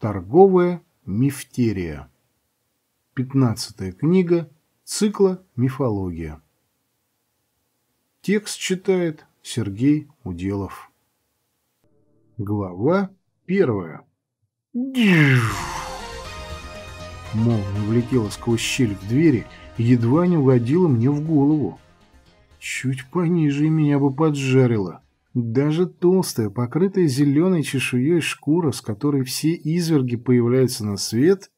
Торговая мифтерия. Пятнадцатая книга цикла «Мифология». Текст читает Сергей Уделов. Глава первая. Молния влетела сквозь щель в двери и едва не угодила мне в голову. Чуть пониже меня бы поджарило. Даже толстая, покрытая зеленой чешуей шкура, с которой все изверги появляются на свет,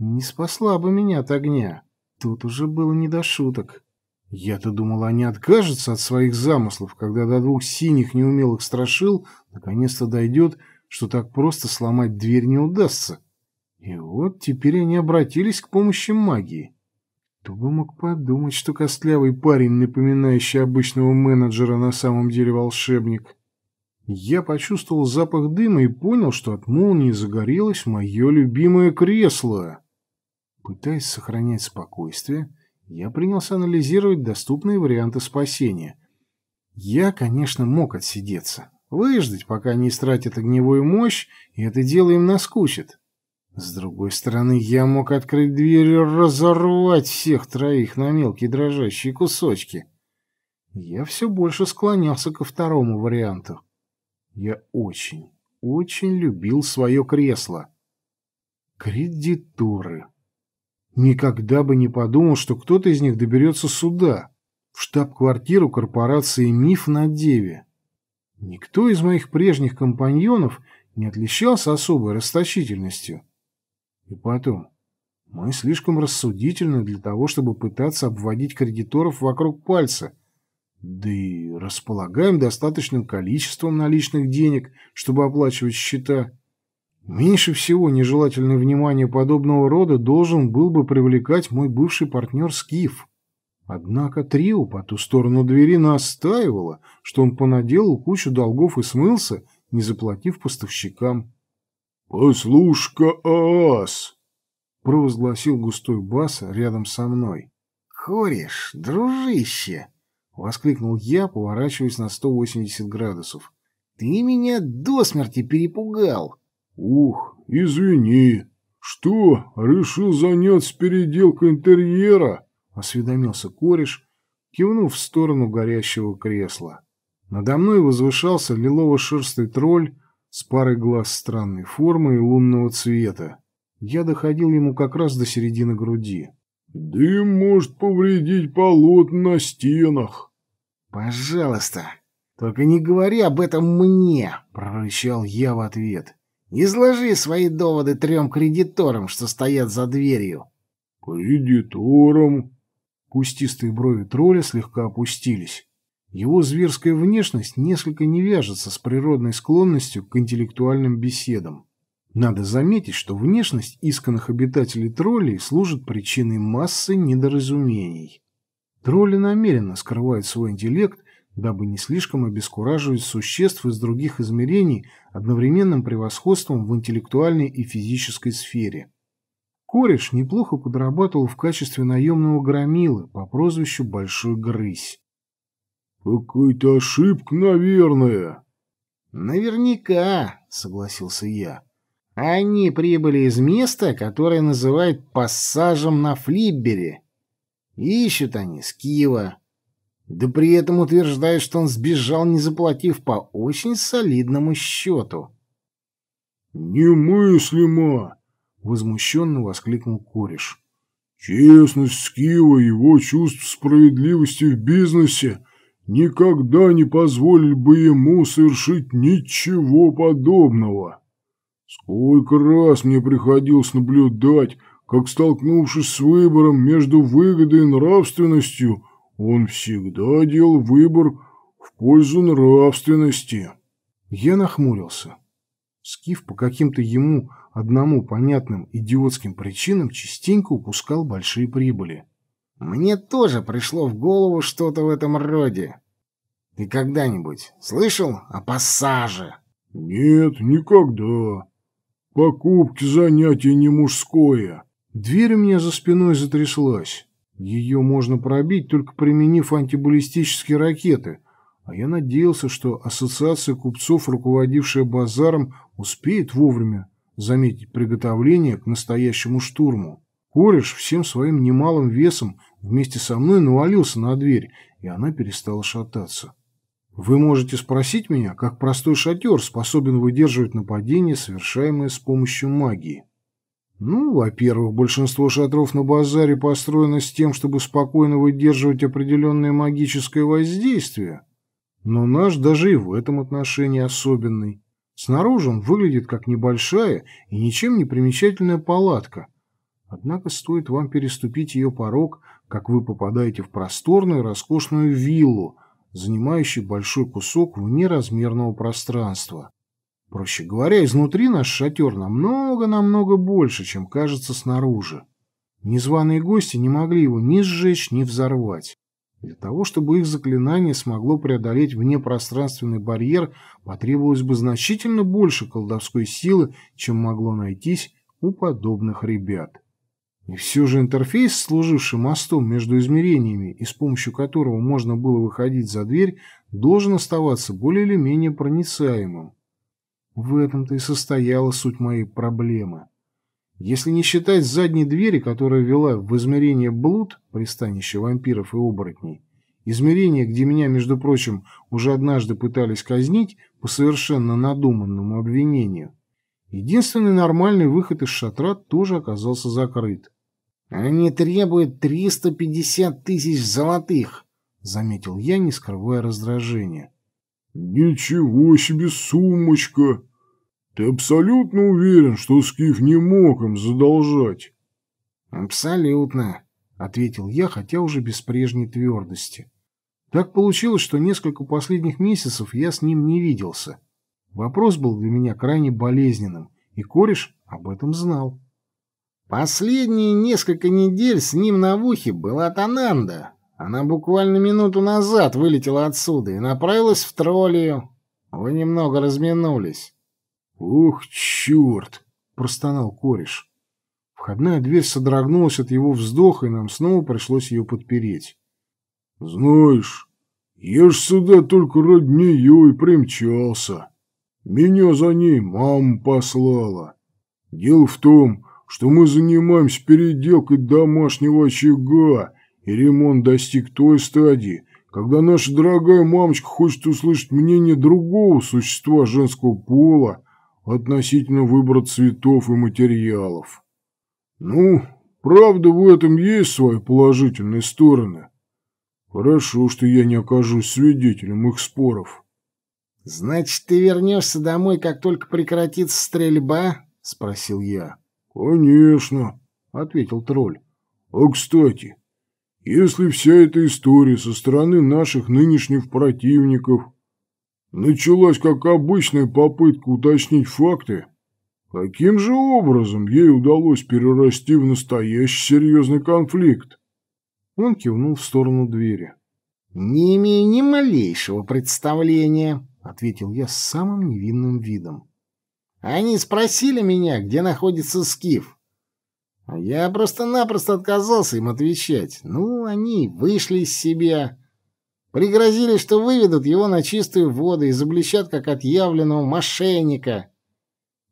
не спасла бы меня от огня. Тут уже было не до шуток. Я-то думал, они откажутся от своих замыслов, когда до двух синих неумелых страшил наконец-то дойдет, что так просто сломать дверь не удастся. И вот теперь они обратились к помощи магии. Кто бы мог подумать, что костлявый парень, напоминающий обычного менеджера, на самом деле волшебник. Я почувствовал запах дыма и понял, что от молнии загорелось мое любимое кресло. Пытаясь сохранять спокойствие, я принялся анализировать доступные варианты спасения. Я, конечно, мог отсидеться, выждать, пока они истратят огневую мощь, и это дело им наскучит. С другой стороны, я мог открыть дверь и разорвать всех троих на мелкие дрожащие кусочки. Я все больше склонялся ко второму варианту. Я очень, очень любил свое кресло. Кредиторы. Никогда бы не подумал, что кто-то из них доберется сюда, в штаб-квартиру корпорации «Миф» на Деве. Никто из моих прежних компаньонов не отличался особой расточительностью. И потом, мы слишком рассудительны для того, чтобы пытаться обводить кредиторов вокруг пальца, да и располагаем достаточным количеством наличных денег, чтобы оплачивать счета. Меньше всего нежелательное внимание подобного рода должен был бы привлекать мой бывший партнер Скиф. Однако трио по ту сторону двери настаивало, что он понаделал кучу долгов и смылся, не заплатив поставщикам. «Послушка, а ас!» — провозгласил густой бас рядом со мной. «Кореш, дружище!» — воскликнул я, поворачиваясь на 180 градусов. «Ты меня до смерти перепугал!» «Ух, извини! Что, решил заняться переделкой интерьера?» — осведомился кореш, кивнув в сторону горящего кресла. Надо мной возвышался лилово-шерстый тролль с парой глаз странной формы и лунного цвета. Я доходил ему как раз до середины груди. «Дым может повредить полотна на стенах». «Пожалуйста, только не говори об этом мне», — прорычал я в ответ. «Изложи свои доводы трем кредиторам, что стоят за дверью». «Кредиторам?» Кустистые брови тролля слегка опустились. Его зверская внешность несколько не вяжется с природной склонностью к интеллектуальным беседам. Надо заметить, что внешность исканных обитателей троллей служит причиной массы недоразумений. Тролли намеренно скрывают свой интеллект, дабы не слишком обескураживать существ из других измерений одновременным превосходством в интеллектуальной и физической сфере. Кореш неплохо подрабатывал в качестве наемного громилы по прозвищу Большой Грысь. «Какая-то ошибка, наверное». «Наверняка», — согласился я. «Они прибыли из места, которое называют пассажем на Флиббере. Ищут они Скива. Да при этом утверждают, что он сбежал, не заплатив по очень солидному счету». «Немыслимо!» — возмущенно воскликнул кореш. «Честность Скива, его чувство справедливости в бизнесе никогда не позволили бы ему совершить ничего подобного. Сколько раз мне приходилось наблюдать, как, столкнувшись с выбором между выгодой и нравственностью, он всегда делал выбор в пользу нравственности. Я нахмурился. Скиф по каким-то ему одному понятным идиотским причинам частенько упускал большие прибыли. Мне тоже пришло в голову что-то в этом роде. Ты когда-нибудь слышал о пассаже? Нет, никогда. Покупки занятия не мужское. Дверь у меня за спиной затряслась. Ее можно пробить, только применив антибаллистические ракеты. А я надеялся, что ассоциация купцов, руководившая базаром, успеет вовремя заметить приготовление к настоящему штурму. Кореш всем своим немалым весом вместе со мной навалился на дверь, и она перестала шататься. Вы можете спросить меня, как простой шатер способен выдерживать нападения, совершаемые с помощью магии. Ну, во-первых, большинство шатров на базаре построено с тем, чтобы спокойно выдерживать определенное магическое воздействие. Но наш даже и в этом отношении особенный. Снаружи он выглядит как небольшая и ничем не примечательная палатка. Однако стоит вам переступить ее порог, как вы попадаете в просторную роскошную виллу – занимающий большой кусок внеразмерного пространства. Проще говоря, изнутри наш шатер намного-намного больше, чем кажется снаружи. Незваные гости не могли его ни сжечь, ни взорвать. Для того, чтобы их заклинание смогло преодолеть внепространственный барьер, потребовалось бы значительно больше колдовской силы, чем могло найтись у подобных ребят. И все же интерфейс, служивший мостом между измерениями и с помощью которого можно было выходить за дверь, должен оставаться более или менее проницаемым. В этом-то и состояла суть моей проблемы. Если не считать задней двери, которая вела в измерение блуд, пристанище вампиров и оборотней, измерение, где меня, между прочим, уже однажды пытались казнить по совершенно надуманному обвинению, единственный нормальный выход из шатра тоже оказался закрыт. «Они требуют 350 тысяч золотых», — заметил я, не скрывая раздражения. «Ничего себе сумочка! Ты абсолютно уверен, что Скиф не мог им задолжать?» «Абсолютно», — ответил я, хотя уже без прежней твердости. Так получилось, что несколько последних месяцев я с ним не виделся. Вопрос был для меня крайне болезненным, и кореш об этом знал. Последние несколько недель с ним на вухе была Тананда. Она буквально минуту назад вылетела отсюда и направилась в троллию. Вы немного разминулись. «Ух, черт!» — простонал кореш. Входная дверь содрогнулась от его вздоха, и нам снова пришлось ее подпереть. «Знаешь, я ж сюда только ради нее и примчался. Меня за ней мама послала. Дело в том, что мы занимаемся переделкой домашнего очага, и ремонт достиг той стадии, когда наша дорогая мамочка хочет услышать мнение другого существа женского пола относительно выбора цветов и материалов. Ну, правда, в этом есть свои положительные стороны. Хорошо, что я не окажусь свидетелем их споров. «Значит, ты вернешься домой, как только прекратится стрельба?» — спросил я. «Конечно», — ответил тролль. «А, кстати, если вся эта история со стороны наших нынешних противников началась как обычная попытка уточнить факты, каким же образом ей удалось перерасти в настоящий серьезный конфликт?» Он кивнул в сторону двери. «Не имею ни малейшего представления», — ответил я с самым невинным видом. Они спросили меня, где находится Скиф. А я просто-напросто отказался им отвечать. Ну, они вышли из себя. Пригрозили, что выведут его на чистую воду и заблещат, как отъявленного мошенника.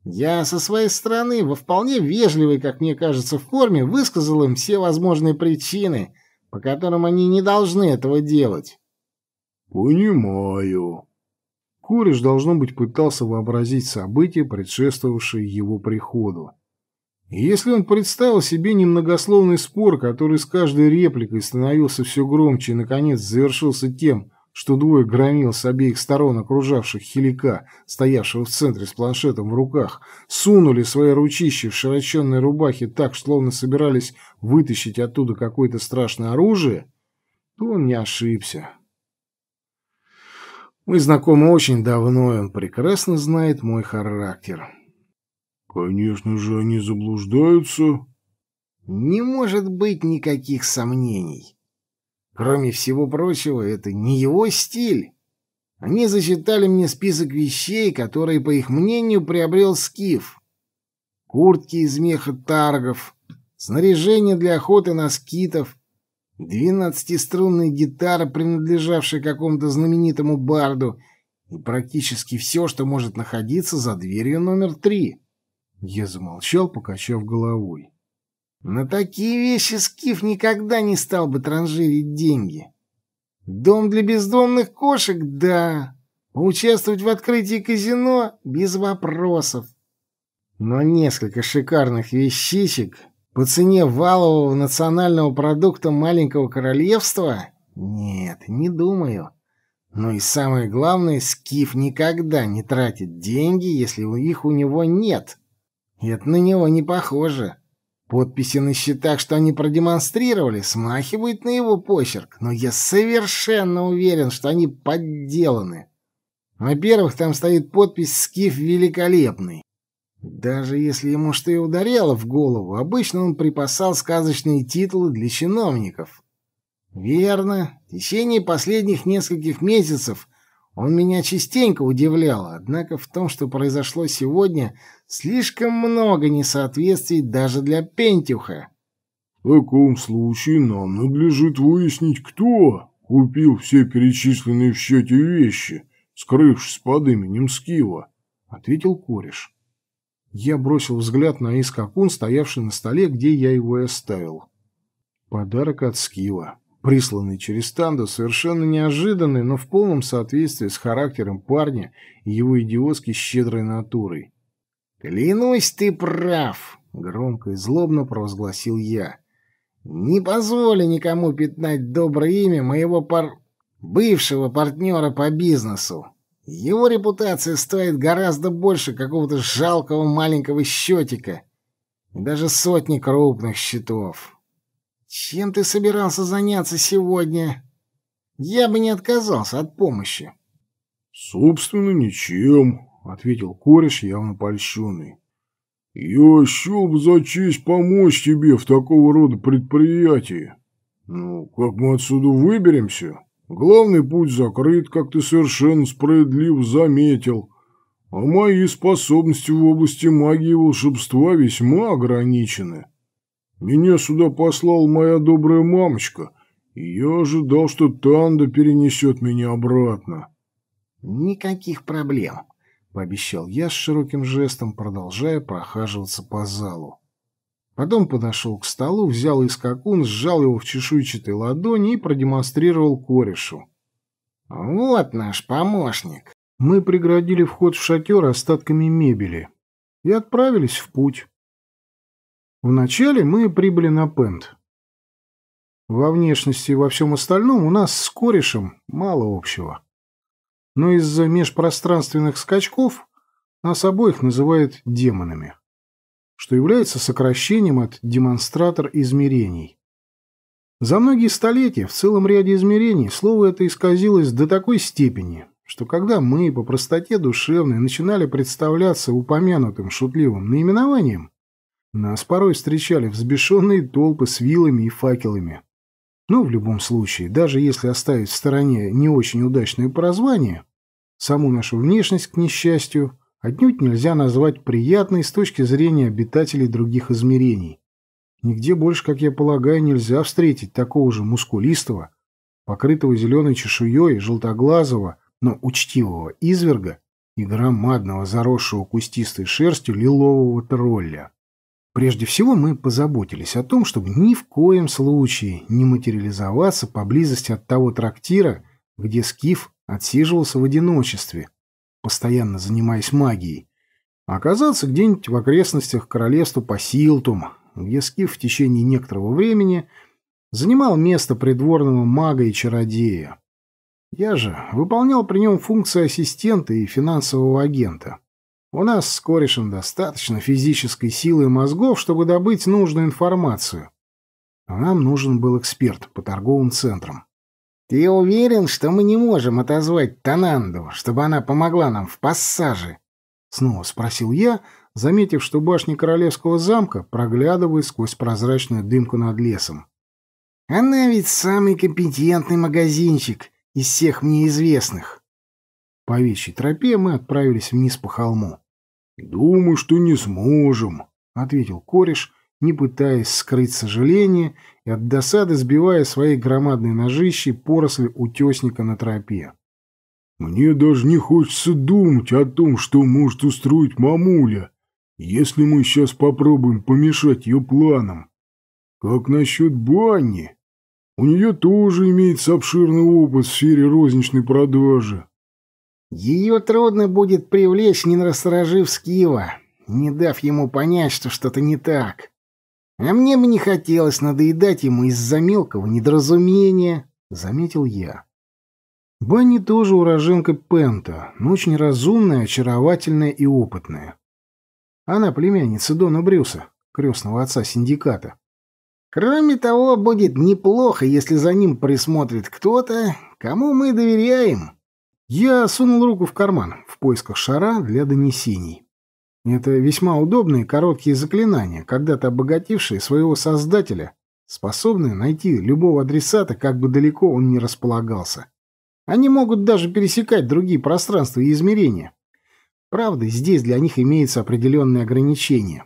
Я со своей стороны во вполне вежливой, как мне кажется, форме высказал им все возможные причины, по которым они не должны этого делать. «Понимаю», Кореш, должно быть, пытался вообразить события, предшествовавшие его приходу. И если он представил себе немногословный спор, который с каждой репликой становился все громче и, наконец, завершился тем, что двое громил с обеих сторон окружавших хилика, стоявшего в центре с планшетом в руках, сунули свои ручища в широченной рубахе так, словно собирались вытащить оттуда какое-то страшное оружие, то он не ошибся. Мы знакомы очень давно, и он прекрасно знает мой характер. Конечно же, они заблуждаются. Не может быть никаких сомнений. Кроме всего прочего, это не его стиль. Они зачитали мне список вещей, которые, по их мнению, приобрел Скиф. Куртки из меха таргов, снаряжение для охоты на скитов — Двенадцатиструнная гитара, принадлежавшая какому-то знаменитому барду, и практически все, что может находиться за дверью номер три. Я замолчал, покачав головой. На такие вещи Скиф никогда не стал бы транжирить деньги. Дом для бездомных кошек — да. Поучаствовать в открытии казино — без вопросов. Но несколько шикарных вещичек по цене валового национального продукта маленького королевства? Нет, не думаю. Ну и самое главное, Скиф никогда не тратит деньги, если их у него нет. Это на него не похоже. Подписи на счетах, что они продемонстрировали, смахивают на его почерк, но я совершенно уверен, что они подделаны. Во-первых, там стоит подпись «Скиф великолепный». Даже если ему что и ударяло в голову, обычно он припасал сказочные титулы для чиновников. Верно, в течение последних нескольких месяцев он меня частенько удивлял, однако в том, что произошло сегодня, слишком много несоответствий даже для Пентюха. В таком случае нам надлежит выяснить, кто купил все перечисленные в счете вещи, скрывшись под именем Скива, — ответил кореш. Я бросил взгляд на искакун, стоявший на столе, где я его и оставил. Подарок от Скила, присланный через Танду, совершенно неожиданный, но в полном соответствии с характером парня и его идиотски щедрой натурой. «Клянусь, ты прав!» — громко и злобно провозгласил я. «Не позволи никому пятнать доброе имя моего пар... бывшего партнера по бизнесу!» Его репутация стоит гораздо больше какого-то жалкого маленького счетика. Даже сотни крупных счетов. Чем ты собирался заняться сегодня? Я бы не отказался от помощи. Собственно, ничем, ответил кореш, явно польщенный. Я счел бы за честь помочь тебе в такого рода предприятии. Ну, как мы отсюда выберемся? Главный путь закрыт, как ты совершенно справедливо заметил, а мои способности в области магии и волшебства весьма ограничены. Меня сюда послала моя добрая мамочка, и я ожидал, что Танда перенесет меня обратно. «Никаких проблем», — пообещал я с широким жестом, продолжая прохаживаться по залу. Потом подошел к столу, взял из искакун, сжал его в чешуйчатой ладони и продемонстрировал корешу. «Вот наш помощник!» Мы преградили вход в шатер остатками мебели и отправились в путь. Вначале мы прибыли на Пент. Во внешности и во всем остальном у нас с корешем мало общего. Но из-за межпространственных скачков нас обоих называют демонами что является сокращением от демонстратор измерений. За многие столетия в целом ряде измерений слово это исказилось до такой степени, что когда мы по простоте душевной начинали представляться упомянутым шутливым наименованием, нас порой встречали взбешенные толпы с вилами и факелами. Но ну, в любом случае, даже если оставить в стороне не очень удачное прозвание, саму нашу внешность, к несчастью, отнюдь нельзя назвать приятной с точки зрения обитателей других измерений. Нигде больше, как я полагаю, нельзя встретить такого же мускулистого, покрытого зеленой чешуей, желтоглазого, но учтивого изверга и громадного, заросшего кустистой шерстью лилового тролля. Прежде всего мы позаботились о том, чтобы ни в коем случае не материализоваться поблизости от того трактира, где Скиф отсиживался в одиночестве – постоянно занимаясь магией, а оказаться где-нибудь в окрестностях королевства Пасилтум, где Скиф в течение некоторого времени занимал место придворного мага и чародея. Я же выполнял при нем функции ассистента и финансового агента. У нас с корешем достаточно физической силы и мозгов, чтобы добыть нужную информацию. а нам нужен был эксперт по торговым центрам. «Ты уверен, что мы не можем отозвать Тананду, чтобы она помогла нам в пассаже?» Снова спросил я, заметив, что башни королевского замка проглядывают сквозь прозрачную дымку над лесом. «Она ведь самый компетентный магазинчик из всех мне известных». По вещей тропе мы отправились вниз по холму. «Думаю, что не сможем», — ответил кореш, не пытаясь скрыть сожаление от досады сбивая своей громадной ножищей поросли утесника на тропе. «Мне даже не хочется думать о том, что может устроить мамуля, если мы сейчас попробуем помешать ее планам. Как насчет Бани? У нее тоже имеется обширный опыт в сфере розничной продажи». «Ее трудно будет привлечь, не насторожив Скива, не дав ему понять, что что-то не так», а мне бы не хотелось надоедать ему из-за мелкого недоразумения, заметил я. Банни тоже уроженка Пента, но очень разумная, очаровательная и опытная. Она племянница Дона Брюса, крестного отца синдиката. Кроме того, будет неплохо, если за ним присмотрит кто-то, кому мы доверяем. Я сунул руку в карман в поисках шара для донесений. Это весьма удобные короткие заклинания, когда-то обогатившие своего создателя, способные найти любого адресата, как бы далеко он ни располагался. Они могут даже пересекать другие пространства и измерения. Правда, здесь для них имеются определенные ограничения.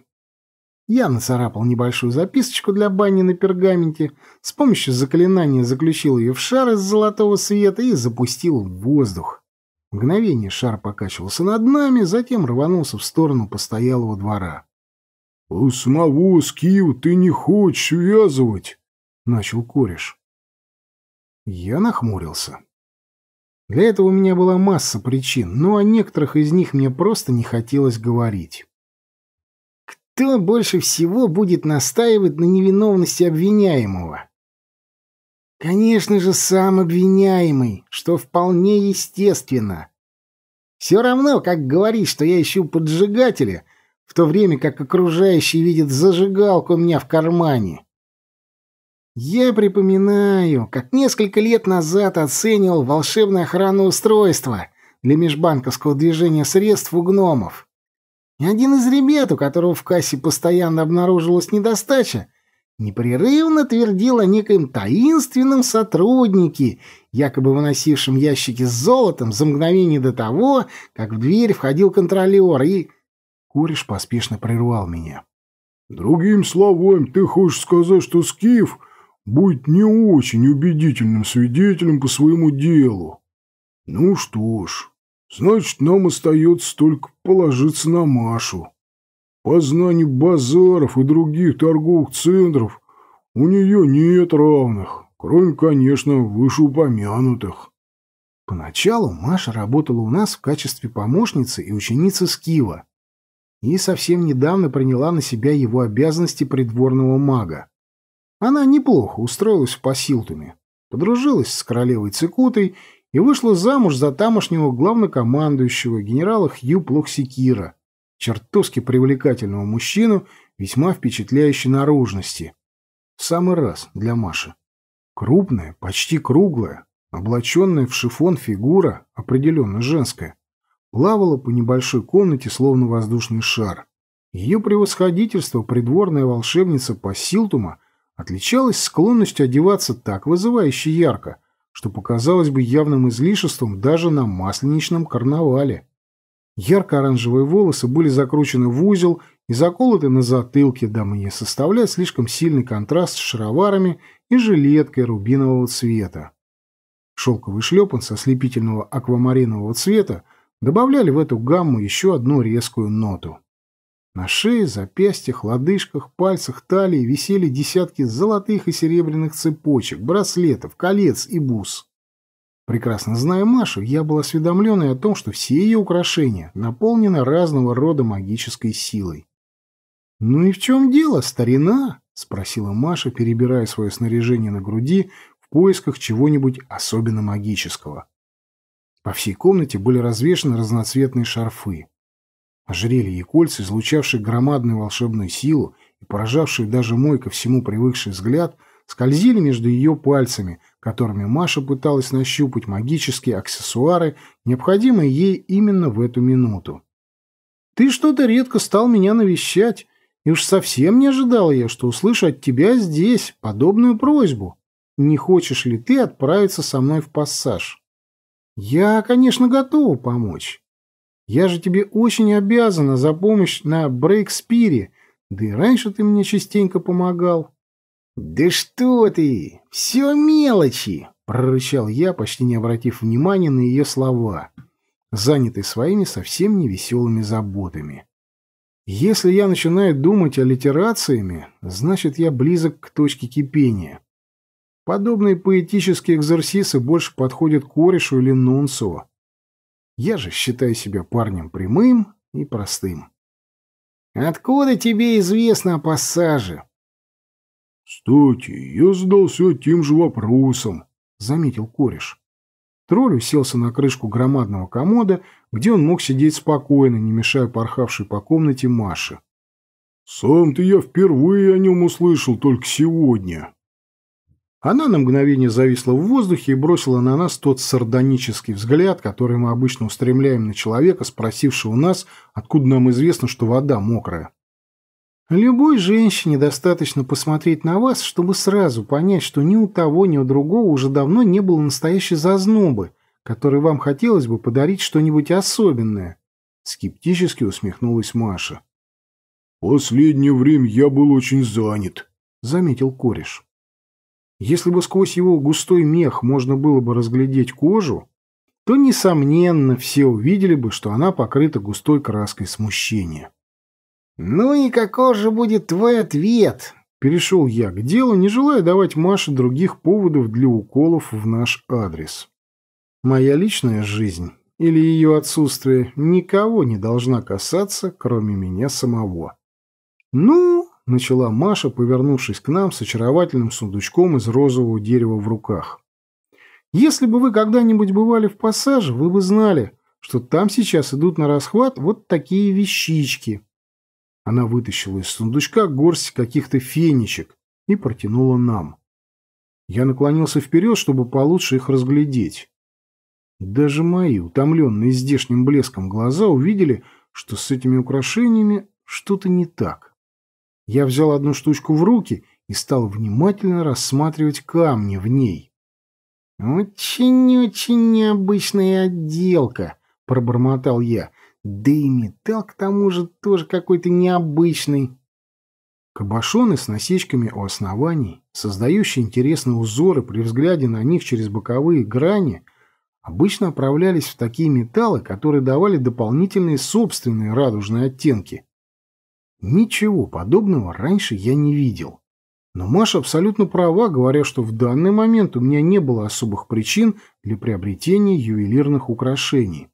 Я нацарапал небольшую записочку для бани на пергаменте, с помощью заклинания заключил ее в шар из золотого света и запустил в воздух. Мгновение шар покачивался над нами, затем рванулся в сторону постоялого двора. — У самого Скиева ты не хочешь связывать? – начал кореш. Я нахмурился. Для этого у меня была масса причин, но о некоторых из них мне просто не хотелось говорить. «Кто больше всего будет настаивать на невиновности обвиняемого?» Конечно же, сам обвиняемый, что вполне естественно. Все равно, как говорить, что я ищу поджигателя, в то время как окружающие видят зажигалку у меня в кармане. Я припоминаю, как несколько лет назад оценивал волшебное охранное устройство для межбанковского движения средств у гномов. И один из ребят, у которого в кассе постоянно обнаружилась недостача, непрерывно твердил о некоем таинственном сотруднике, якобы выносившем ящики с золотом за мгновение до того, как в дверь входил контролер, и... Кореш поспешно прервал меня. Другим словом, ты хочешь сказать, что Скиф будет не очень убедительным свидетелем по своему делу? Ну что ж, значит, нам остается только положиться на Машу». По знанию базаров и других торговых центров у нее нет равных, кроме, конечно, вышеупомянутых. Поначалу Маша работала у нас в качестве помощницы и ученицы Скива и совсем недавно приняла на себя его обязанности придворного мага. Она неплохо устроилась в посилтуме, подружилась с королевой Цикутой и вышла замуж за тамошнего главнокомандующего генерала Хью Плохсикира – Чертовски привлекательного мужчину весьма впечатляющей наружности. В самый раз для Маши. Крупная, почти круглая, облаченная в шифон фигура, определенно женская, плавала по небольшой комнате, словно воздушный шар. Ее превосходительство, придворная волшебница Пассилтума, отличалась склонностью одеваться так вызывающе ярко, что показалось бы явным излишеством даже на масленичном карнавале. Ярко-оранжевые волосы были закручены в узел и заколоты на затылке, дабы не составлять слишком сильный контраст с шароварами и жилеткой рубинового цвета. Шелковый шлепан со слепительного аквамаринового цвета добавляли в эту гамму еще одну резкую ноту. На шее, запястьях, лодыжках, пальцах, талии висели десятки золотых и серебряных цепочек, браслетов, колец и бус. Прекрасно зная Машу, я был осведомлен и о том, что все ее украшения наполнены разного рода магической силой. «Ну и в чем дело, старина?» — спросила Маша, перебирая свое снаряжение на груди в поисках чего-нибудь особенно магического. По всей комнате были развешаны разноцветные шарфы. Ожерелья и кольца, излучавшие громадную волшебную силу и поражавшие даже мой ко всему привыкший взгляд, скользили между ее пальцами — которыми Маша пыталась нащупать магические аксессуары, необходимые ей именно в эту минуту. «Ты что-то редко стал меня навещать, и уж совсем не ожидала я, что услышу от тебя здесь подобную просьбу. Не хочешь ли ты отправиться со мной в пассаж?» «Я, конечно, готова помочь. Я же тебе очень обязана за помощь на Брейкспире, да и раньше ты мне частенько помогал». «Да что ты! «Все мелочи!» — прорычал я, почти не обратив внимания на ее слова, занятый своими совсем невеселыми заботами. «Если я начинаю думать о аллитерациями, значит, я близок к точке кипения. Подобные поэтические экзерсисы больше подходят корешу или нунсу. Я же считаю себя парнем прямым и простым». «Откуда тебе известно о пассаже?» «Кстати, я задался тем же вопросом», — заметил кореш. Тролль уселся на крышку громадного комода, где он мог сидеть спокойно, не мешая порхавшей по комнате Маше. «Сам-то я впервые о нем услышал только сегодня». Она на мгновение зависла в воздухе и бросила на нас тот сардонический взгляд, который мы обычно устремляем на человека, спросившего нас, откуда нам известно, что вода мокрая. Любой женщине достаточно посмотреть на вас, чтобы сразу понять, что ни у того, ни у другого уже давно не было настоящей зазнобы, которой вам хотелось бы подарить что-нибудь особенное. Скептически усмехнулась Маша. «Последнее время я был очень занят», — заметил кореш. Если бы сквозь его густой мех можно было бы разглядеть кожу, то, несомненно, все увидели бы, что она покрыта густой краской смущения. «Ну и какой же будет твой ответ?» Перешел я к делу, не желая давать Маше других поводов для уколов в наш адрес. Моя личная жизнь или ее отсутствие никого не должна касаться, кроме меня самого. «Ну...» — начала Маша, повернувшись к нам с очаровательным сундучком из розового дерева в руках. «Если бы вы когда-нибудь бывали в пассаже, вы бы знали, что там сейчас идут на расхват вот такие вещички». Она вытащила из сундучка горсть каких-то фенечек и протянула нам. Я наклонился вперед, чтобы получше их разглядеть. Даже мои, утомленные здешним блеском глаза, увидели, что с этими украшениями что-то не так. Я взял одну штучку в руки и стал внимательно рассматривать камни в ней. «Очень-очень необычная отделка», — пробормотал я. Да и металл к тому же тоже какой-то необычный. Кабошоны с насечками у оснований, создающие интересные узоры при взгляде на них через боковые грани, обычно отправлялись в такие металлы, которые давали дополнительные собственные радужные оттенки. Ничего подобного раньше я не видел. Но Маша абсолютно права, говоря, что в данный момент у меня не было особых причин для приобретения ювелирных украшений.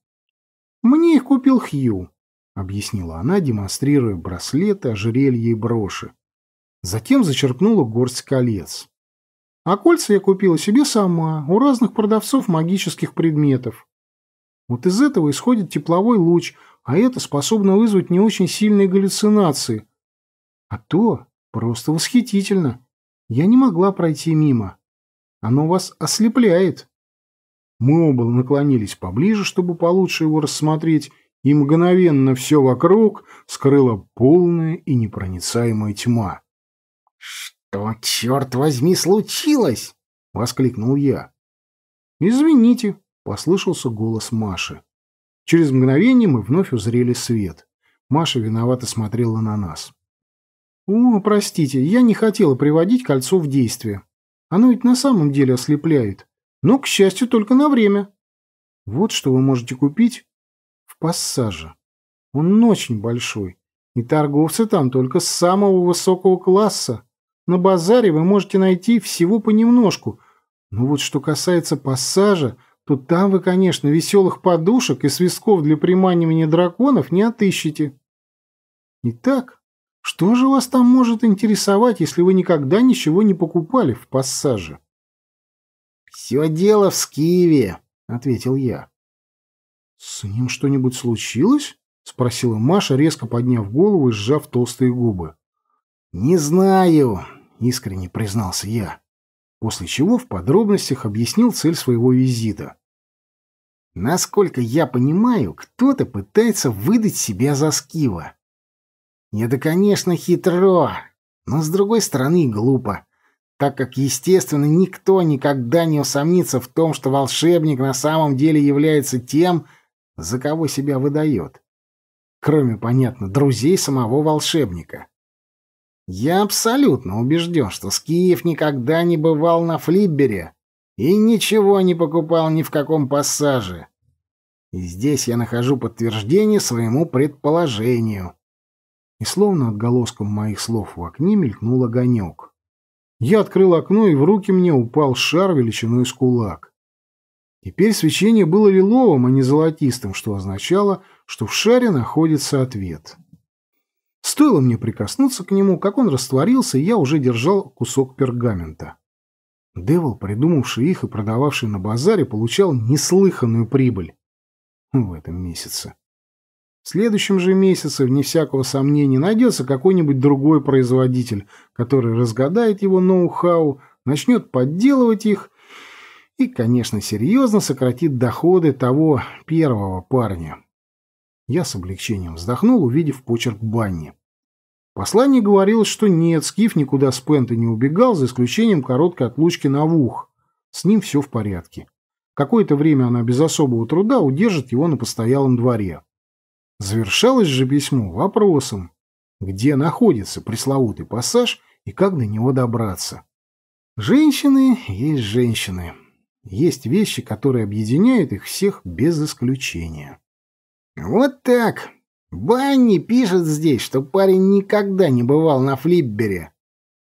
«Мне их купил Хью», — объяснила она, демонстрируя браслеты, ожерелье и броши. Затем зачерпнула горсть колец. «А кольца я купила себе сама, у разных продавцов магических предметов. Вот из этого исходит тепловой луч, а это способно вызвать не очень сильные галлюцинации. А то просто восхитительно. Я не могла пройти мимо. Оно вас ослепляет». Мы оба наклонились поближе, чтобы получше его рассмотреть, и мгновенно все вокруг скрыла полная и непроницаемая тьма. «Что, черт возьми, случилось?» — воскликнул я. «Извините», — послышался голос Маши. Через мгновение мы вновь узрели свет. Маша виновато смотрела на нас. «О, простите, я не хотела приводить кольцо в действие. Оно ведь на самом деле ослепляет. Но, к счастью, только на время. Вот что вы можете купить в пассаже. Он очень большой, и торговцы там только с самого высокого класса. На базаре вы можете найти всего понемножку. Но вот что касается пассажа, то там вы, конечно, веселых подушек и свистков для приманивания драконов не отыщете. Итак, что же вас там может интересовать, если вы никогда ничего не покупали в пассаже? «Все дело в Скиве», — ответил я. «С ним что-нибудь случилось?» — спросила Маша, резко подняв голову и сжав толстые губы. «Не знаю», — искренне признался я, после чего в подробностях объяснил цель своего визита. «Насколько я понимаю, кто-то пытается выдать себя за Скива. Это, конечно, хитро, но, с другой стороны, глупо так как, естественно, никто никогда не усомнится в том, что волшебник на самом деле является тем, за кого себя выдает. Кроме, понятно, друзей самого волшебника. Я абсолютно убежден, что Скиев никогда не бывал на флиббере и ничего не покупал ни в каком пассаже. И здесь я нахожу подтверждение своему предположению. И словно отголоском моих слов в окне мелькнул огонек. Я открыл окно, и в руки мне упал шар величиной с кулак. Теперь свечение было лиловым, а не золотистым, что означало, что в шаре находится ответ. Стоило мне прикоснуться к нему, как он растворился, и я уже держал кусок пергамента. Девил, придумавший их и продававший на базаре, получал неслыханную прибыль в этом месяце. В следующем же месяце, вне всякого сомнения, найдется какой-нибудь другой производитель, который разгадает его ноу-хау, начнет подделывать их и, конечно, серьезно сократит доходы того первого парня. Я с облегчением вздохнул, увидев почерк Банни. Послание говорил, что нет, Скиф никуда с Пента не убегал, за исключением короткой отлучки на вух. С ним все в порядке. Какое-то время она без особого труда удержит его на постоялом дворе. Завершалось же письмо вопросом, где находится пресловутый пассаж и как до него добраться. Женщины есть женщины. Есть вещи, которые объединяют их всех без исключения. Вот так. Банни пишет здесь, что парень никогда не бывал на флипбере.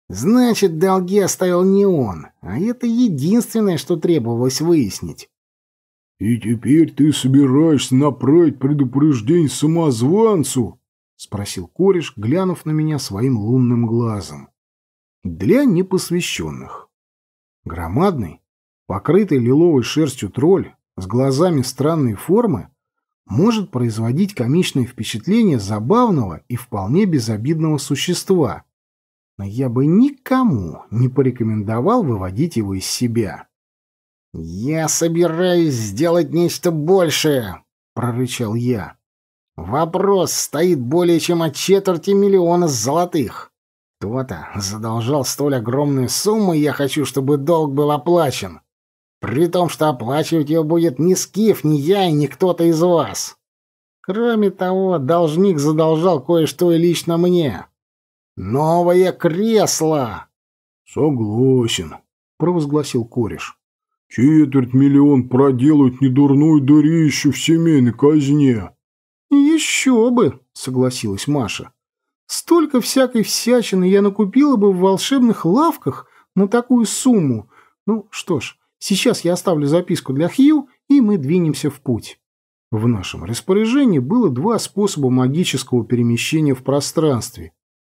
Значит, долги оставил не он, а это единственное, что требовалось выяснить. «И теперь ты собираешься направить предупреждение самозванцу?» — спросил кореш, глянув на меня своим лунным глазом. «Для непосвященных». Громадный, покрытый лиловой шерстью тролль с глазами странной формы может производить комичное впечатление забавного и вполне безобидного существа, но я бы никому не порекомендовал выводить его из себя. «Я собираюсь сделать нечто большее», — прорычал я. «Вопрос стоит более чем о четверти миллиона золотых. Кто-то задолжал столь огромную сумму, и я хочу, чтобы долг был оплачен. При том, что оплачивать его будет ни Скиф, ни я и ни кто-то из вас. Кроме того, должник задолжал кое-что и лично мне. Новое кресло!» «Согласен», — провозгласил кореш. Четверть миллион проделают недурную дурищу в семейной казне. Еще бы, согласилась Маша. Столько всякой всячины я накупила бы в волшебных лавках на такую сумму. Ну что ж, сейчас я оставлю записку для Хью, и мы двинемся в путь. В нашем распоряжении было два способа магического перемещения в пространстве,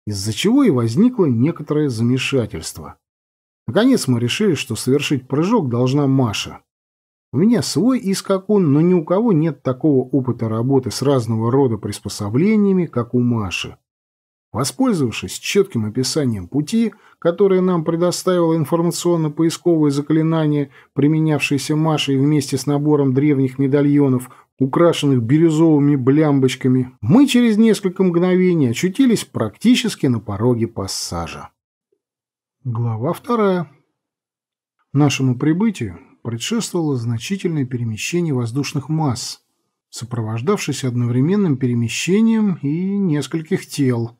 из-за чего и возникло некоторое замешательство. Наконец мы решили, что совершить прыжок должна Маша. У меня свой искакун, но ни у кого нет такого опыта работы с разного рода приспособлениями, как у Маши. Воспользовавшись четким описанием пути, которое нам предоставило информационно-поисковое заклинание, применявшееся Машей вместе с набором древних медальонов, украшенных бирюзовыми блямбочками, мы через несколько мгновений очутились практически на пороге пассажа. Глава вторая. Нашему прибытию предшествовало значительное перемещение воздушных масс, сопровождавшееся одновременным перемещением и нескольких тел.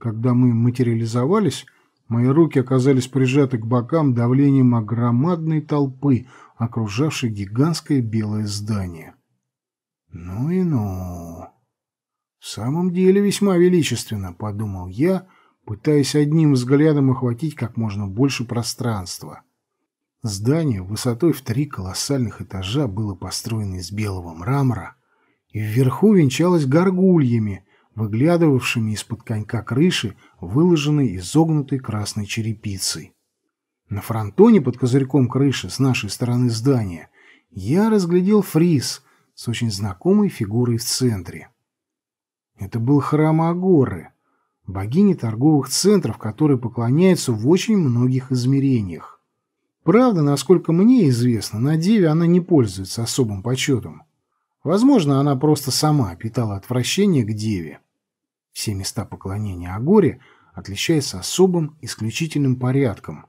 Когда мы материализовались, мои руки оказались прижаты к бокам давлением огромадной толпы, окружавшей гигантское белое здание. Ну и ну. В самом деле весьма величественно, подумал я, пытаясь одним взглядом охватить как можно больше пространства. Здание высотой в три колоссальных этажа было построено из белого мрамора, и вверху венчалось горгульями, выглядывавшими из-под конька крыши, выложенной изогнутой красной черепицей. На фронтоне под козырьком крыши с нашей стороны здания я разглядел фриз с очень знакомой фигурой в центре. Это был храм Агоры — богини торговых центров, которой поклоняются в очень многих измерениях. Правда, насколько мне известно, на Деве она не пользуется особым почетом. Возможно, она просто сама питала отвращение к Деве. Все места поклонения Агоре отличаются особым, исключительным порядком.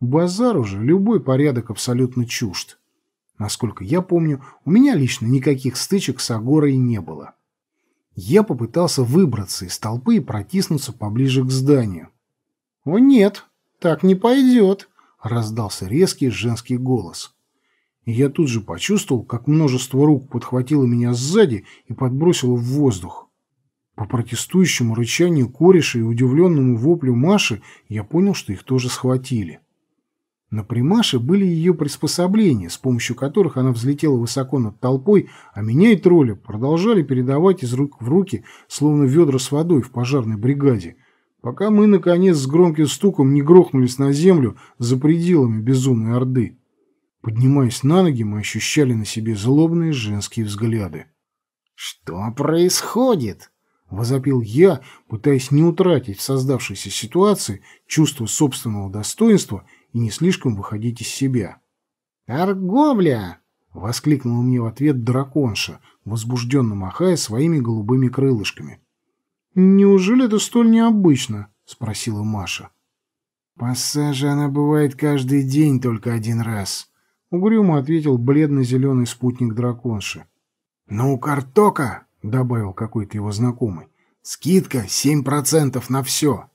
Базару же любой порядок абсолютно чужд. Насколько я помню, у меня лично никаких стычек с Агорой не было. Я попытался выбраться из толпы и протиснуться поближе к зданию. «О нет, так не пойдет», — раздался резкий женский голос. я тут же почувствовал, как множество рук подхватило меня сзади и подбросило в воздух. По протестующему рычанию кореша и удивленному воплю Маши я понял, что их тоже схватили. На примаше были ее приспособления, с помощью которых она взлетела высоко над толпой, а меня и тролля продолжали передавать из рук в руки, словно ведра с водой в пожарной бригаде, пока мы, наконец, с громким стуком не грохнулись на землю за пределами безумной орды. Поднимаясь на ноги, мы ощущали на себе злобные женские взгляды. «Что происходит?» — возопил я, пытаясь не утратить в создавшейся ситуации чувство собственного достоинства — и не слишком выходить из себя. «Торговля!» — воскликнула мне в ответ драконша, возбужденно махая своими голубыми крылышками. «Неужели это столь необычно?» — спросила Маша. Пассажи она бывает каждый день только один раз», — угрюмо ответил бледно-зеленый спутник драконши. «Но у картока», — добавил какой-то его знакомый, — «скидка семь процентов на все».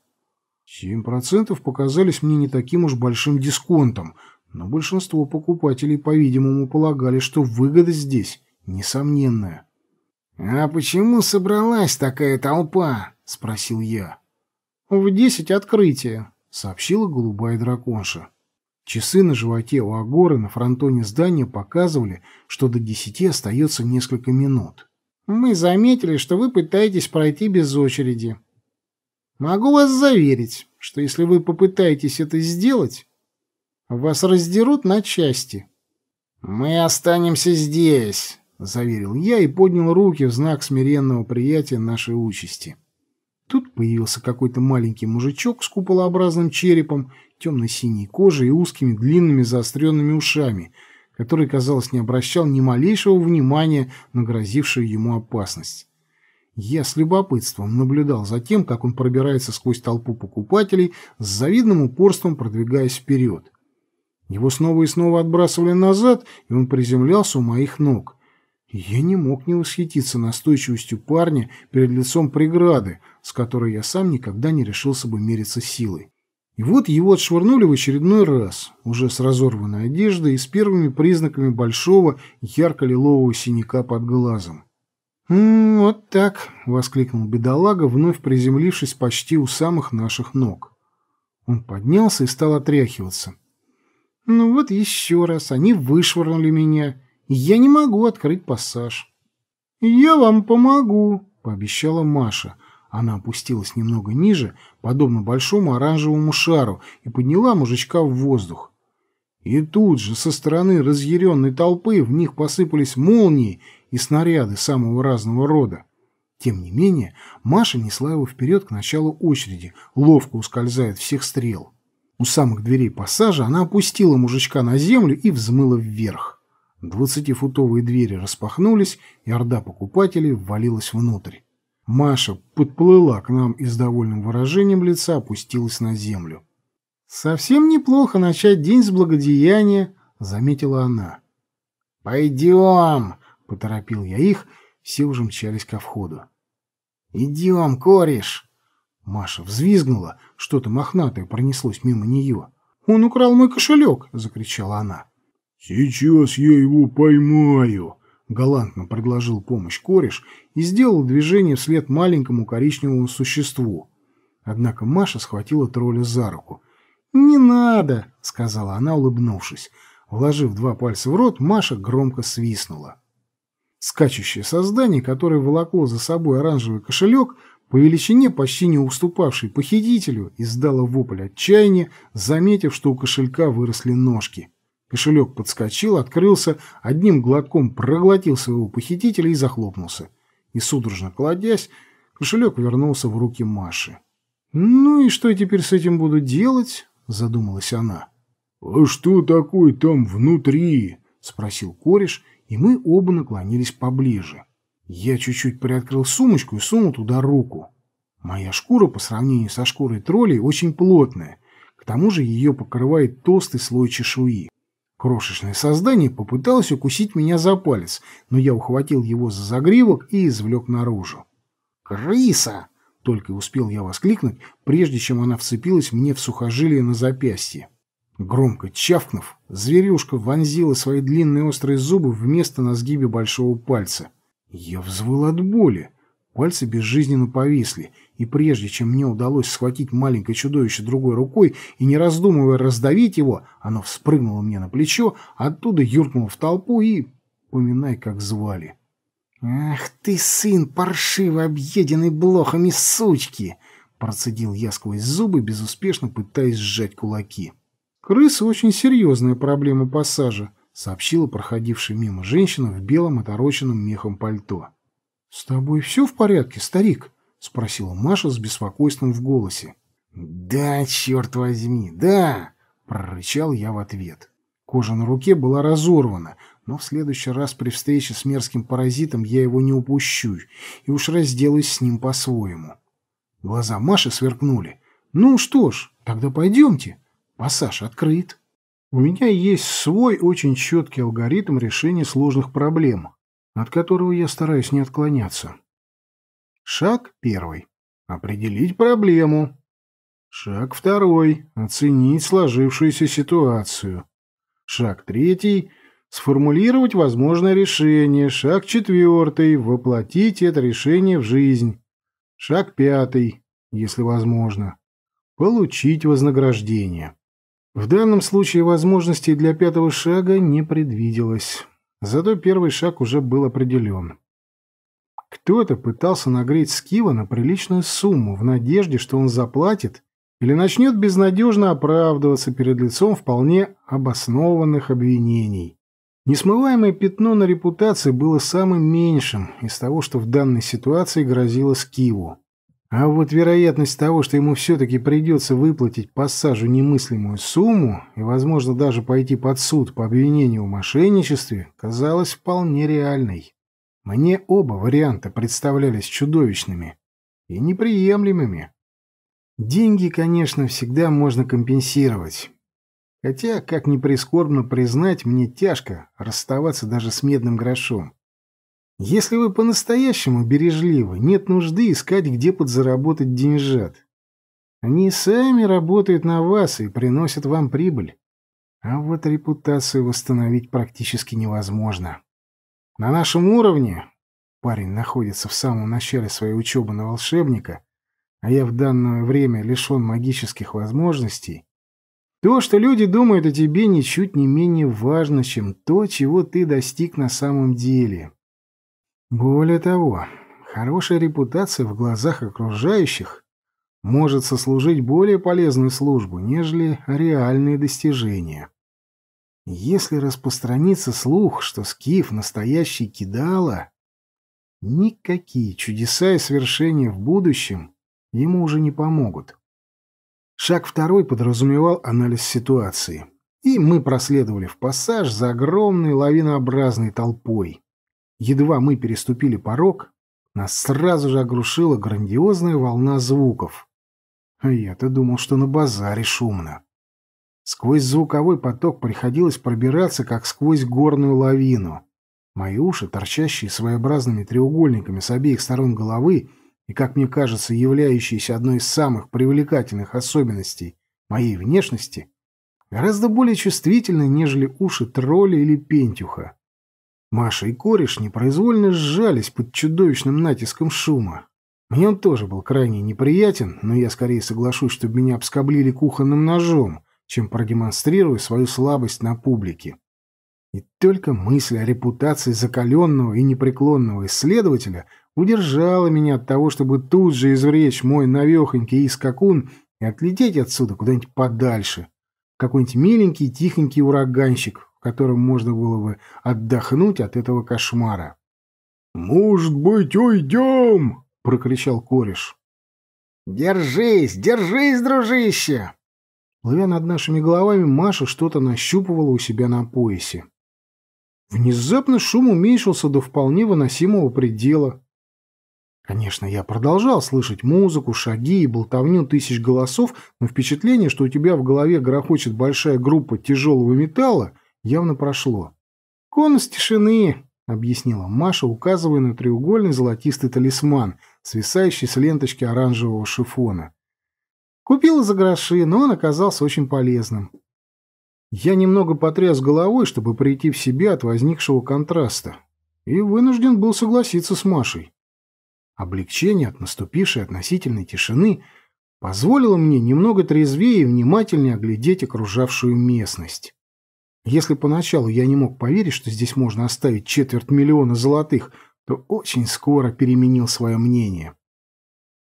Семь процентов показались мне не таким уж большим дисконтом, но большинство покупателей, по-видимому, полагали, что выгода здесь несомненная. «А почему собралась такая толпа?» — спросил я. «В десять открытие», — сообщила голубая драконша. Часы на животе у Агоры на фронтоне здания показывали, что до десяти остается несколько минут. «Мы заметили, что вы пытаетесь пройти без очереди. Могу вас заверить, что если вы попытаетесь это сделать, вас раздерут на части. Мы останемся здесь, заверил я и поднял руки в знак смиренного приятия нашей участи. Тут появился какой-то маленький мужичок с куполообразным черепом, темно-синей кожей и узкими длинными заостренными ушами, который, казалось, не обращал ни малейшего внимания на грозившую ему опасность. Я с любопытством наблюдал за тем, как он пробирается сквозь толпу покупателей, с завидным упорством продвигаясь вперед. Его снова и снова отбрасывали назад, и он приземлялся у моих ног. Я не мог не восхититься настойчивостью парня перед лицом преграды, с которой я сам никогда не решился бы мериться силой. И вот его отшвырнули в очередной раз, уже с разорванной одеждой и с первыми признаками большого ярко-лилового синяка под глазом так!» — воскликнул бедолага, вновь приземлившись почти у самых наших ног. Он поднялся и стал отряхиваться. «Ну вот еще раз, они вышвырнули меня, и я не могу открыть пассаж». «Я вам помогу», — пообещала Маша. Она опустилась немного ниже, подобно большому оранжевому шару, и подняла мужичка в воздух. И тут же со стороны разъяренной толпы в них посыпались молнии и снаряды самого разного рода. Тем не менее, Маша несла его вперед к началу очереди, ловко ускользает всех стрел. У самых дверей пассажа она опустила мужичка на землю и взмыла вверх. Двадцатифутовые двери распахнулись, и орда покупателей ввалилась внутрь. Маша подплыла к нам и с довольным выражением лица опустилась на землю. «Совсем неплохо начать день с благодеяния», — заметила она. «Пойдем!» Поторопил я их, все уже мчались ко входу. «Идем, кореш!» Маша взвизгнула, что-то мохнатое пронеслось мимо нее. «Он украл мой кошелек!» — закричала она. «Сейчас я его поймаю!» — галантно предложил помощь кореш и сделал движение вслед маленькому коричневому существу. Однако Маша схватила тролля за руку. «Не надо!» — сказала она, улыбнувшись. Вложив два пальца в рот, Маша громко свистнула. Скачущее создание, которое волокло за собой оранжевый кошелек, по величине почти не уступавший похитителю, издало вопль отчаяния, заметив, что у кошелька выросли ножки. Кошелек подскочил, открылся, одним глотком проглотил своего похитителя и захлопнулся. И судорожно кладясь, кошелек вернулся в руки Маши. «Ну и что я теперь с этим буду делать?» – задумалась она. «А что такое там внутри?» – спросил кореш и мы оба наклонились поближе. Я чуть-чуть приоткрыл сумочку и сунул туда руку. Моя шкура по сравнению со шкурой троллей очень плотная, к тому же ее покрывает толстый слой чешуи. Крошечное создание попыталось укусить меня за палец, но я ухватил его за загривок и извлек наружу. «Крыса!» — только успел я воскликнуть, прежде чем она вцепилась мне в сухожилие на запястье. Громко чавкнув, зверюшка вонзила свои длинные острые зубы в место на сгибе большого пальца. Я взвыл от боли. Пальцы безжизненно повисли, и прежде чем мне удалось схватить маленькое чудовище другой рукой и, не раздумывая, раздавить его, оно вспрыгнуло мне на плечо, оттуда юркнуло в толпу и... поминай, как звали. «Ах ты, сын паршивый, объеденный блохами сучки!» Процедил я сквозь зубы, безуспешно пытаясь сжать кулаки крысы очень серьезная проблема пассажа», сообщила проходившая мимо женщина в белом отороченном мехом пальто. «С тобой все в порядке, старик?» — спросила Маша с беспокойством в голосе. «Да, черт возьми, да!» — прорычал я в ответ. Кожа на руке была разорвана, но в следующий раз при встрече с мерзким паразитом я его не упущу и уж разделаюсь с ним по-своему. Глаза Маши сверкнули. «Ну что ж, тогда пойдемте. Пассаж открыт. У меня есть свой очень четкий алгоритм решения сложных проблем, от которого я стараюсь не отклоняться. Шаг первый. Определить проблему. Шаг второй. Оценить сложившуюся ситуацию. Шаг третий. Сформулировать возможное решение. Шаг четвертый. Воплотить это решение в жизнь. Шаг пятый, если возможно. Получить вознаграждение. В данном случае возможностей для пятого шага не предвиделось. Зато первый шаг уже был определен. Кто-то пытался нагреть Скива на приличную сумму в надежде, что он заплатит или начнет безнадежно оправдываться перед лицом вполне обоснованных обвинений. Несмываемое пятно на репутации было самым меньшим из того, что в данной ситуации грозило Скиву. А вот вероятность того, что ему все-таки придется выплатить пассажу немыслимую сумму и, возможно, даже пойти под суд по обвинению в мошенничестве, казалась вполне реальной. Мне оба варианта представлялись чудовищными и неприемлемыми. Деньги, конечно, всегда можно компенсировать. Хотя, как ни прискорбно признать, мне тяжко расставаться даже с медным грошом. Если вы по-настоящему бережливы, нет нужды искать, где подзаработать деньжат. Они сами работают на вас и приносят вам прибыль. А вот репутацию восстановить практически невозможно. На нашем уровне парень находится в самом начале своей учебы на волшебника, а я в данное время лишен магических возможностей, то, что люди думают о тебе, ничуть не менее важно, чем то, чего ты достиг на самом деле. Более того, хорошая репутация в глазах окружающих может сослужить более полезную службу, нежели реальные достижения. Если распространится слух, что Скиф — настоящий кидала, никакие чудеса и свершения в будущем ему уже не помогут. Шаг второй подразумевал анализ ситуации, и мы проследовали в пассаж за огромной лавинообразной толпой. Едва мы переступили порог, нас сразу же огрушила грандиозная волна звуков. А я-то думал, что на базаре шумно. Сквозь звуковой поток приходилось пробираться, как сквозь горную лавину. Мои уши, торчащие своеобразными треугольниками с обеих сторон головы и, как мне кажется, являющиеся одной из самых привлекательных особенностей моей внешности, гораздо более чувствительны, нежели уши тролля или пентюха. Маша и кореш непроизвольно сжались под чудовищным натиском шума. Мне он тоже был крайне неприятен, но я скорее соглашусь, чтобы меня обскоблили кухонным ножом, чем продемонстрирую свою слабость на публике. И только мысль о репутации закаленного и непреклонного исследователя удержала меня от того, чтобы тут же извлечь мой навехонький искакун и отлететь отсюда куда-нибудь подальше. Какой-нибудь миленький, тихонький ураганщик, в котором можно было бы отдохнуть от этого кошмара. «Может быть, уйдем!» — прокричал кореш. «Держись, держись, дружище!» Плывя над нашими головами, Маша что-то нащупывала у себя на поясе. Внезапно шум уменьшился до вполне выносимого предела. Конечно, я продолжал слышать музыку, шаги и болтовню тысяч голосов, но впечатление, что у тебя в голове грохочет большая группа тяжелого металла, явно прошло. «Конус тишины», — объяснила Маша, указывая на треугольный золотистый талисман, свисающий с ленточки оранжевого шифона. Купила за гроши, но он оказался очень полезным. Я немного потряс головой, чтобы прийти в себя от возникшего контраста, и вынужден был согласиться с Машей. Облегчение от наступившей относительной тишины позволило мне немного трезвее и внимательнее оглядеть окружавшую местность. Если поначалу я не мог поверить, что здесь можно оставить четверть миллиона золотых, то очень скоро переменил свое мнение.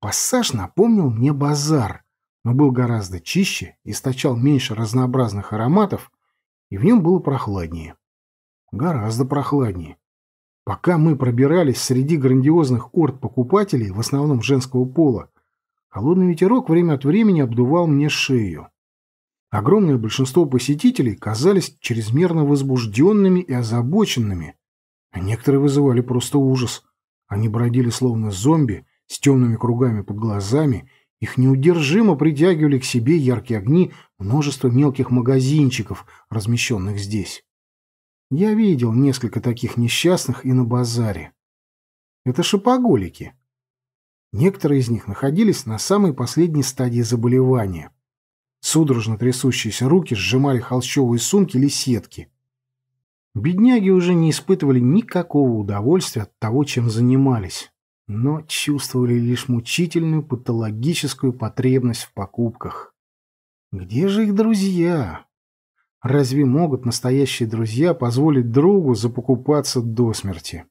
Пассаж напомнил мне базар, но был гораздо чище, источал меньше разнообразных ароматов, и в нем было прохладнее. Гораздо прохладнее. Пока мы пробирались среди грандиозных орд покупателей, в основном женского пола, холодный ветерок время от времени обдувал мне шею. Огромное большинство посетителей казались чрезмерно возбужденными и озабоченными, а некоторые вызывали просто ужас. Они бродили словно зомби с темными кругами под глазами, их неудержимо притягивали к себе яркие огни множество мелких магазинчиков, размещенных здесь. Я видел несколько таких несчастных и на базаре. Это шопоголики. Некоторые из них находились на самой последней стадии заболевания – Судорожно трясущиеся руки сжимали холщовые сумки или сетки. Бедняги уже не испытывали никакого удовольствия от того, чем занимались, но чувствовали лишь мучительную патологическую потребность в покупках. Где же их друзья? Разве могут настоящие друзья позволить другу запокупаться до смерти?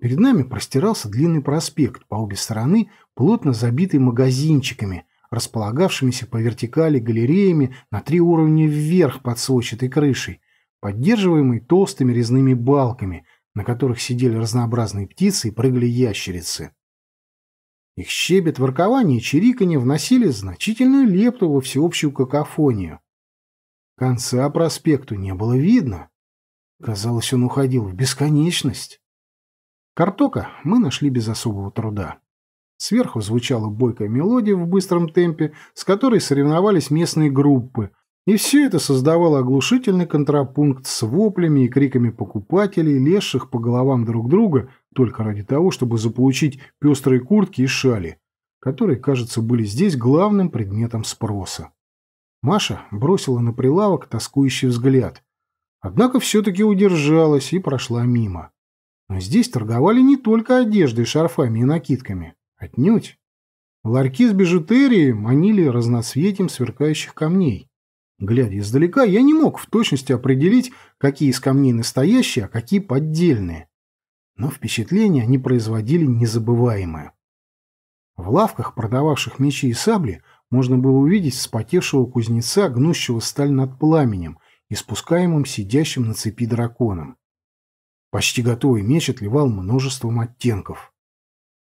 Перед нами простирался длинный проспект, по обе стороны плотно забитый магазинчиками – располагавшимися по вертикали галереями на три уровня вверх под сводчатой крышей, поддерживаемой толстыми резными балками, на которых сидели разнообразные птицы и прыгали ящерицы. Их щебет, воркование и чириканье вносили значительную лепту во всеобщую какофонию. Конца проспекту не было видно. Казалось, он уходил в бесконечность. Картока мы нашли без особого труда. Сверху звучала бойкая мелодия в быстром темпе, с которой соревновались местные группы, и все это создавало оглушительный контрапункт с воплями и криками покупателей, лезших по головам друг друга только ради того, чтобы заполучить пестрые куртки и шали, которые, кажется, были здесь главным предметом спроса. Маша бросила на прилавок тоскующий взгляд, однако все-таки удержалась и прошла мимо. Но здесь торговали не только одеждой, шарфами и накидками. Отнюдь. ларки с бижутерией манили разноцветием сверкающих камней. Глядя издалека, я не мог в точности определить, какие из камней настоящие, а какие поддельные. Но впечатление они производили незабываемое. В лавках, продававших мечи и сабли, можно было увидеть вспотевшего кузнеца, гнущего сталь над пламенем, испускаемым сидящим на цепи драконом. Почти готовый меч отливал множеством оттенков.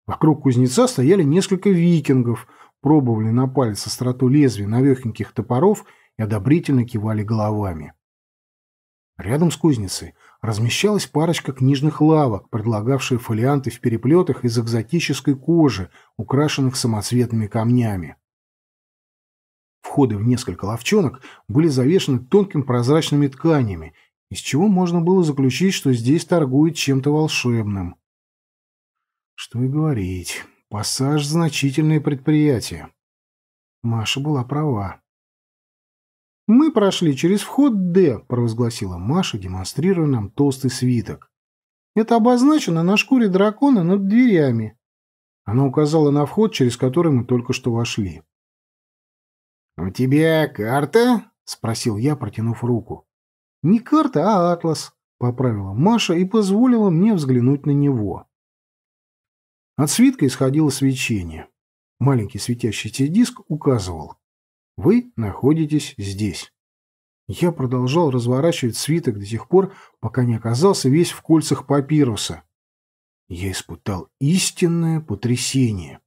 Вокруг кузнеца стояли несколько викингов, пробовали на палец остроту лезвий навехеньких топоров и одобрительно кивали головами. Рядом с кузницей размещалась парочка книжных лавок, предлагавшие фолианты в переплетах из экзотической кожи, украшенных самоцветными камнями. Входы в несколько ловчонок были завешены тонким прозрачными тканями, из чего можно было заключить, что здесь торгуют чем-то волшебным. Что и говорить, пассаж — значительное предприятие. Маша была права. «Мы прошли через вход «Д», — провозгласила Маша, демонстрируя нам толстый свиток. «Это обозначено на шкуре дракона над дверями». Она указала на вход, через который мы только что вошли. «У тебя карта?» — спросил я, протянув руку. «Не карта, а атлас», — поправила Маша и позволила мне взглянуть на него. От свитка исходило свечение. Маленький светящийся диск указывал. Вы находитесь здесь. Я продолжал разворачивать свиток до тех пор, пока не оказался весь в кольцах папируса. Я испытал истинное потрясение.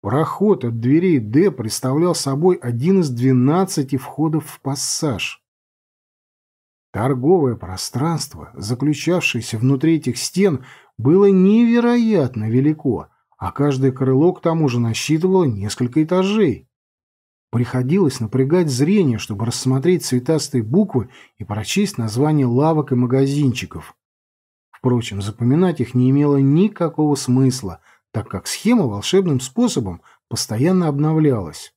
Проход от дверей «Д» представлял собой один из двенадцати входов в пассаж. Торговое пространство, заключавшееся внутри этих стен, было невероятно велико, а каждое крыло к тому же насчитывало несколько этажей. Приходилось напрягать зрение, чтобы рассмотреть цветастые буквы и прочесть названия лавок и магазинчиков. Впрочем, запоминать их не имело никакого смысла, так как схема волшебным способом постоянно обновлялась.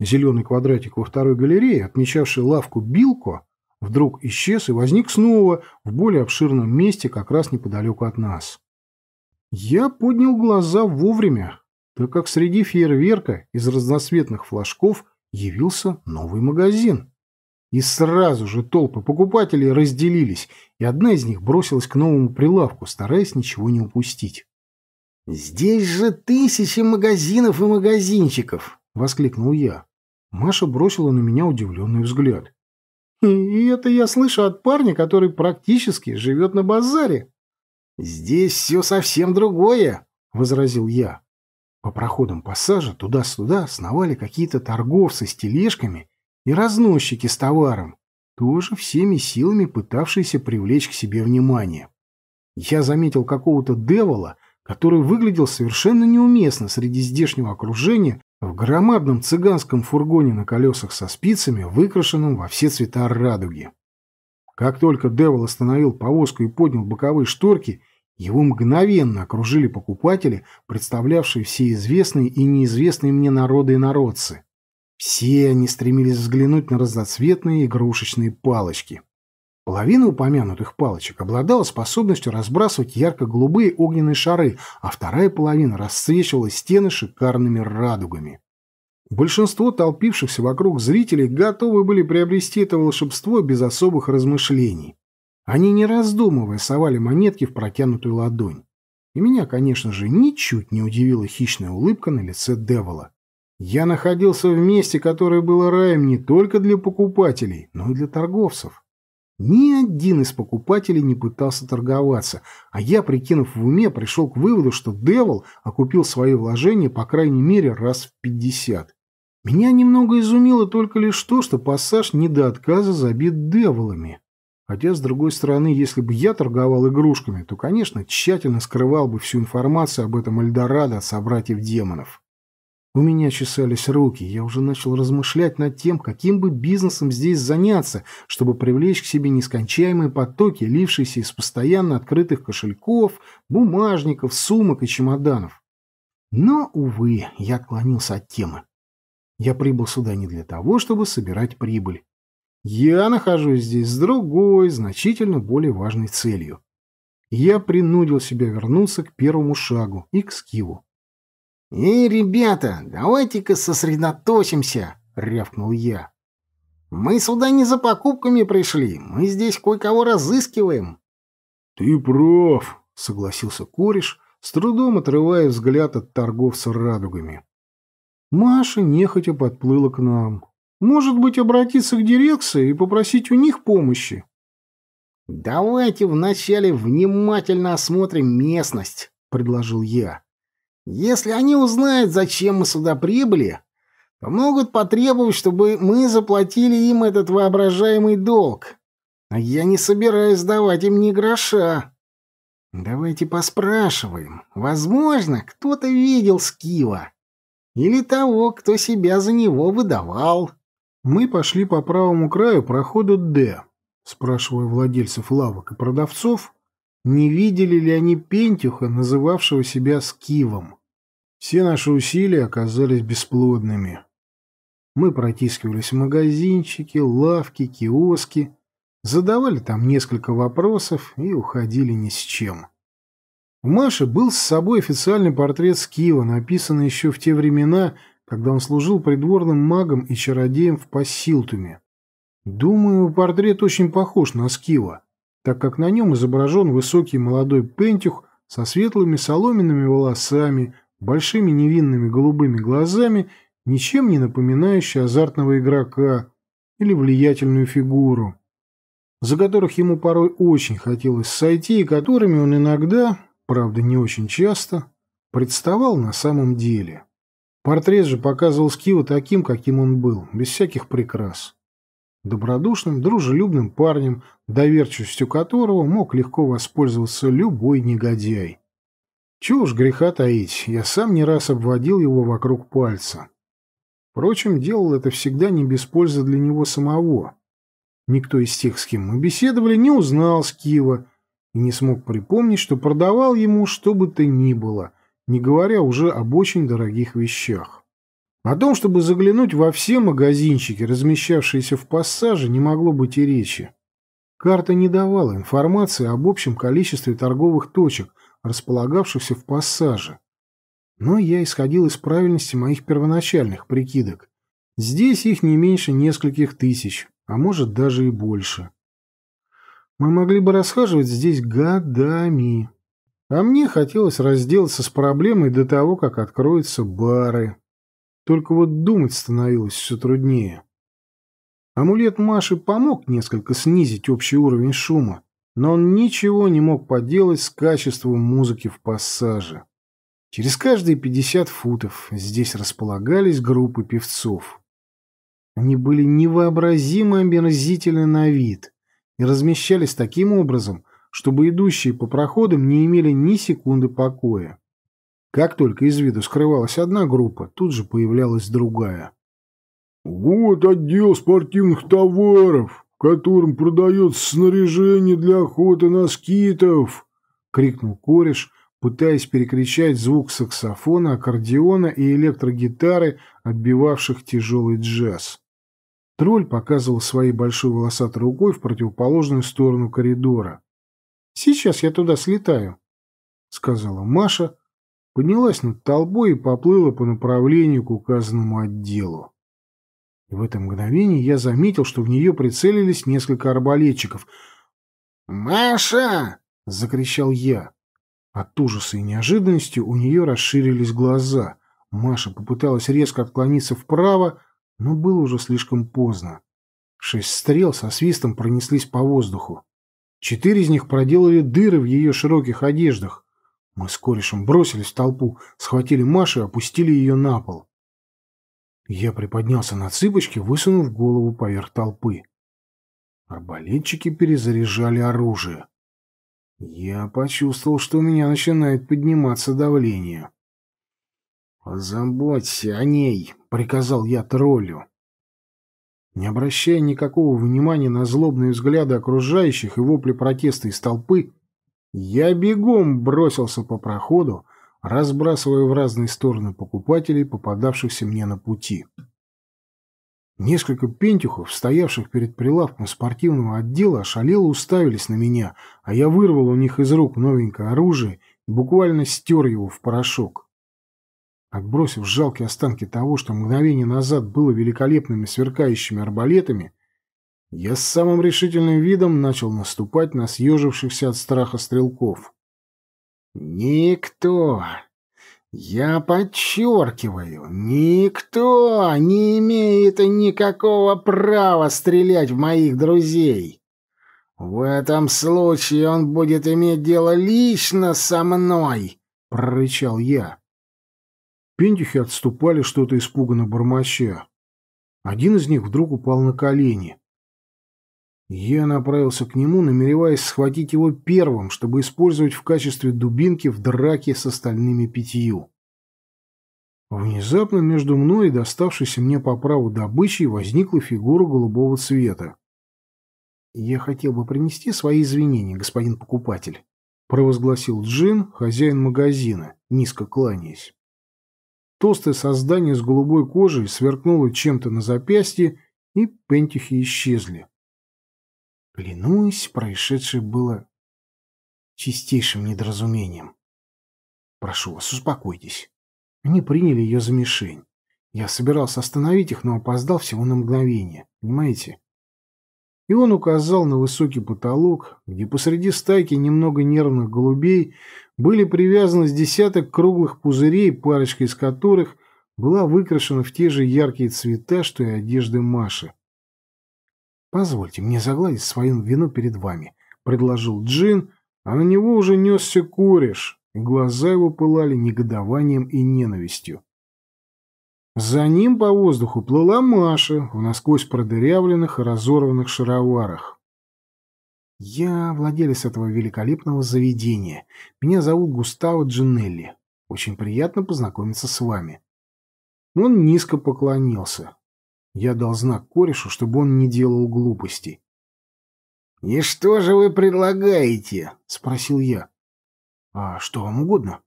Зеленый квадратик во второй галерее, отмечавший лавку Билко, вдруг исчез и возник снова в более обширном месте, как раз неподалеку от нас. Я поднял глаза вовремя, так как среди фейерверка из разноцветных флажков явился новый магазин. И сразу же толпы покупателей разделились, и одна из них бросилась к новому прилавку, стараясь ничего не упустить. «Здесь же тысячи магазинов и магазинчиков!» — воскликнул я. Маша бросила на меня удивленный взгляд. И это я слышу от парня, который практически живет на базаре. «Здесь все совсем другое», — возразил я. По проходам пассажа туда-сюда сновали какие-то торговцы с тележками и разносчики с товаром, тоже всеми силами пытавшиеся привлечь к себе внимание. Я заметил какого-то девола, который выглядел совершенно неуместно среди здешнего окружения в громадном цыганском фургоне на колесах со спицами, выкрашенном во все цвета радуги. Как только Девол остановил повозку и поднял боковые шторки, его мгновенно окружили покупатели, представлявшие все известные и неизвестные мне народы и народцы. Все они стремились взглянуть на разноцветные игрушечные палочки. Половина упомянутых палочек обладала способностью разбрасывать ярко-голубые огненные шары, а вторая половина расцвечивала стены шикарными радугами. Большинство толпившихся вокруг зрителей готовы были приобрести это волшебство без особых размышлений. Они, не раздумывая, совали монетки в протянутую ладонь. И меня, конечно же, ничуть не удивила хищная улыбка на лице Девола. Я находился в месте, которое было раем не только для покупателей, но и для торговцев. Ни один из покупателей не пытался торговаться, а я, прикинув в уме, пришел к выводу, что Девил окупил свои вложения по крайней мере раз в 50. Меня немного изумило только лишь то, что пассаж не до отказа забит Девилами. Хотя, с другой стороны, если бы я торговал игрушками, то, конечно, тщательно скрывал бы всю информацию об этом Эльдорадо от собратьев демонов. У меня чесались руки, я уже начал размышлять над тем, каким бы бизнесом здесь заняться, чтобы привлечь к себе нескончаемые потоки, лившиеся из постоянно открытых кошельков, бумажников, сумок и чемоданов. Но, увы, я отклонился от темы. Я прибыл сюда не для того, чтобы собирать прибыль. Я нахожусь здесь с другой, значительно более важной целью. Я принудил себя вернуться к первому шагу и к Скиву. «Эй, ребята, давайте-ка сосредоточимся!» — рявкнул я. «Мы сюда не за покупками пришли, мы здесь кое-кого разыскиваем». «Ты прав», — согласился кореш, с трудом отрывая взгляд от торговца радугами. Маша нехотя подплыла к нам. «Может быть, обратиться к дирекции и попросить у них помощи?» «Давайте вначале внимательно осмотрим местность», — предложил я. Если они узнают, зачем мы сюда прибыли, то могут потребовать, чтобы мы заплатили им этот воображаемый долг. А я не собираюсь давать им ни гроша. Давайте поспрашиваем. Возможно, кто-то видел Скива. Или того, кто себя за него выдавал. Мы пошли по правому краю прохода «Д», спрашивая владельцев лавок и продавцов, не видели ли они Пентюха, называвшего себя Скивом. Все наши усилия оказались бесплодными. Мы протискивались в магазинчики, лавки, киоски, задавали там несколько вопросов и уходили ни с чем. У Маши был с собой официальный портрет Скива, написанный еще в те времена, когда он служил придворным магом и чародеем в Пассилтуме. Думаю, портрет очень похож на Скива так как на нем изображен высокий молодой пентюх со светлыми соломенными волосами, большими невинными голубыми глазами, ничем не напоминающий азартного игрока или влиятельную фигуру, за которых ему порой очень хотелось сойти и которыми он иногда, правда не очень часто, представал на самом деле. Портрет же показывал Скива таким, каким он был, без всяких прикрас добродушным, дружелюбным парнем, доверчивостью которого мог легко воспользоваться любой негодяй. Чего уж греха таить, я сам не раз обводил его вокруг пальца. Впрочем, делал это всегда не без пользы для него самого. Никто из тех, с кем мы беседовали, не узнал Скива и не смог припомнить, что продавал ему что бы то ни было, не говоря уже об очень дорогих вещах. О том, чтобы заглянуть во все магазинчики, размещавшиеся в пассаже, не могло быть и речи. Карта не давала информации об общем количестве торговых точек, располагавшихся в пассаже. Но я исходил из правильности моих первоначальных прикидок. Здесь их не меньше нескольких тысяч, а может даже и больше. Мы могли бы расхаживать здесь годами. А мне хотелось разделаться с проблемой до того, как откроются бары. Только вот думать становилось все труднее. Амулет Маши помог несколько снизить общий уровень шума, но он ничего не мог поделать с качеством музыки в пассаже. Через каждые 50 футов здесь располагались группы певцов. Они были невообразимо омерзительны на вид и размещались таким образом, чтобы идущие по проходам не имели ни секунды покоя. Как только из виду скрывалась одна группа, тут же появлялась другая. «Вот отдел спортивных товаров, в котором продается снаряжение для охоты на скитов!» — крикнул кореш, пытаясь перекричать звук саксофона, аккордеона и электрогитары, отбивавших тяжелый джаз. Тролль показывал своей большой волосатой рукой в противоположную сторону коридора. «Сейчас я туда слетаю», — сказала Маша, — поднялась над толпой и поплыла по направлению к указанному отделу. И в это мгновение я заметил, что в нее прицелились несколько арбалетчиков. «Маша!» — закричал я. От ужаса и неожиданности у нее расширились глаза. Маша попыталась резко отклониться вправо, но было уже слишком поздно. Шесть стрел со свистом пронеслись по воздуху. Четыре из них проделали дыры в ее широких одеждах. Мы с корешем бросились в толпу, схватили Машу и опустили ее на пол. Я приподнялся на цыпочки, высунув голову поверх толпы. Арбалетчики перезаряжали оружие. Я почувствовал, что у меня начинает подниматься давление. «Позаботься о ней», — приказал я троллю. Не обращая никакого внимания на злобные взгляды окружающих и вопли протеста из толпы, я бегом бросился по проходу, разбрасывая в разные стороны покупателей, попадавшихся мне на пути. Несколько пентюхов, стоявших перед прилавком спортивного отдела, шалело уставились на меня, а я вырвал у них из рук новенькое оружие и буквально стер его в порошок. Отбросив жалкие останки того, что мгновение назад было великолепными сверкающими арбалетами, я с самым решительным видом начал наступать на съежившихся от страха стрелков. «Никто, я подчеркиваю, никто не имеет никакого права стрелять в моих друзей. В этом случае он будет иметь дело лично со мной, — прорычал я. Пентюхи отступали, что-то испуганно бормоча. Один из них вдруг упал на колени. Я направился к нему, намереваясь схватить его первым, чтобы использовать в качестве дубинки в драке с остальными пятью. Внезапно между мной и доставшейся мне по праву добычей возникла фигура голубого цвета. «Я хотел бы принести свои извинения, господин покупатель», — провозгласил Джин, хозяин магазина, низко кланяясь. Толстое создание с голубой кожей сверкнуло чем-то на запястье, и пентихи исчезли. Клянусь, происшедшее было чистейшим недоразумением. Прошу вас, успокойтесь. Они приняли ее за мишень. Я собирался остановить их, но опоздал всего на мгновение, понимаете? И он указал на высокий потолок, где посреди стайки немного нервных голубей были привязаны с десяток круглых пузырей, парочка из которых была выкрашена в те же яркие цвета, что и одежды Маши. «Позвольте мне загладить свою вину перед вами», — предложил Джин, а на него уже несся кореш, и глаза его пылали негодованием и ненавистью. За ним по воздуху плыла Маша в насквозь продырявленных и разорванных шароварах. «Я владелец этого великолепного заведения. Меня зовут Густаво Джинелли. Очень приятно познакомиться с вами». Он низко поклонился. Я дал знак корешу, чтобы он не делал глупостей. «И что же вы предлагаете?» — спросил я. «А что вам угодно?»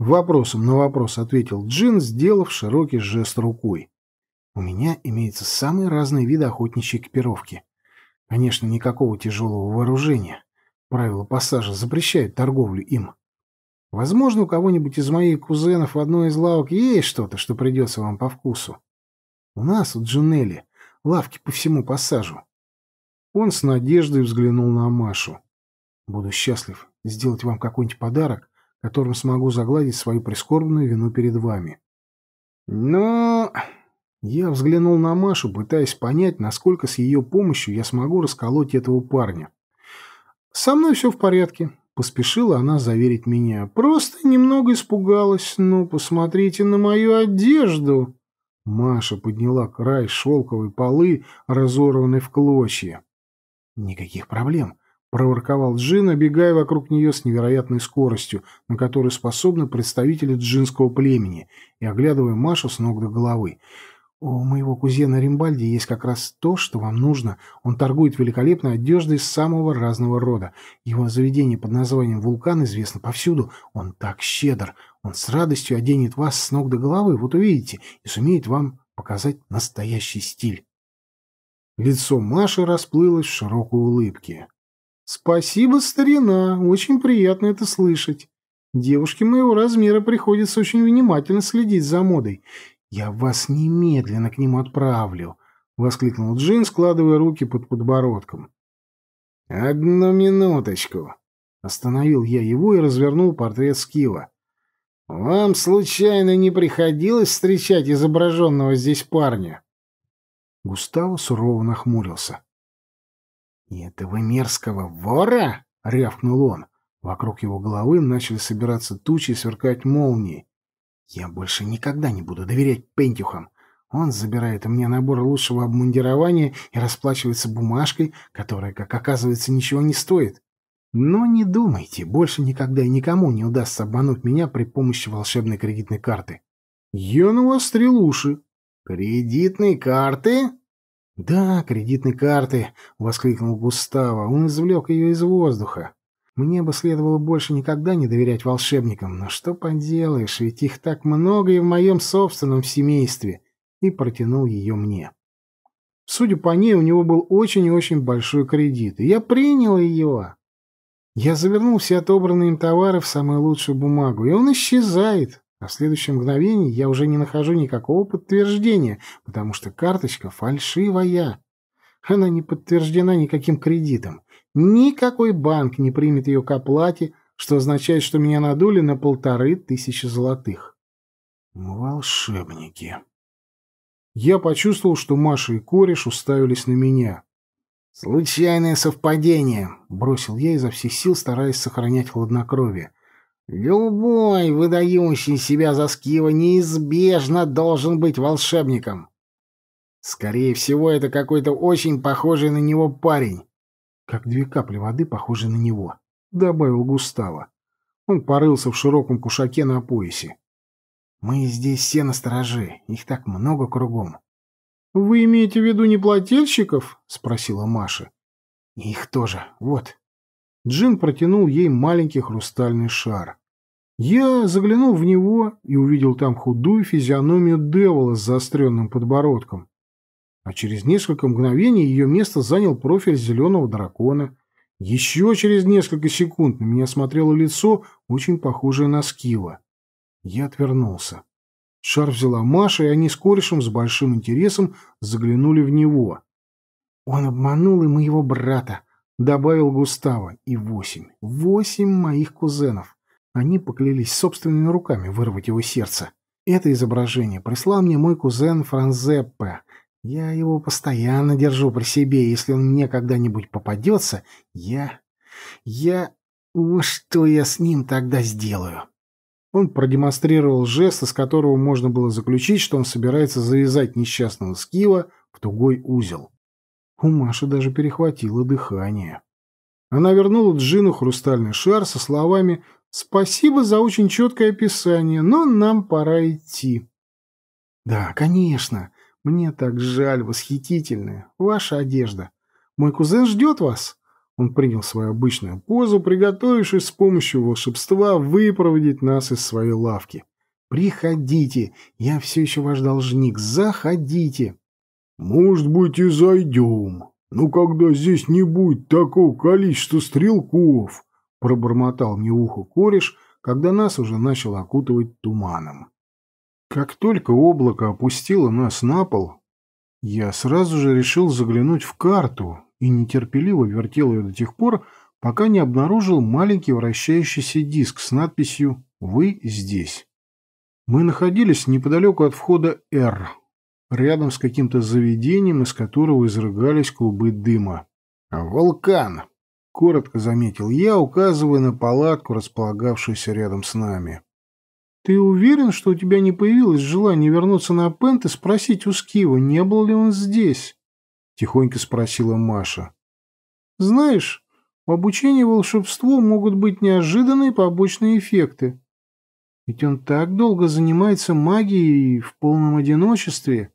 Вопросом на вопрос ответил Джин, сделав широкий жест рукой. «У меня имеются самые разные виды охотничьей экипировки. Конечно, никакого тяжелого вооружения. Правила пассажа запрещают торговлю им. Возможно, у кого-нибудь из моих кузенов в одной из лавок есть что-то, что придется вам по вкусу. У нас, у Джинелли, лавки по всему пассажу. Он с надеждой взглянул на Машу. Буду счастлив сделать вам какой-нибудь подарок, которым смогу загладить свою прискорбную вину перед вами. Но... «Ну, я взглянул на Машу, пытаясь понять, насколько с ее помощью я смогу расколоть этого парня. «Со мной все в порядке», — поспешила она заверить меня. «Просто немного испугалась. Ну, посмотрите на мою одежду». Маша подняла край шелковой полы, разорванной в клочья. «Никаких проблем», — проворковал Джин, обегая вокруг нее с невероятной скоростью, на которую способны представители джинского племени, и оглядывая Машу с ног до головы. «У моего кузена Римбальди есть как раз то, что вам нужно. Он торгует великолепной одеждой самого разного рода. Его заведение под названием «Вулкан» известно повсюду. Он так щедр. Он с радостью оденет вас с ног до головы, вот увидите, и сумеет вам показать настоящий стиль». Лицо Маши расплылось в широкой улыбке. «Спасибо, старина, очень приятно это слышать. Девушке моего размера приходится очень внимательно следить за модой. «Я вас немедленно к нему отправлю», — воскликнул Джин, складывая руки под подбородком. «Одну минуточку», — остановил я его и развернул портрет Скива. «Вам, случайно, не приходилось встречать изображенного здесь парня?» Густаво сурово нахмурился. «И этого мерзкого вора?» — рявкнул он. Вокруг его головы начали собираться тучи и сверкать молнии. Я больше никогда не буду доверять Пентюхам. Он забирает у меня набор лучшего обмундирования и расплачивается бумажкой, которая, как оказывается, ничего не стоит. Но не думайте, больше никогда и никому не удастся обмануть меня при помощи волшебной кредитной карты. Я навострил уши. Кредитные карты? Да, кредитные карты, воскликнул Густава. Он извлек ее из воздуха. Мне бы следовало больше никогда не доверять волшебникам, но что поделаешь, ведь их так много и в моем собственном семействе, и протянул ее мне. Судя по ней, у него был очень и очень большой кредит, и я принял ее. Я завернул все отобранные им товары в самую лучшую бумагу, и он исчезает, а в следующем мгновении я уже не нахожу никакого подтверждения, потому что карточка фальшивая. Она не подтверждена никаким кредитом. Никакой банк не примет ее к оплате, что означает, что меня надули на полторы тысячи золотых. Волшебники. Я почувствовал, что Маша и кореш уставились на меня. «Случайное совпадение», — бросил я изо всех сил, стараясь сохранять хладнокровие. «Любой, выдающий себя за Скива, неизбежно должен быть волшебником. Скорее всего, это какой-то очень похожий на него парень как две капли воды, похожие на него, добавил Густаво. Он порылся в широком кушаке на поясе. Мы здесь все на стороже, их так много кругом. Вы имеете в виду не спросила Маша. Их тоже. Вот. Джин протянул ей маленький хрустальный шар. Я заглянул в него и увидел там худую физиономию Девола с заостренным подбородком. А через несколько мгновений ее место занял профиль зеленого дракона. Еще через несколько секунд на меня смотрело лицо, очень похожее на Скила. Я отвернулся. Шар взяла Маша, и они с корешем с большим интересом заглянули в него. «Он обманул и моего брата», — добавил Густава. «И восемь. Восемь моих кузенов. Они поклялись собственными руками вырвать его сердце. Это изображение прислал мне мой кузен Франзеппе, я его постоянно держу при себе, если он мне когда-нибудь попадется, я... я... О, что я с ним тогда сделаю?» Он продемонстрировал жест, из которого можно было заключить, что он собирается завязать несчастного Скива в тугой узел. У Маши даже перехватило дыхание. Она вернула Джину хрустальный шар со словами «Спасибо за очень четкое описание, но нам пора идти». «Да, конечно. «Мне так жаль, восхитительная. Ваша одежда. Мой кузен ждет вас». Он принял свою обычную позу, приготовившись с помощью волшебства выпроводить нас из своей лавки. «Приходите! Я все еще ваш должник! Заходите!» «Может быть, и зайдем. Но когда здесь не будет такого количества стрелков!» Пробормотал мне ухо кореш, когда нас уже начал окутывать туманом. Как только облако опустило нас на пол, я сразу же решил заглянуть в карту и нетерпеливо вертел ее до тех пор, пока не обнаружил маленький вращающийся диск с надписью «Вы здесь». Мы находились неподалеку от входа «Р», рядом с каким-то заведением, из которого изрыгались клубы дыма. «Вулкан!» — коротко заметил я, указывая на палатку, располагавшуюся рядом с нами. Ты уверен, что у тебя не появилось желание вернуться на Пент и спросить у Скива, не был ли он здесь? Тихонько спросила Маша. Знаешь, в обучении волшебству могут быть неожиданные побочные эффекты. Ведь он так долго занимается магией в полном одиночестве.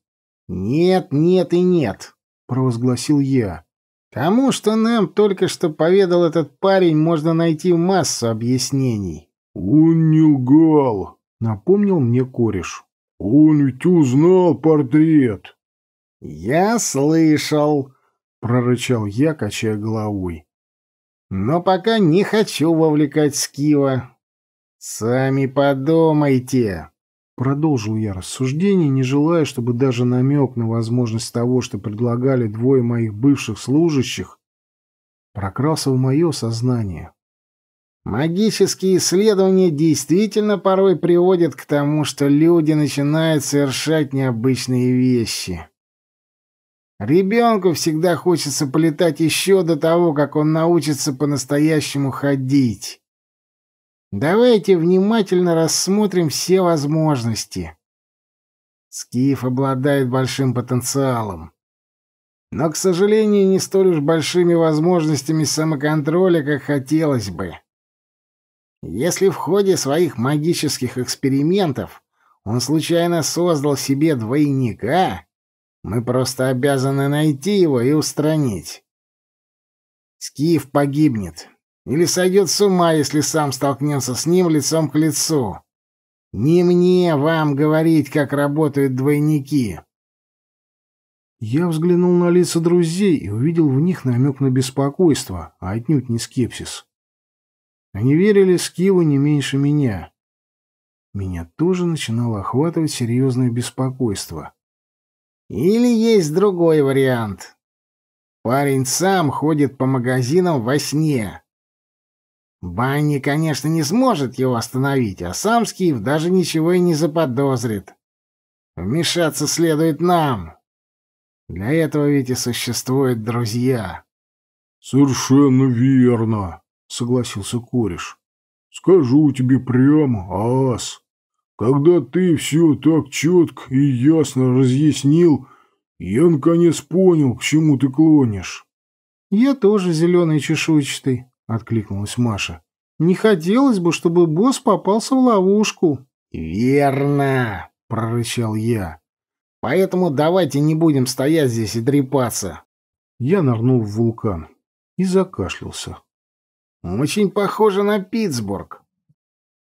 Нет, нет и нет, провозгласил я. Тому, что нам только что поведал этот парень, можно найти массу объяснений. Он не лгал, Напомнил мне кореш. «Он ведь узнал портрет!» «Я слышал!» — прорычал я, качая головой. «Но пока не хочу вовлекать Скива. Сами подумайте!» Продолжил я рассуждение, не желая, чтобы даже намек на возможность того, что предлагали двое моих бывших служащих, прокрался в мое сознание. Магические исследования действительно порой приводят к тому, что люди начинают совершать необычные вещи. Ребенку всегда хочется полетать еще до того, как он научится по-настоящему ходить. Давайте внимательно рассмотрим все возможности. Скиф обладает большим потенциалом. Но, к сожалению, не столь уж большими возможностями самоконтроля, как хотелось бы. Если в ходе своих магических экспериментов он случайно создал себе двойника, мы просто обязаны найти его и устранить. Скиф погибнет или сойдет с ума, если сам столкнется с ним лицом к лицу. Не мне вам говорить, как работают двойники. Я взглянул на лица друзей и увидел в них намек на беспокойство, а отнюдь не скепсис. Они верили Скиву не меньше меня. Меня тоже начинало охватывать серьезное беспокойство. Или есть другой вариант. Парень сам ходит по магазинам во сне. Банни, конечно, не сможет его остановить, а сам Скив даже ничего и не заподозрит. Вмешаться следует нам. Для этого ведь и существуют друзья. — Совершенно верно, — согласился кореш. «Скажу тебе прямо, ас, когда ты все так четко и ясно разъяснил, я наконец понял, к чему ты клонишь». «Я тоже зеленый чешуйчатый», — откликнулась Маша. «Не хотелось бы, чтобы босс попался в ловушку». «Верно», — прорычал я. «Поэтому давайте не будем стоять здесь и дрепаться». Я нырнул в вулкан и закашлялся. Очень похоже на Питтсбург.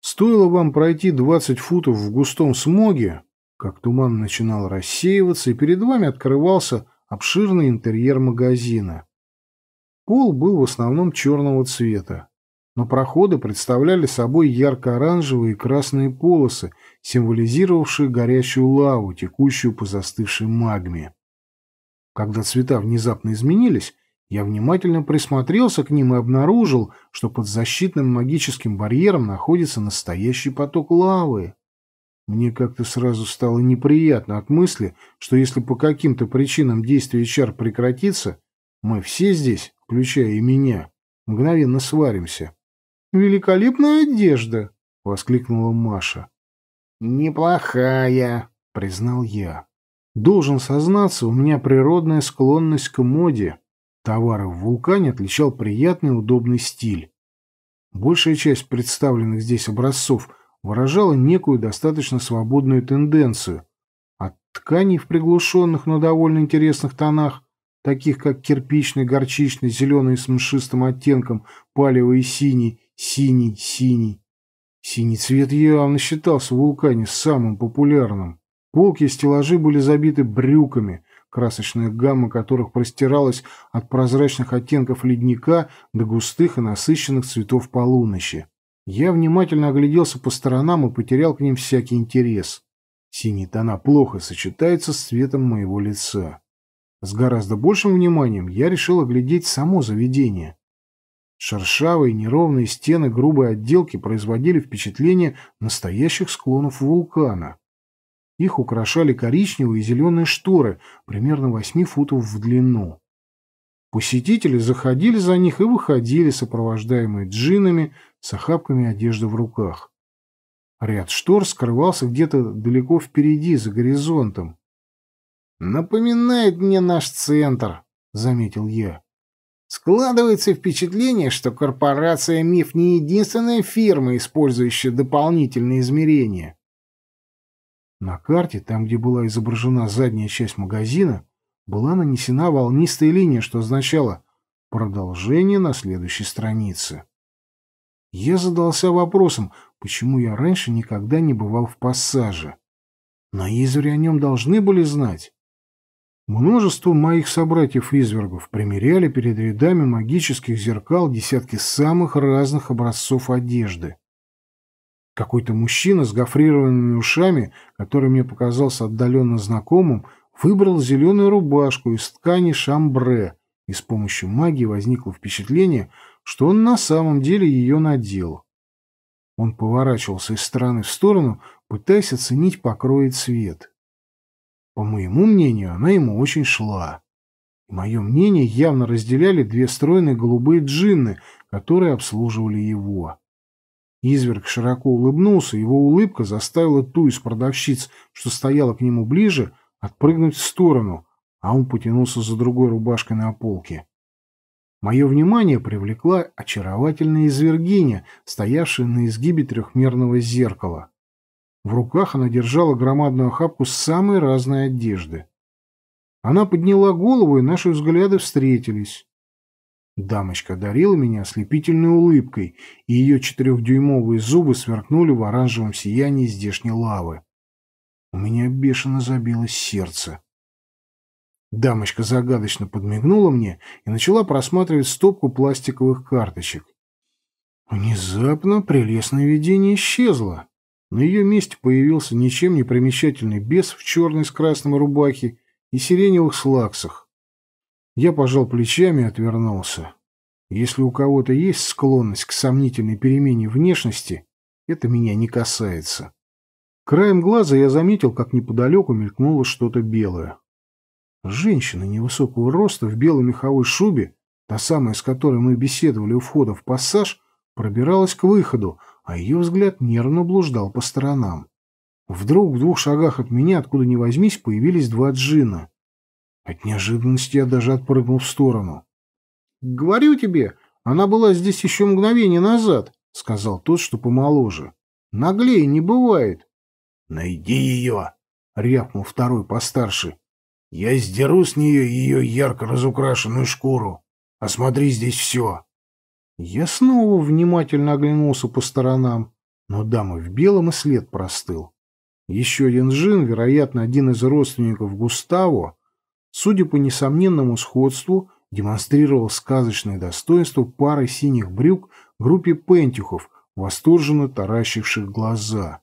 Стоило вам пройти 20 футов в густом смоге, как туман начинал рассеиваться, и перед вами открывался обширный интерьер магазина. Пол был в основном черного цвета, но проходы представляли собой ярко-оранжевые и красные полосы, символизировавшие горящую лаву, текущую по застывшей магме. Когда цвета внезапно изменились, я внимательно присмотрелся к ним и обнаружил, что под защитным магическим барьером находится настоящий поток лавы. Мне как-то сразу стало неприятно от мысли, что если по каким-то причинам действие чар прекратится, мы все здесь, включая и меня, мгновенно сваримся. «Великолепная одежда!» — воскликнула Маша. «Неплохая!» — признал я. «Должен сознаться, у меня природная склонность к моде» товаров в «Вулкане» отличал приятный удобный стиль. Большая часть представленных здесь образцов выражала некую достаточно свободную тенденцию от тканей в приглушенных, но довольно интересных тонах, таких как кирпичный, горчичный, зеленый с мшистым оттенком, палевый и синий, синий, синий. Синий цвет явно считался в вулкане самым популярным. Полки и стеллажи были забиты брюками, красочная гамма которых простиралась от прозрачных оттенков ледника до густых и насыщенных цветов полуночи. Я внимательно огляделся по сторонам и потерял к ним всякий интерес. Синие тона плохо сочетаются с цветом моего лица. С гораздо большим вниманием я решил оглядеть само заведение. Шершавые неровные стены грубой отделки производили впечатление настоящих склонов вулкана. Их украшали коричневые и зеленые шторы, примерно 8 футов в длину. Посетители заходили за них и выходили, сопровождаемые джинами с охапками одежды в руках. Ряд штор скрывался где-то далеко впереди, за горизонтом. «Напоминает мне наш центр», — заметил я. Складывается впечатление, что корпорация «Миф» не единственная фирма, использующая дополнительные измерения. На карте, там, где была изображена задняя часть магазина, была нанесена волнистая линия, что означало «продолжение на следующей странице». Я задался вопросом, почему я раньше никогда не бывал в пассаже. На Извере о нем должны были знать. Множество моих собратьев-извергов примеряли перед рядами магических зеркал десятки самых разных образцов одежды. Какой-то мужчина с гофрированными ушами, который мне показался отдаленно знакомым, выбрал зеленую рубашку из ткани шамбре, и с помощью магии возникло впечатление, что он на самом деле ее надел. Он поворачивался из стороны в сторону, пытаясь оценить покроет цвет. По моему мнению, она ему очень шла. Мое мнение явно разделяли две стройные голубые джинны, которые обслуживали его. Изверг широко улыбнулся, его улыбка заставила ту из продавщиц, что стояла к нему ближе, отпрыгнуть в сторону, а он потянулся за другой рубашкой на полке. Мое внимание привлекла очаровательная извергиня, стоявшая на изгибе трехмерного зеркала. В руках она держала громадную охапку самой разной одежды. Она подняла голову, и наши взгляды встретились. Дамочка дарила меня ослепительной улыбкой, и ее четырехдюймовые зубы сверкнули в оранжевом сиянии здешней лавы. У меня бешено забилось сердце. Дамочка загадочно подмигнула мне и начала просматривать стопку пластиковых карточек. Внезапно прелестное видение исчезло. На ее месте появился ничем не примечательный бес в черной с красным рубахе и сиреневых слаксах. Я пожал плечами и отвернулся. Если у кого-то есть склонность к сомнительной перемене внешности, это меня не касается. Краем глаза я заметил, как неподалеку мелькнуло что-то белое. Женщина невысокого роста в белой меховой шубе, та самая, с которой мы беседовали у входа в пассаж, пробиралась к выходу, а ее взгляд нервно блуждал по сторонам. Вдруг в двух шагах от меня, откуда ни возьмись, появились два джина. От неожиданности я даже отпрыгнул в сторону. «Говорю тебе, она была здесь еще мгновение назад», — сказал тот, что помоложе. «Наглее не бывает». «Найди ее!» — рявкнул второй постарше. «Я сдеру с нее ее ярко разукрашенную шкуру. Осмотри здесь все». Я снова внимательно оглянулся по сторонам, но дамы в белом и след простыл. Еще один Джин, вероятно, один из родственников Густаво, судя по несомненному сходству, демонстрировал сказочное достоинство пары синих брюк группе пентюхов, восторженно таращивших глаза.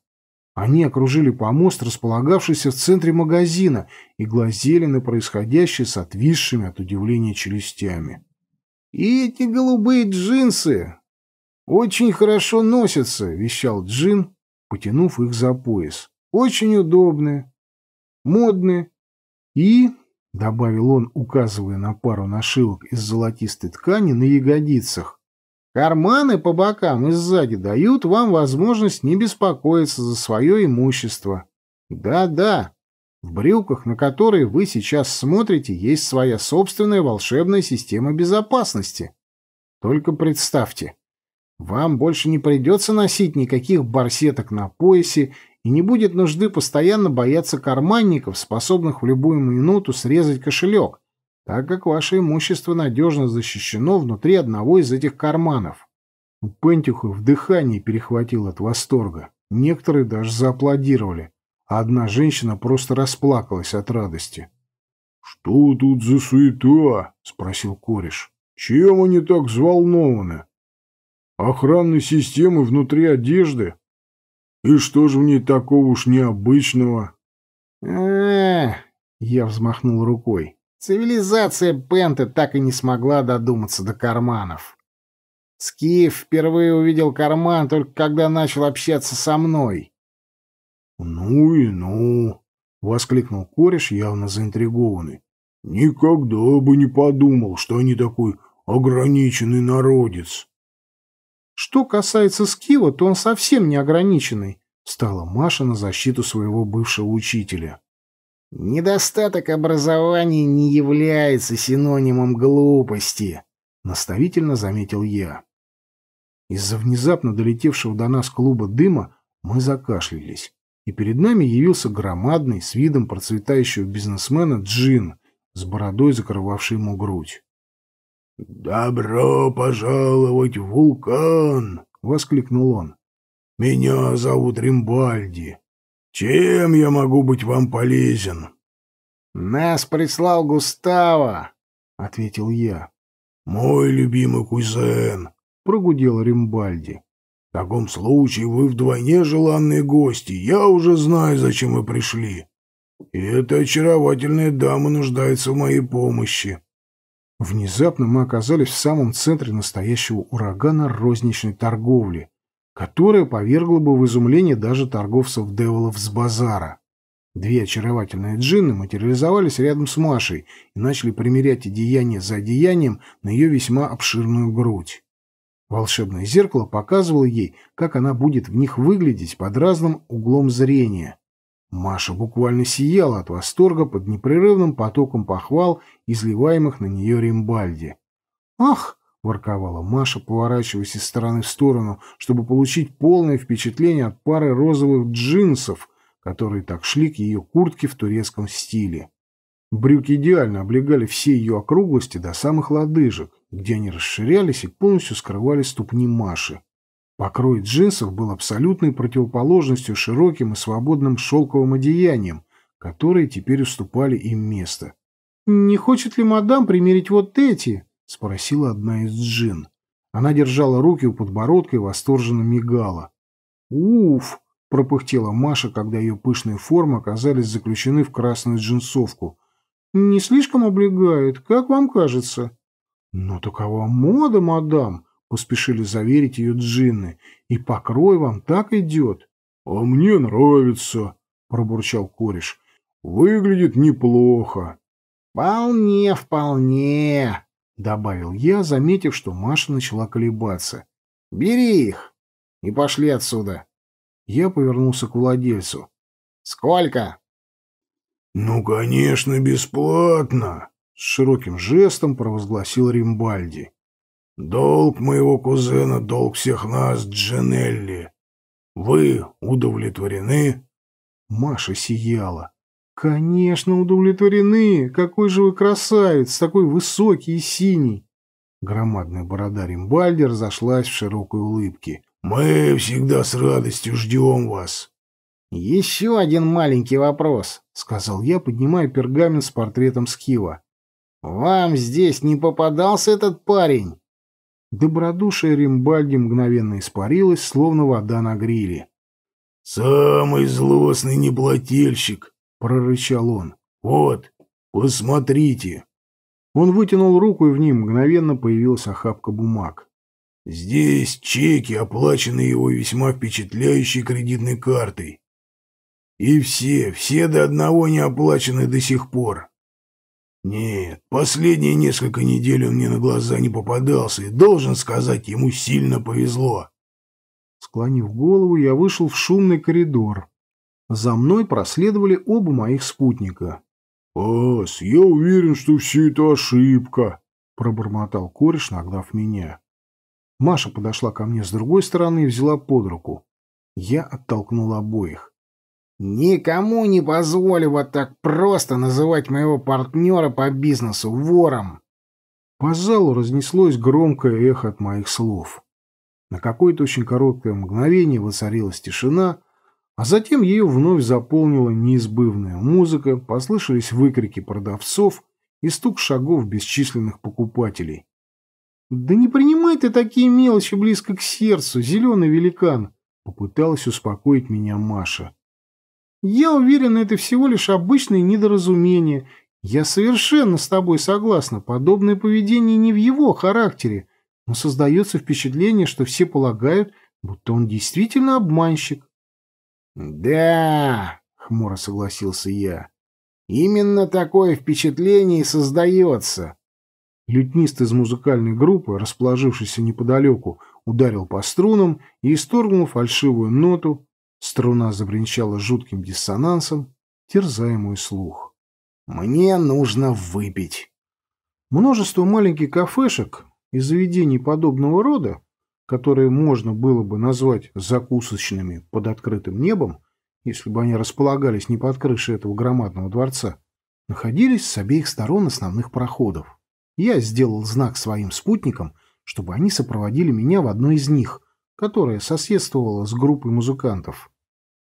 Они окружили помост, располагавшийся в центре магазина, и глазели на происходящее с отвисшими от удивления челюстями. «И эти голубые джинсы очень хорошо носятся», — вещал Джин, потянув их за пояс. «Очень удобные, модные и добавил он, указывая на пару нашивок из золотистой ткани на ягодицах. Карманы по бокам и сзади дают вам возможность не беспокоиться за свое имущество. Да-да, в брюках, на которые вы сейчас смотрите, есть своя собственная волшебная система безопасности. Только представьте, вам больше не придется носить никаких барсеток на поясе и не будет нужды постоянно бояться карманников, способных в любую минуту срезать кошелек, так как ваше имущество надежно защищено внутри одного из этих карманов. У Пентюхов дыхание перехватило от восторга. Некоторые даже зааплодировали, а одна женщина просто расплакалась от радости. «Что тут за суета?» — спросил кореш. «Чем они так взволнованы? Охранной системы внутри одежды? И что же в ней такого уж необычного? я взмахнул рукой. Цивилизация Пента так и не смогла додуматься до карманов. Скиф впервые увидел карман только когда начал общаться со мной. «Ну и ну!» — воскликнул кореш, явно заинтригованный. «Никогда бы не подумал, что они такой ограниченный народец!» Что касается Скива, то он совсем не ограниченный, стала Маша на защиту своего бывшего учителя. Недостаток образования не является синонимом глупости, наставительно заметил я. Из-за внезапно долетевшего до нас клуба дыма мы закашлялись, и перед нами явился громадный, с видом процветающего бизнесмена, джин, с бородой, закрывавшей ему грудь. «Добро пожаловать в вулкан!» — воскликнул он. «Меня зовут Римбальди. Чем я могу быть вам полезен?» «Нас прислал Густаво, ответил я. «Мой любимый кузен», — прогудел Римбальди. «В таком случае вы вдвойне желанные гости. Я уже знаю, зачем вы пришли. И эта очаровательная дама нуждается в моей помощи». Внезапно мы оказались в самом центре настоящего урагана розничной торговли, которая повергла бы в изумление даже торговцев Деволов с базара. Две очаровательные джинны материализовались рядом с Машей и начали примерять одеяние за одеянием на ее весьма обширную грудь. Волшебное зеркало показывало ей, как она будет в них выглядеть под разным углом зрения. Маша буквально сияла от восторга под непрерывным потоком похвал, изливаемых на нее Римбальди. «Ах!» — ворковала Маша, поворачиваясь из стороны в сторону, чтобы получить полное впечатление от пары розовых джинсов, которые так шли к ее куртке в турецком стиле. Брюки идеально облегали все ее округлости до самых лодыжек, где они расширялись и полностью скрывали ступни Маши. Покрой джинсов был абсолютной противоположностью широким и свободным шелковым одеяниям, которые теперь уступали им место. «Не хочет ли мадам примерить вот эти?» — спросила одна из джин. Она держала руки у подбородка и восторженно мигала. «Уф!» — пропыхтела Маша, когда ее пышные формы оказались заключены в красную джинсовку. «Не слишком облегает, как вам кажется?» «Но такова мода, мадам!» — поспешили заверить ее джинны. «И покрой вам так идет». «А мне нравится», — пробурчал кореш. «Выглядит неплохо». «Вполне, вполне», — добавил я, заметив, что Маша начала колебаться. «Бери их и пошли отсюда». Я повернулся к владельцу. «Сколько?» «Ну, конечно, бесплатно!» — с широким жестом провозгласил Римбальди. Долг моего кузена, долг всех нас, Джанелли. Вы удовлетворены?» Маша сияла. «Конечно, удовлетворены! Какой же вы красавец, такой высокий и синий!» Громадная борода Римбальди зашлась в широкой улыбке. «Мы всегда с радостью ждем вас!» «Еще один маленький вопрос», — сказал я, поднимая пергамент с портретом Скива. «Вам здесь не попадался этот парень?» Добродушие Римбальди мгновенно испарилось, словно вода на гриле. «Самый злостный неплательщик!» — прорычал он. «Вот, посмотрите!» Он вытянул руку, и в ней мгновенно появилась охапка бумаг. «Здесь чеки, оплаченные его весьма впечатляющей кредитной картой. И все, все до одного не оплачены до сих пор. Нет, последние несколько недель он мне на глаза не попадался, и, должен сказать, ему сильно повезло. Склонив голову, я вышел в шумный коридор. За мной проследовали оба моих спутника. «Ас, я уверен, что все это ошибка», — пробормотал кореш, нагнав меня. Маша подошла ко мне с другой стороны и взяла под руку. Я оттолкнул обоих. Никому не позволю вот так просто называть моего партнера по бизнесу вором. По залу разнеслось громкое эхо от моих слов. На какое-то очень короткое мгновение воцарилась тишина, а затем ее вновь заполнила неизбывная музыка, послышались выкрики продавцов и стук шагов бесчисленных покупателей. «Да не принимай ты такие мелочи близко к сердцу, зеленый великан!» — попыталась успокоить меня Маша. Я уверен, это всего лишь обычное недоразумение. Я совершенно с тобой согласна. Подобное поведение не в его характере. Но создается впечатление, что все полагают, будто он действительно обманщик. «Да», — хмуро согласился я, — «именно такое впечатление и создается». Лютнист из музыкальной группы, расположившийся неподалеку, ударил по струнам и исторгнул фальшивую ноту, Струна забринчала жутким диссонансом, терзая слух. «Мне нужно выпить!» Множество маленьких кафешек и заведений подобного рода, которые можно было бы назвать закусочными под открытым небом, если бы они располагались не под крышей этого громадного дворца, находились с обеих сторон основных проходов. Я сделал знак своим спутникам, чтобы они сопроводили меня в одну из них, которая соседствовала с группой музыкантов.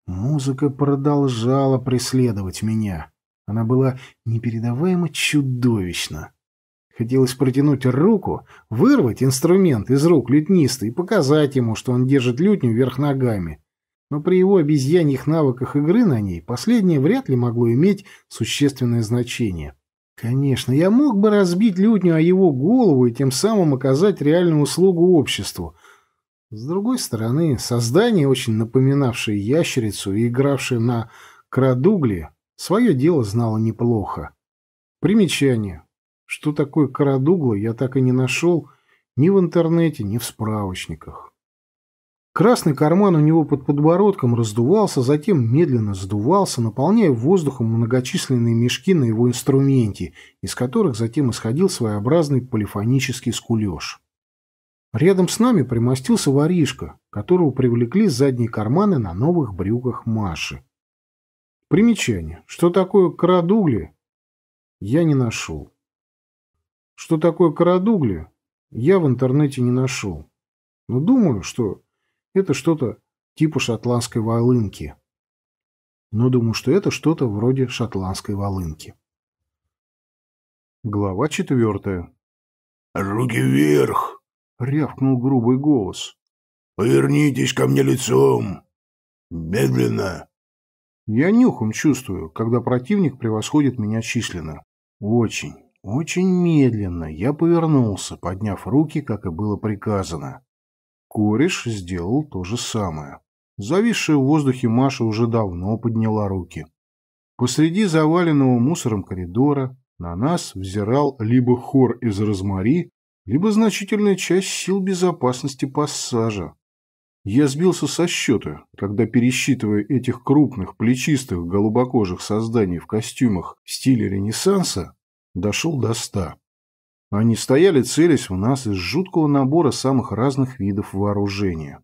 Музыка продолжала преследовать меня. Она была непередаваемо чудовищна. Хотелось протянуть руку, вырвать инструмент из рук лютниста и показать ему, что он держит лютню вверх ногами. Но при его обезьяньих навыках игры на ней последнее вряд ли могло иметь существенное значение. Конечно, я мог бы разбить лютню о его голову и тем самым оказать реальную услугу обществу, с другой стороны, создание, очень напоминавшее ящерицу и игравшее на крадугле свое дело знало неплохо. Примечание. Что такое крадугла, я так и не нашел ни в интернете, ни в справочниках. Красный карман у него под подбородком раздувался, затем медленно сдувался, наполняя воздухом многочисленные мешки на его инструменте, из которых затем исходил своеобразный полифонический скулеж. Рядом с нами примостился воришка, которого привлекли задние карманы на новых брюках Маши. Примечание. Что такое крадугли, я не нашел. Что такое крадугли, я в интернете не нашел. Но думаю, что это что-то типа шотландской волынки. Но думаю, что это что-то вроде шотландской волынки. Глава четвертая. «Руки вверх!» — рявкнул грубый голос. «Повернитесь ко мне лицом! Медленно!» Я нюхом чувствую, когда противник превосходит меня численно. Очень, очень медленно я повернулся, подняв руки, как и было приказано. Кореш сделал то же самое. Зависшая в воздухе Маша уже давно подняла руки. Посреди заваленного мусором коридора на нас взирал либо хор из розмари, либо значительная часть сил безопасности пассажа. Я сбился со счета, когда, пересчитывая этих крупных, плечистых, голубокожих созданий в костюмах в стиле Ренессанса, дошел до ста. Они стояли, целясь в нас из жуткого набора самых разных видов вооружения.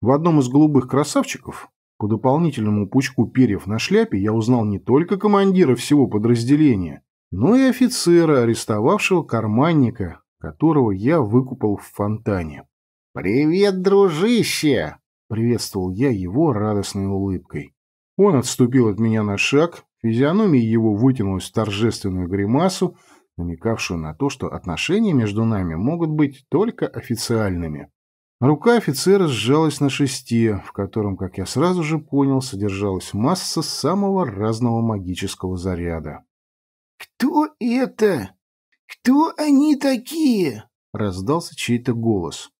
В одном из голубых красавчиков, по дополнительному пучку перьев на шляпе, я узнал не только командира всего подразделения, но и офицера, арестовавшего карманника, которого я выкупал в фонтане. «Привет, дружище!» — приветствовал я его радостной улыбкой. Он отступил от меня на шаг, физиономия его вытянулась в торжественную гримасу, намекавшую на то, что отношения между нами могут быть только официальными. Рука офицера сжалась на шесте, в котором, как я сразу же понял, содержалась масса самого разного магического заряда. «Кто это?» «Кто они такие?» — раздался чей-то голос.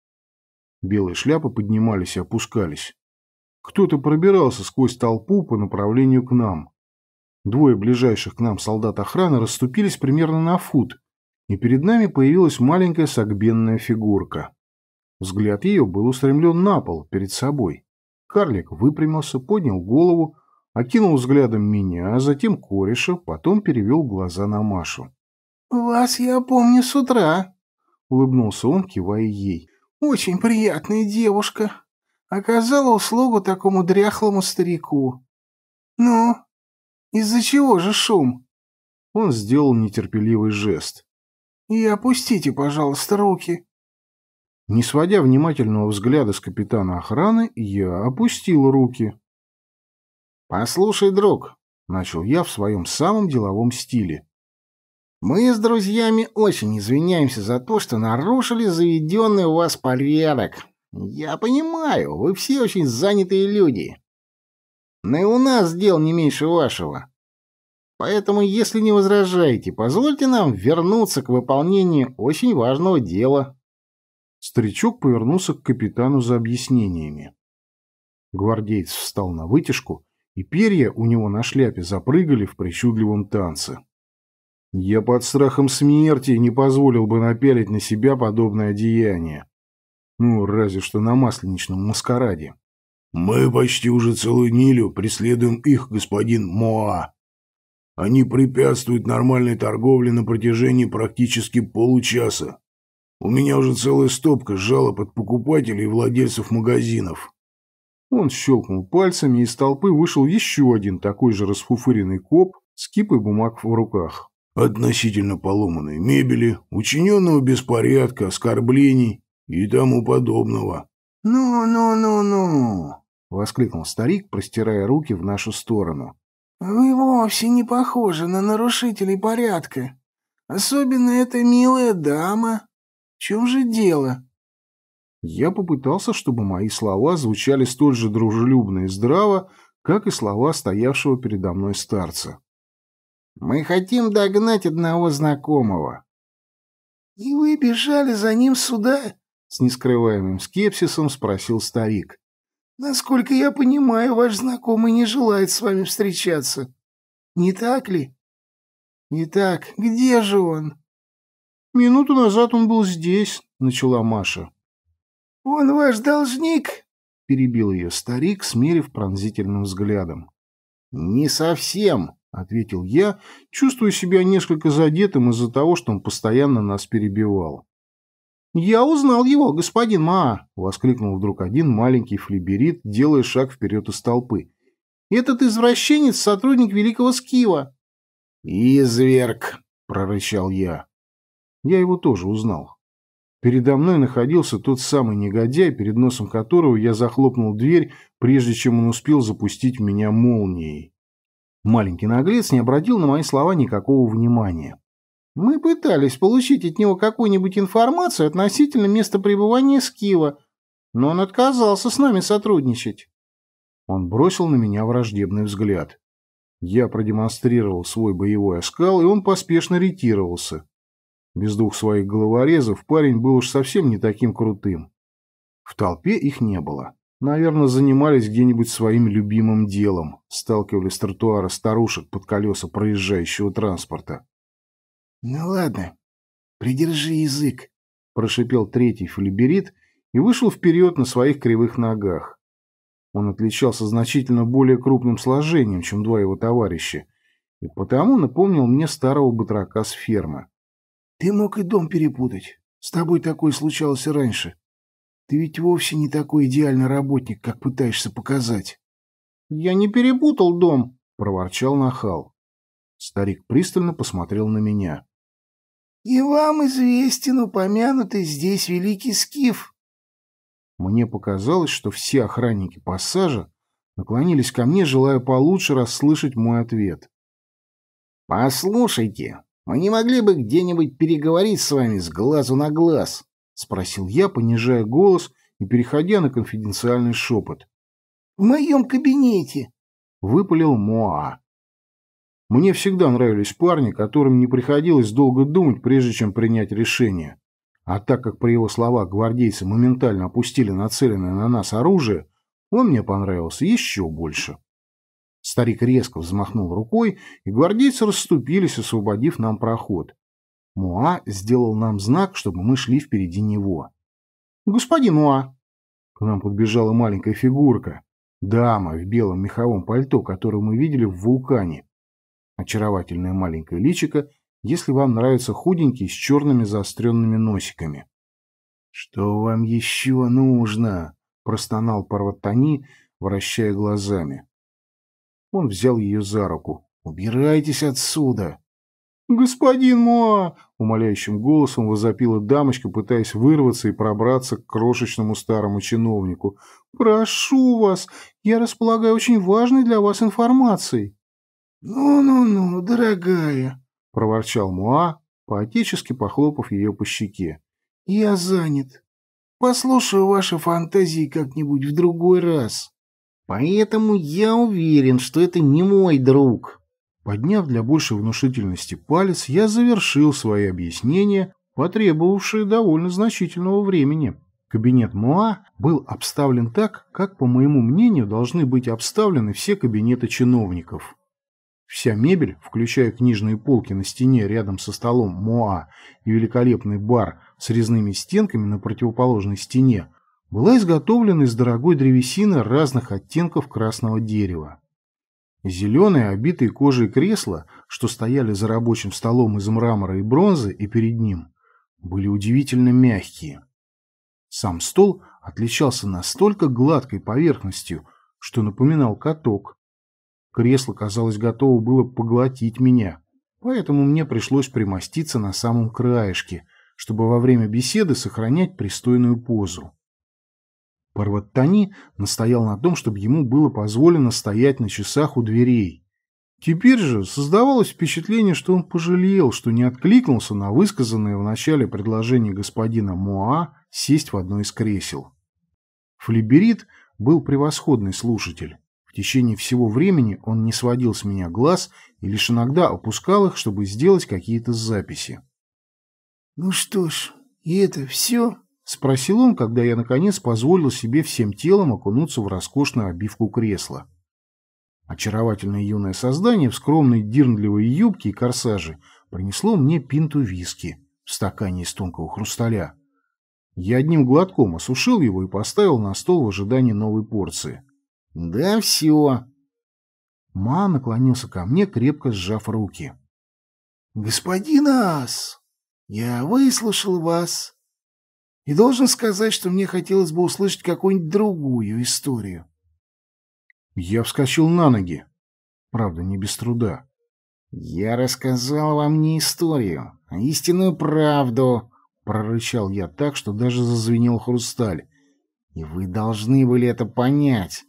Белые шляпы поднимались и опускались. Кто-то пробирался сквозь толпу по направлению к нам. Двое ближайших к нам солдат охраны расступились примерно на фут, и перед нами появилась маленькая согбенная фигурка. Взгляд ее был устремлен на пол, перед собой. Карлик выпрямился, поднял голову, окинул взглядом меня, а затем кореша, потом перевел глаза на Машу. «Вас я помню с утра», — улыбнулся он, кивая ей. «Очень приятная девушка. Оказала услугу такому дряхлому старику. Ну, из-за чего же шум?» Он сделал нетерпеливый жест. «И опустите, пожалуйста, руки». Не сводя внимательного взгляда с капитана охраны, я опустил руки. «Послушай, друг», — начал я в своем самом деловом стиле, мы с друзьями очень извиняемся за то, что нарушили заведенный у вас порядок. Я понимаю, вы все очень занятые люди. Но и у нас дел не меньше вашего. Поэтому, если не возражаете, позвольте нам вернуться к выполнению очень важного дела». Старичок повернулся к капитану за объяснениями. Гвардеец встал на вытяжку, и перья у него на шляпе запрыгали в причудливом танце. Я под страхом смерти не позволил бы напялить на себя подобное деяние. Ну, разве что на масленичном маскараде. «Мы почти уже целую нилю преследуем их, господин Моа. Они препятствуют нормальной торговле на протяжении практически получаса. У меня уже целая стопка жалоб от покупателей и владельцев магазинов». Он щелкнул пальцами, и из толпы вышел еще один такой же расфуфыренный коп с кипой бумаг в руках относительно поломанной мебели, учиненного беспорядка, оскорблений и тому подобного. «Ну, ну, ну, ну!» — воскликнул старик, простирая руки в нашу сторону. «Вы вовсе не похожи на нарушителей порядка. Особенно эта милая дама. В чем же дело?» Я попытался, чтобы мои слова звучали столь же дружелюбно и здраво, как и слова стоявшего передо мной старца. Мы хотим догнать одного знакомого». «И вы бежали за ним сюда?» — с нескрываемым скепсисом спросил старик. «Насколько я понимаю, ваш знакомый не желает с вами встречаться. Не так ли?» «Итак, где же он?» «Минуту назад он был здесь», — начала Маша. «Он ваш должник?» — перебил ее старик, смерив пронзительным взглядом. «Не совсем», ответил я, чувствуя себя несколько задетым из-за того, что он постоянно нас перебивал. «Я узнал его, господин ма воскликнул вдруг один маленький флиберит, делая шаг вперед из толпы. «Этот извращенец — сотрудник Великого Скива!» «Изверг!» — прорычал я. Я его тоже узнал. Передо мной находился тот самый негодяй, перед носом которого я захлопнул дверь, прежде чем он успел запустить меня молнией. Маленький наглец не обратил на мои слова никакого внимания. Мы пытались получить от него какую-нибудь информацию относительно места пребывания Скива, но он отказался с нами сотрудничать. Он бросил на меня враждебный взгляд. Я продемонстрировал свой боевой оскал, и он поспешно ретировался. Без двух своих головорезов парень был уж совсем не таким крутым. В толпе их не было. Наверное, занимались где-нибудь своим любимым делом, сталкивали с тротуара старушек под колеса проезжающего транспорта. — Ну ладно, придержи язык, — прошипел третий флиберит и вышел вперед на своих кривых ногах. Он отличался значительно более крупным сложением, чем два его товарища, и потому напомнил мне старого батрака с фермы. — Ты мог и дом перепутать. С тобой такое случалось и раньше. — ты ведь вовсе не такой идеальный работник, как пытаешься показать. — Я не перепутал дом, — проворчал нахал. Старик пристально посмотрел на меня. — И вам известен упомянутый здесь великий скиф. Мне показалось, что все охранники пассажа наклонились ко мне, желая получше расслышать мой ответ. — Послушайте, мы не могли бы где-нибудь переговорить с вами с глазу на глаз, Спросил я, понижая голос и переходя на конфиденциальный шепот. «В моем кабинете!» — выпалил Моа. Мне всегда нравились парни, которым не приходилось долго думать, прежде чем принять решение. А так как при его словах гвардейцы моментально опустили нацеленное на нас оружие, он мне понравился еще больше. Старик резко взмахнул рукой, и гвардейцы расступились, освободив нам проход. Муа сделал нам знак, чтобы мы шли впереди него. «Господин Муа!» К нам подбежала маленькая фигурка. Дама в белом меховом пальто, которую мы видели в вулкане. Очаровательное маленькое личико, если вам нравятся худенькие с черными заостренными носиками. «Что вам еще нужно?» – простонал Парватани, вращая глазами. Он взял ее за руку. «Убирайтесь отсюда!» «Господин Моа!» — умоляющим голосом возопила дамочка, пытаясь вырваться и пробраться к крошечному старому чиновнику. «Прошу вас, я располагаю очень важной для вас информацией». «Ну-ну-ну, дорогая!» — проворчал Моа, поотечески похлопав ее по щеке. «Я занят. Послушаю ваши фантазии как-нибудь в другой раз. Поэтому я уверен, что это не мой друг». Подняв для большей внушительности палец, я завершил свои объяснения, потребовавшие довольно значительного времени. Кабинет МОА был обставлен так, как, по моему мнению, должны быть обставлены все кабинеты чиновников. Вся мебель, включая книжные полки на стене рядом со столом МОА и великолепный бар с резными стенками на противоположной стене, была изготовлена из дорогой древесины разных оттенков красного дерева. Зеленые, обитые кожей кресла, что стояли за рабочим столом из мрамора и бронзы и перед ним, были удивительно мягкие. Сам стол отличался настолько гладкой поверхностью, что напоминал каток. Кресло, казалось, готово было поглотить меня, поэтому мне пришлось примоститься на самом краешке, чтобы во время беседы сохранять пристойную позу. Парваттани настоял на том, чтобы ему было позволено стоять на часах у дверей. Теперь же создавалось впечатление, что он пожалел, что не откликнулся на высказанное в начале предложение господина Моа сесть в одно из кресел. Флиберит был превосходный слушатель. В течение всего времени он не сводил с меня глаз и лишь иногда опускал их, чтобы сделать какие-то записи. «Ну что ж, и это все?» Спросил он, когда я, наконец, позволил себе всем телом окунуться в роскошную обивку кресла. Очаровательное юное создание в скромной дирндливой юбке и корсаже принесло мне пинту виски в стакане из тонкого хрусталя. Я одним глотком осушил его и поставил на стол в ожидании новой порции. «Да все!» Ма наклонился ко мне, крепко сжав руки. «Господин Ас, я выслушал вас и должен сказать, что мне хотелось бы услышать какую-нибудь другую историю. Я вскочил на ноги. Правда, не без труда. «Я рассказал вам не историю, а истинную правду», — прорычал я так, что даже зазвенел хрусталь. «И вы должны были это понять.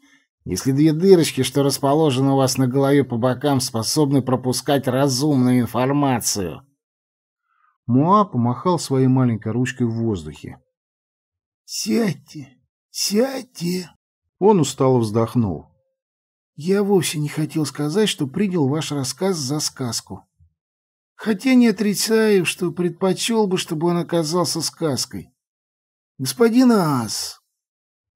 Если две дырочки, что расположены у вас на голове по бокам, способны пропускать разумную информацию». Муа помахал своей маленькой ручкой в воздухе. «Сядьте, сядьте!» Он устало вздохнул. «Я вовсе не хотел сказать, что принял ваш рассказ за сказку. Хотя не отрицаю, что предпочел бы, чтобы он оказался сказкой. Господин Аас!»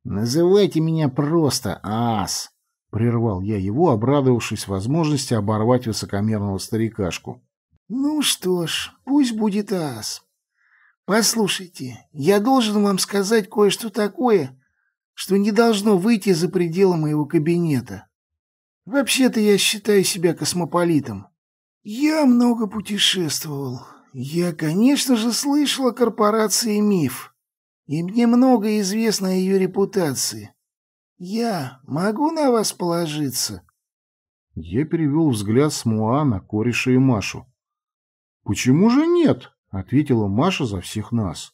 «Называйте меня просто Аас!» — прервал я его, обрадовавшись возможности оборвать высокомерного старикашку. «Ну что ж, пусть будет Аас. «Послушайте, я должен вам сказать кое-что такое, что не должно выйти за пределы моего кабинета. Вообще-то я считаю себя космополитом. Я много путешествовал. Я, конечно же, слышал о корпорации «Миф», и мне много известно о ее репутации. Я могу на вас положиться?» Я перевел взгляд с Муана на кореша и Машу. «Почему же нет?» ответила Маша за всех нас.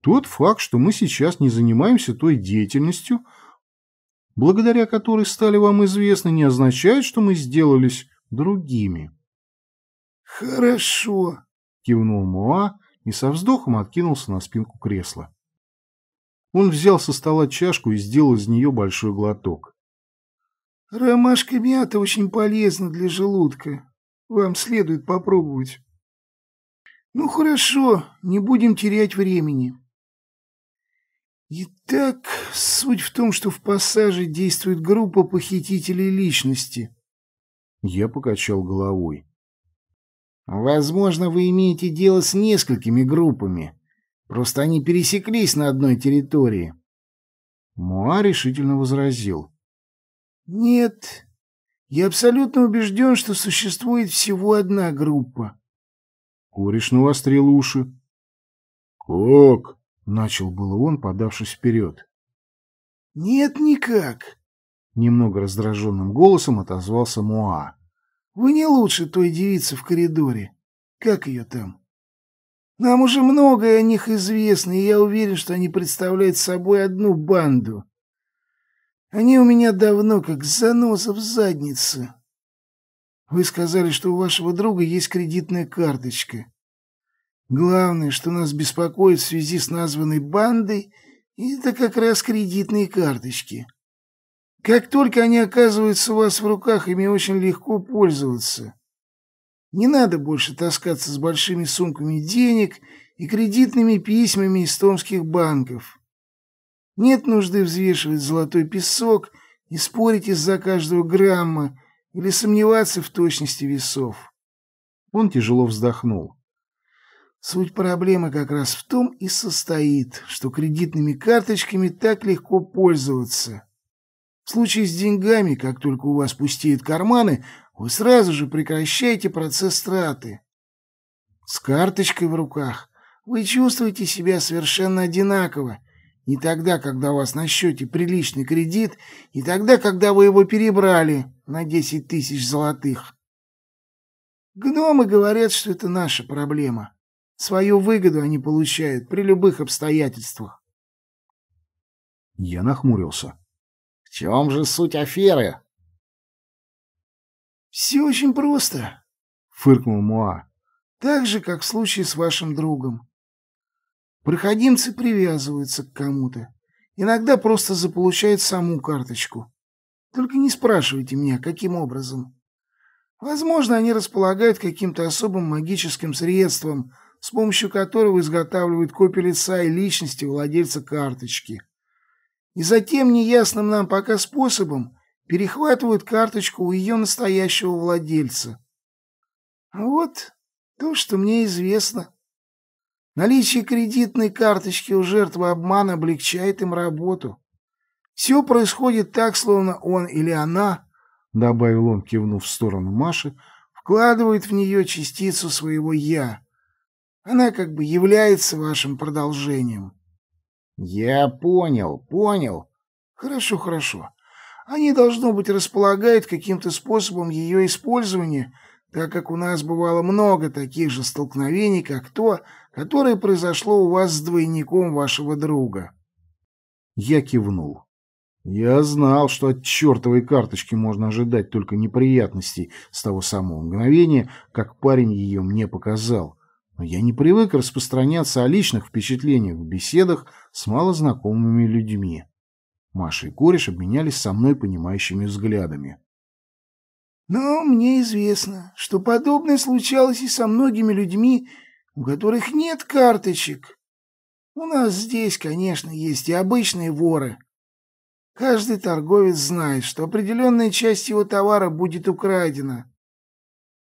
Тот факт, что мы сейчас не занимаемся той деятельностью, благодаря которой стали вам известны, не означает, что мы сделались другими. «Хорошо», — кивнул Муа и со вздохом откинулся на спинку кресла. Он взял со стола чашку и сделал из нее большой глоток. «Ромашка мята очень полезна для желудка. Вам следует попробовать». Ну хорошо, не будем терять времени. Итак, суть в том, что в пассаже действует группа похитителей личности. Я покачал головой. Возможно, вы имеете дело с несколькими группами. Просто они пересеклись на одной территории. Муа решительно возразил. Нет, я абсолютно убежден, что существует всего одна группа. Кореш навострил уши. «Кок!» — начал было он, подавшись вперед. «Нет никак!» — немного раздраженным голосом отозвался Муа. «Вы не лучше той девицы в коридоре. Как ее там?» «Нам уже многое о них известно, и я уверен, что они представляют собой одну банду. Они у меня давно как заноза в заднице». Вы сказали, что у вашего друга есть кредитная карточка. Главное, что нас беспокоит в связи с названной бандой, это как раз кредитные карточки. Как только они оказываются у вас в руках, ими очень легко пользоваться. Не надо больше таскаться с большими сумками денег и кредитными письмами из томских банков. Нет нужды взвешивать золотой песок и спорить из-за каждого грамма, или сомневаться в точности весов. Он тяжело вздохнул. Суть проблемы как раз в том и состоит, что кредитными карточками так легко пользоваться. В случае с деньгами, как только у вас пустеют карманы, вы сразу же прекращаете процесс траты. С карточкой в руках вы чувствуете себя совершенно одинаково, не тогда, когда у вас на счете приличный кредит, и тогда, когда вы его перебрали на десять тысяч золотых. Гномы говорят, что это наша проблема. Свою выгоду они получают при любых обстоятельствах. Я нахмурился. В чем же суть аферы? Все очень просто, фыркнул Муа. Так же, как в случае с вашим другом. Проходимцы привязываются к кому-то. Иногда просто заполучают саму карточку. Только не спрашивайте меня, каким образом. Возможно, они располагают каким-то особым магическим средством, с помощью которого изготавливают копии лица и личности владельца карточки. И затем неясным нам пока способом перехватывают карточку у ее настоящего владельца. Вот то, что мне известно. Наличие кредитной карточки у жертвы обмана облегчает им работу. Все происходит так, словно он или она, добавил он, кивнув в сторону Маши, вкладывает в нее частицу своего «я». Она как бы является вашим продолжением. Я понял, понял. Хорошо, хорошо. Они, должно быть, располагают каким-то способом ее использования, так как у нас бывало много таких же столкновений, как то, которое произошло у вас с двойником вашего друга». Я кивнул. Я знал, что от чертовой карточки можно ожидать только неприятностей с того самого мгновения, как парень ее мне показал. Но я не привык распространяться о личных впечатлениях в беседах с малознакомыми людьми. Маша и кореш обменялись со мной понимающими взглядами. «Но «Ну, мне известно, что подобное случалось и со многими людьми, у которых нет карточек. У нас здесь, конечно, есть и обычные воры. Каждый торговец знает, что определенная часть его товара будет украдена.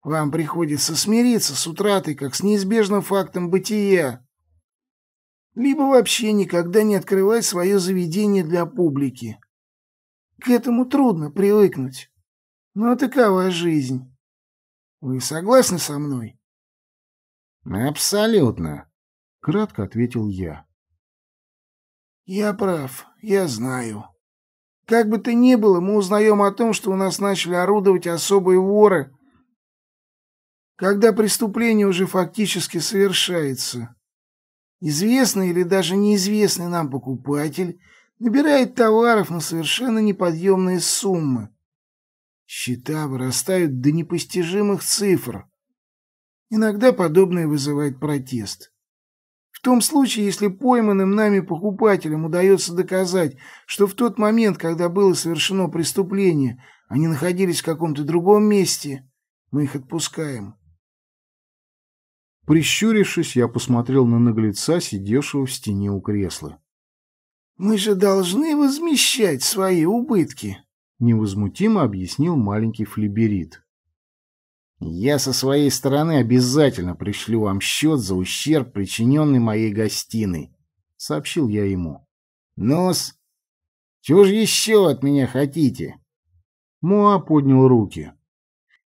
Вам приходится смириться с утратой, как с неизбежным фактом бытия. Либо вообще никогда не открывать свое заведение для публики. К этому трудно привыкнуть. Но такова жизнь. Вы согласны со мной? «Абсолютно», — кратко ответил я. «Я прав, я знаю. Как бы то ни было, мы узнаем о том, что у нас начали орудовать особые воры, когда преступление уже фактически совершается. Известный или даже неизвестный нам покупатель набирает товаров на совершенно неподъемные суммы. Счета вырастают до непостижимых цифр. Иногда подобное вызывает протест. В том случае, если пойманным нами покупателям удается доказать, что в тот момент, когда было совершено преступление, они находились в каком-то другом месте, мы их отпускаем. Прищурившись, я посмотрел на наглеца, сидевшего в стене у кресла. «Мы же должны возмещать свои убытки», — невозмутимо объяснил маленький Флиберит. Я со своей стороны обязательно пришлю вам счет за ущерб, причиненный моей гостиной, — сообщил я ему. Нос, чего же еще от меня хотите? Муа поднял руки.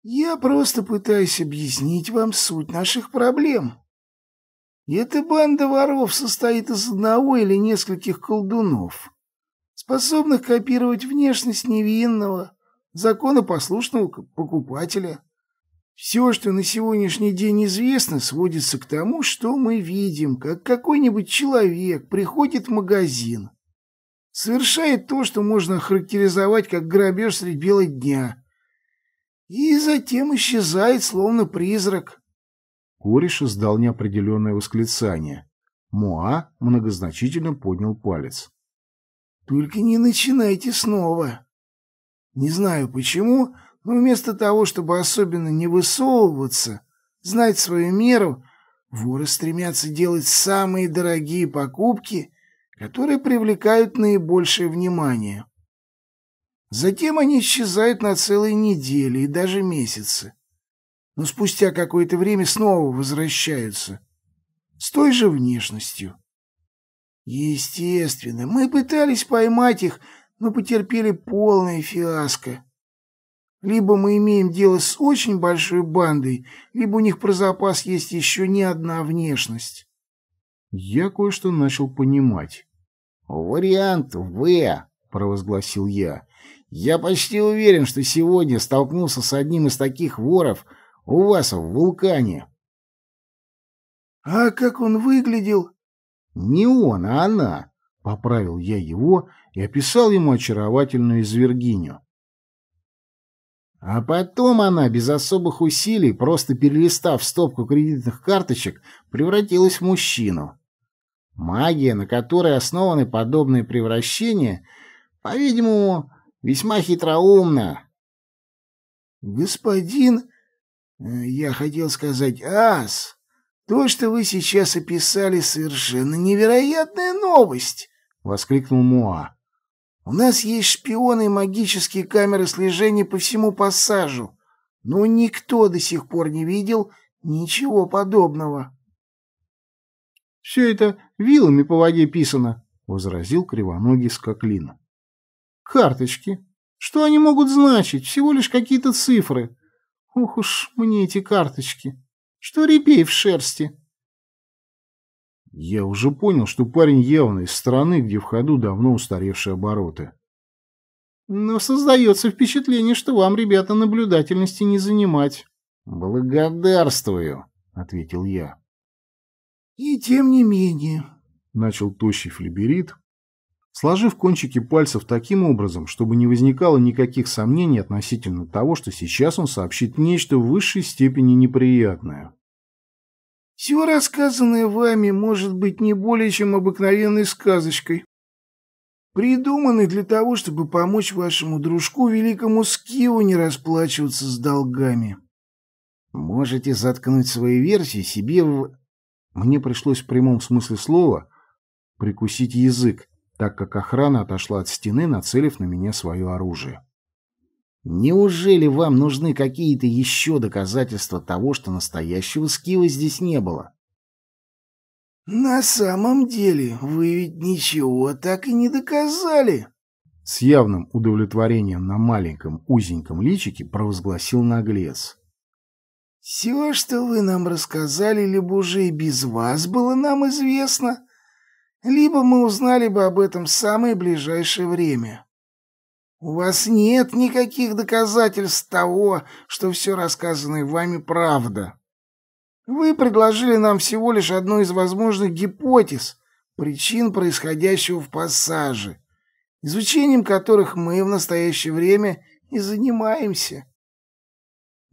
Я просто пытаюсь объяснить вам суть наших проблем. Эта банда воров состоит из одного или нескольких колдунов, способных копировать внешность невинного, законопослушного покупателя. Все, что на сегодняшний день известно, сводится к тому, что мы видим, как какой-нибудь человек приходит в магазин, совершает то, что можно характеризовать как грабеж средь бела дня, и затем исчезает, словно призрак. Кореш издал неопределенное восклицание. Муа многозначительно поднял палец. «Только не начинайте снова. Не знаю почему, но вместо того, чтобы особенно не высовываться, знать свою меру, воры стремятся делать самые дорогие покупки, которые привлекают наибольшее внимание. Затем они исчезают на целые недели и даже месяцы. Но спустя какое-то время снова возвращаются. С той же внешностью. Естественно, мы пытались поймать их, но потерпели полное фиаско. Либо мы имеем дело с очень большой бандой, либо у них про запас есть еще не одна внешность. Я кое-что начал понимать. «Вариант В», — провозгласил я. «Я почти уверен, что сегодня столкнулся с одним из таких воров у вас в вулкане». «А как он выглядел?» «Не он, а она», — поправил я его и описал ему очаровательную извергиню. А потом она, без особых усилий, просто перелистав стопку кредитных карточек, превратилась в мужчину. Магия, на которой основаны подобные превращения, по-видимому, весьма хитроумна. «Господин, э, я хотел сказать, ас, то, что вы сейчас описали, совершенно невероятная новость!» — воскликнул Муа. У нас есть шпионы и магические камеры слежения по всему пассажу, но никто до сих пор не видел ничего подобного. — Все это вилами по воде писано, — возразил кривоногий скоклин. — Карточки. Что они могут значить? Всего лишь какие-то цифры. Ох уж мне эти карточки. Что репей в шерсти. — я уже понял, что парень явно из страны, где в ходу давно устаревшие обороты. Но создается впечатление, что вам, ребята, наблюдательности не занимать. Благодарствую, ответил я. И тем не менее, начал тощий флиберит, сложив кончики пальцев таким образом, чтобы не возникало никаких сомнений относительно того, что сейчас он сообщит нечто в высшей степени неприятное. Все рассказанное вами может быть не более чем обыкновенной сказочкой, придуманной для того, чтобы помочь вашему дружку, великому Скиву, не расплачиваться с долгами. Можете заткнуть свои версии себе в... Мне пришлось в прямом смысле слова прикусить язык, так как охрана отошла от стены, нацелив на меня свое оружие. Неужели вам нужны какие-то еще доказательства того, что настоящего скилла здесь не было? «На самом деле, вы ведь ничего так и не доказали!» С явным удовлетворением на маленьком узеньком личике провозгласил наглец. «Все, что вы нам рассказали, либо уже и без вас было нам известно, либо мы узнали бы об этом в самое ближайшее время. У вас нет никаких доказательств того, что все рассказанное вами правда. Вы предложили нам всего лишь одну из возможных гипотез причин происходящего в пассаже, изучением которых мы в настоящее время и занимаемся.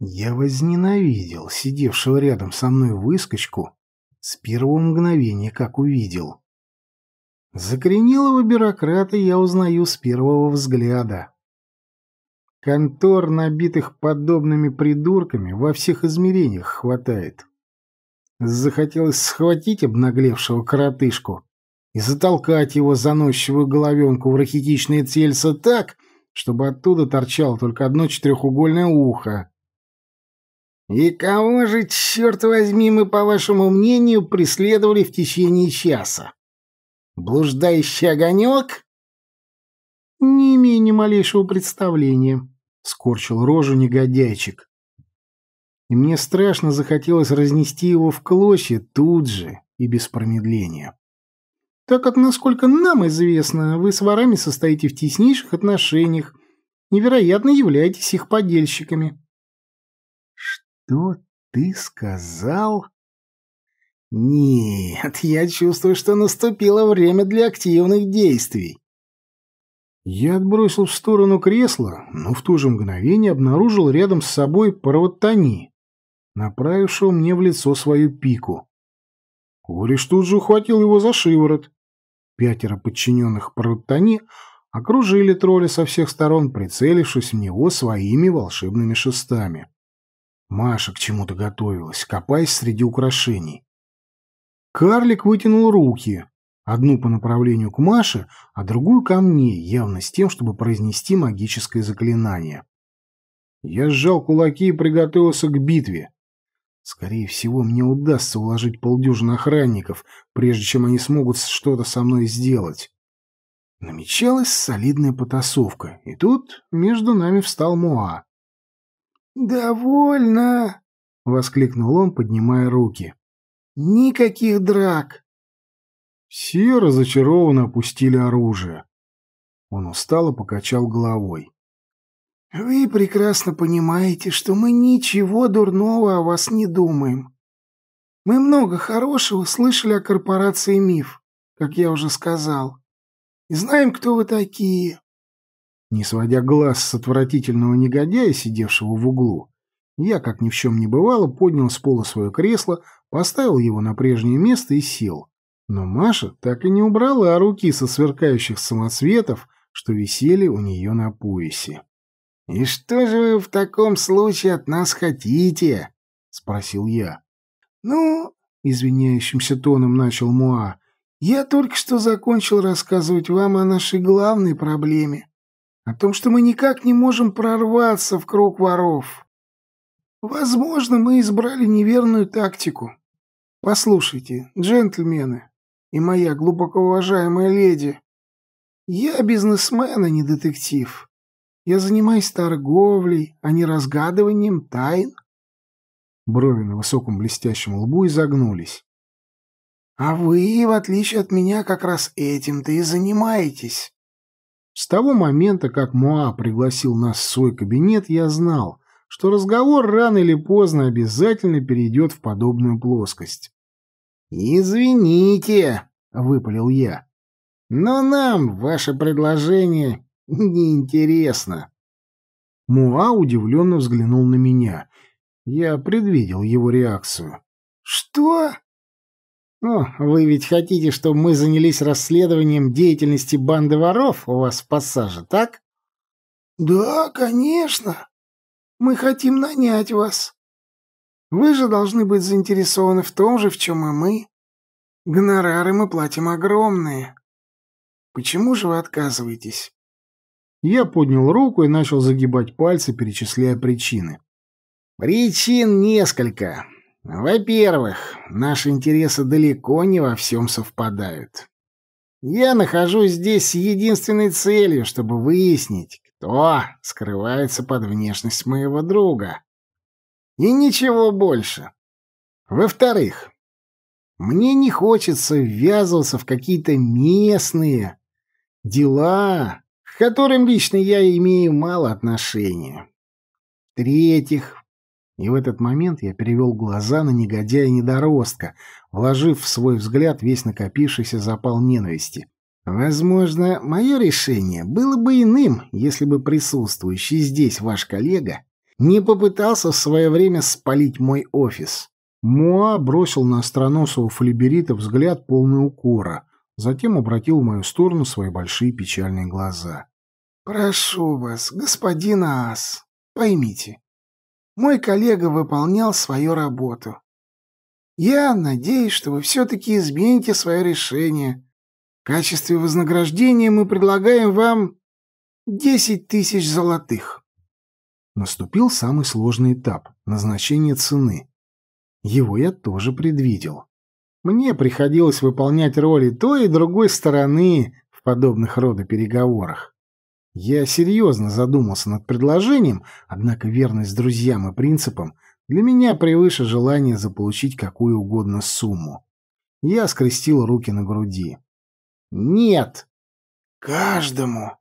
Я возненавидел сидевшего рядом со мной выскочку с первого мгновения, как увидел. Закренилого бюрократа я узнаю с первого взгляда. Контор, набитых подобными придурками, во всех измерениях хватает. Захотелось схватить обнаглевшего коротышку и затолкать его заносчивую головенку в рахитичные тельца так, чтобы оттуда торчало только одно четырехугольное ухо. «И кого же, черт возьми, мы, по вашему мнению, преследовали в течение часа?» Блуждающий огонек? Не имею ни малейшего представления, скорчил рожу негодяйчик. И мне страшно захотелось разнести его в клочья тут же и без промедления. Так как, насколько нам известно, вы с ворами состоите в теснейших отношениях, невероятно являетесь их подельщиками. Что ты сказал? Нет, я чувствую, что наступило время для активных действий. Я отбросил в сторону кресла, но в то же мгновение обнаружил рядом с собой Парватани, направившего мне в лицо свою пику. Кореш тут же ухватил его за шиворот. Пятеро подчиненных Парватани окружили тролля со всех сторон, прицелившись в него своими волшебными шестами. Маша к чему-то готовилась, копаясь среди украшений. Карлик вытянул руки, одну по направлению к Маше, а другую ко мне, явно с тем, чтобы произнести магическое заклинание. Я сжал кулаки и приготовился к битве. Скорее всего, мне удастся уложить полдюжины охранников, прежде чем они смогут что-то со мной сделать. Намечалась солидная потасовка, и тут между нами встал Моа. «Довольно!» — воскликнул он, поднимая руки. Никаких драк. Все разочарованно опустили оружие. Он устало покачал головой. «Вы прекрасно понимаете, что мы ничего дурного о вас не думаем. Мы много хорошего слышали о корпорации «Миф», как я уже сказал, и знаем, кто вы такие». Не сводя глаз с отвратительного негодяя, сидевшего в углу, я, как ни в чем не бывало, поднял с пола свое кресло, поставил его на прежнее место и сел. Но Маша так и не убрала руки со сверкающих самоцветов, что висели у нее на поясе. «И что же вы в таком случае от нас хотите?» — спросил я. «Ну...» — извиняющимся тоном начал Муа. «Я только что закончил рассказывать вам о нашей главной проблеме. О том, что мы никак не можем прорваться в круг воров. Возможно, мы избрали неверную тактику. Послушайте, джентльмены и моя глубоко уважаемая леди, я бизнесмен, а не детектив. Я занимаюсь торговлей, а не разгадыванием тайн. Брови на высоком блестящем лбу изогнулись. А вы, в отличие от меня, как раз этим-то и занимаетесь. С того момента, как Муа пригласил нас в свой кабинет, я знал, что разговор рано или поздно обязательно перейдет в подобную плоскость. «Извините», — выпалил я, — «но нам ваше предложение неинтересно». Муа удивленно взглянул на меня. Я предвидел его реакцию. «Что?» «Ну, вы ведь хотите, чтобы мы занялись расследованием деятельности банды воров у вас в пассаже, так?» «Да, конечно», мы хотим нанять вас. Вы же должны быть заинтересованы в том же, в чем и мы. Гонорары мы платим огромные. Почему же вы отказываетесь?» Я поднял руку и начал загибать пальцы, перечисляя причины. «Причин несколько. Во-первых, наши интересы далеко не во всем совпадают. Я нахожусь здесь с единственной целью, чтобы выяснить, кто скрывается под внешность моего друга? И ничего больше. Во-вторых, мне не хочется ввязываться в какие-то местные дела, к которым лично я имею мало отношения. В-третьих, и в этот момент я перевел глаза на негодяя-недоростка, вложив в свой взгляд весь накопившийся запал ненависти. Возможно, мое решение было бы иным, если бы присутствующий здесь ваш коллега не попытался в свое время спалить мой офис. Муа бросил на Остроносова флиберита взгляд полный укора, затем обратил в мою сторону свои большие печальные глаза. «Прошу вас, господин Аас, поймите, мой коллега выполнял свою работу. Я надеюсь, что вы все-таки измените свое решение» В качестве вознаграждения мы предлагаем вам десять тысяч золотых. Наступил самый сложный этап — назначение цены. Его я тоже предвидел. Мне приходилось выполнять роли той и другой стороны в подобных рода переговорах. Я серьезно задумался над предложением, однако верность друзьям и принципам для меня превыше желания заполучить какую угодно сумму. Я скрестил руки на груди. Нет. Каждому.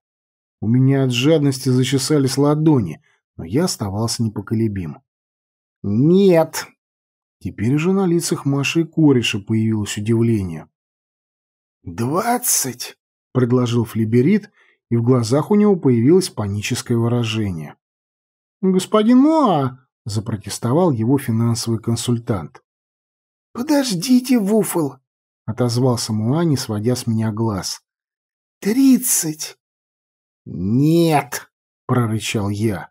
У меня от жадности зачесались ладони, но я оставался непоколебим. Нет. Теперь же на лицах Маши и кореша появилось удивление. «Двадцать?» — предложил флеберит, и в глазах у него появилось паническое выражение. «Господин Моа!» — запротестовал его финансовый консультант. «Подождите, Вуфл!» отозвался Муа, не сводя с меня глаз. «Тридцать!» «Нет!» — прорычал я.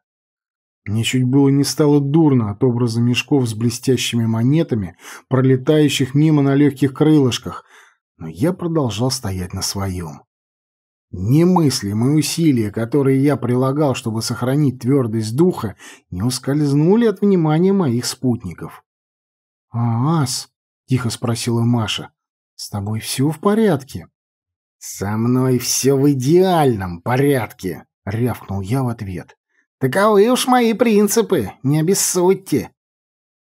Мне чуть было не стало дурно от образа мешков с блестящими монетами, пролетающих мимо на легких крылышках, но я продолжал стоять на своем. Немыслимые усилия, которые я прилагал, чтобы сохранить твердость духа, не ускользнули от внимания моих спутников. «А, Ас?» — тихо спросила Маша. С тобой все в порядке?» «Со мной все в идеальном порядке», — рявкнул я в ответ. «Таковы уж мои принципы, не обессудьте.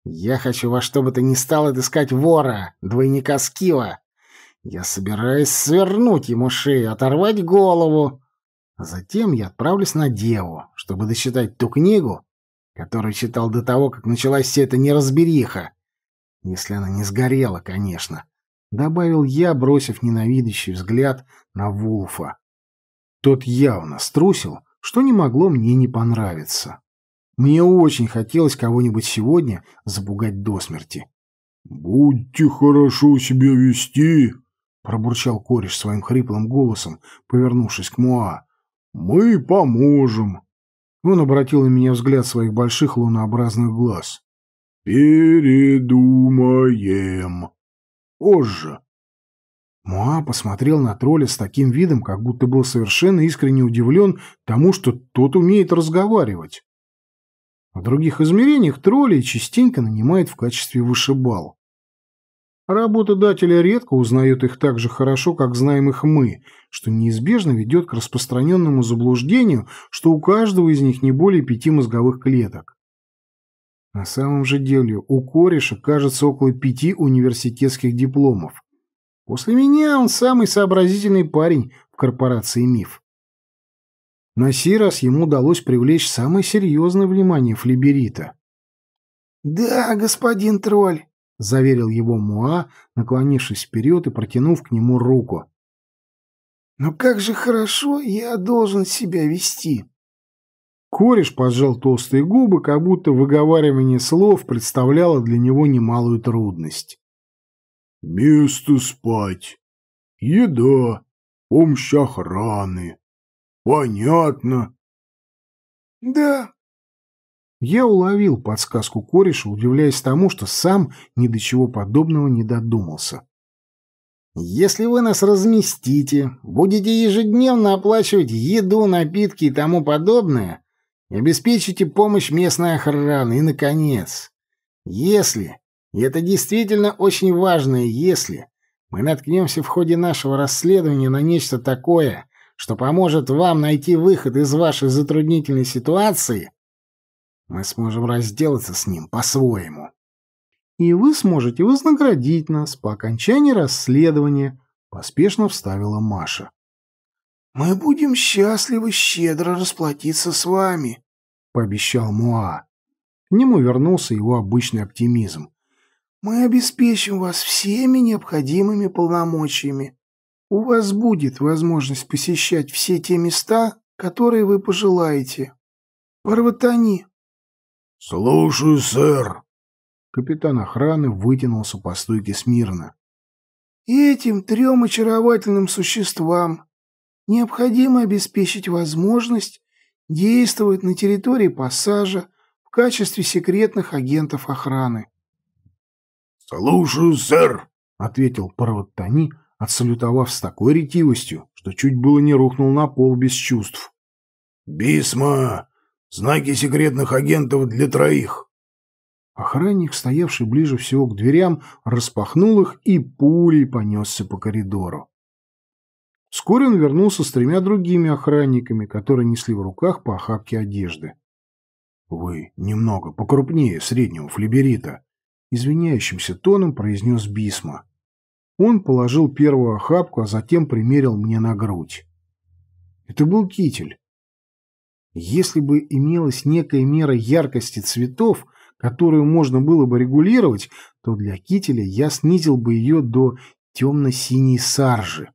Я хочу во что бы то ни стало отыскать вора, двойника Скива. Я собираюсь свернуть ему шею, оторвать голову. Затем я отправлюсь на Деву, чтобы дочитать ту книгу, которую читал до того, как началась вся эта неразбериха. Если она не сгорела, конечно. Добавил я, бросив ненавидящий взгляд на Вулфа. Тот явно струсил, что не могло мне не понравиться. Мне очень хотелось кого-нибудь сегодня запугать до смерти. «Будьте хорошо себя вести», — пробурчал кореш своим хриплым голосом, повернувшись к Муа. «Мы поможем». Он обратил на меня взгляд своих больших лунообразных глаз. «Передумаем», Озжа. Ну, Муа посмотрел на тролля с таким видом, как будто был совершенно искренне удивлен тому, что тот умеет разговаривать. В других измерениях тролли частенько нанимают в качестве вышибал. Работодатели редко узнают их так же хорошо, как знаем их мы, что неизбежно ведет к распространенному заблуждению, что у каждого из них не более пяти мозговых клеток. На самом же деле у кореша, кажется, около пяти университетских дипломов. После меня он самый сообразительный парень в корпорации «Миф». На сей раз ему удалось привлечь самое серьезное внимание флеберита. «Да, господин тролль», — заверил его Муа, наклонившись вперед и протянув к нему руку. «Но как же хорошо я должен себя вести!» Кореш поджал толстые губы, как будто выговаривание слов представляло для него немалую трудность. «Место спать, еда, помощь охраны. Понятно». «Да». Я уловил подсказку кореша, удивляясь тому, что сам ни до чего подобного не додумался. Если вы нас разместите, будете ежедневно оплачивать еду, напитки и тому подобное, Обеспечите помощь местной охраны. И, наконец, если, и это действительно очень важное «если», мы наткнемся в ходе нашего расследования на нечто такое, что поможет вам найти выход из вашей затруднительной ситуации, мы сможем разделаться с ним по-своему. И вы сможете вознаградить нас по окончании расследования, поспешно вставила Маша мы будем счастливы щедро расплатиться с вами», — пообещал Муа. К нему вернулся его обычный оптимизм. «Мы обеспечим вас всеми необходимыми полномочиями. У вас будет возможность посещать все те места, которые вы пожелаете. Парватани». «Слушаю, сэр». Капитан охраны вытянулся по стойке смирно. «Этим трем очаровательным существам необходимо обеспечить возможность действовать на территории пассажа в качестве секретных агентов охраны. «Слушаю, сэр!» — ответил Парваттани, отсалютовав с такой ретивостью, что чуть было не рухнул на пол без чувств. «Бисма! Знаки секретных агентов для троих!» Охранник, стоявший ближе всего к дверям, распахнул их и пулей понесся по коридору. Вскоре он вернулся с тремя другими охранниками, которые несли в руках по охапке одежды. «Вы немного покрупнее среднего флеберита», — извиняющимся тоном произнес Бисма. Он положил первую охапку, а затем примерил мне на грудь. Это был китель. Если бы имелась некая мера яркости цветов, которую можно было бы регулировать, то для кителя я снизил бы ее до темно-синей саржи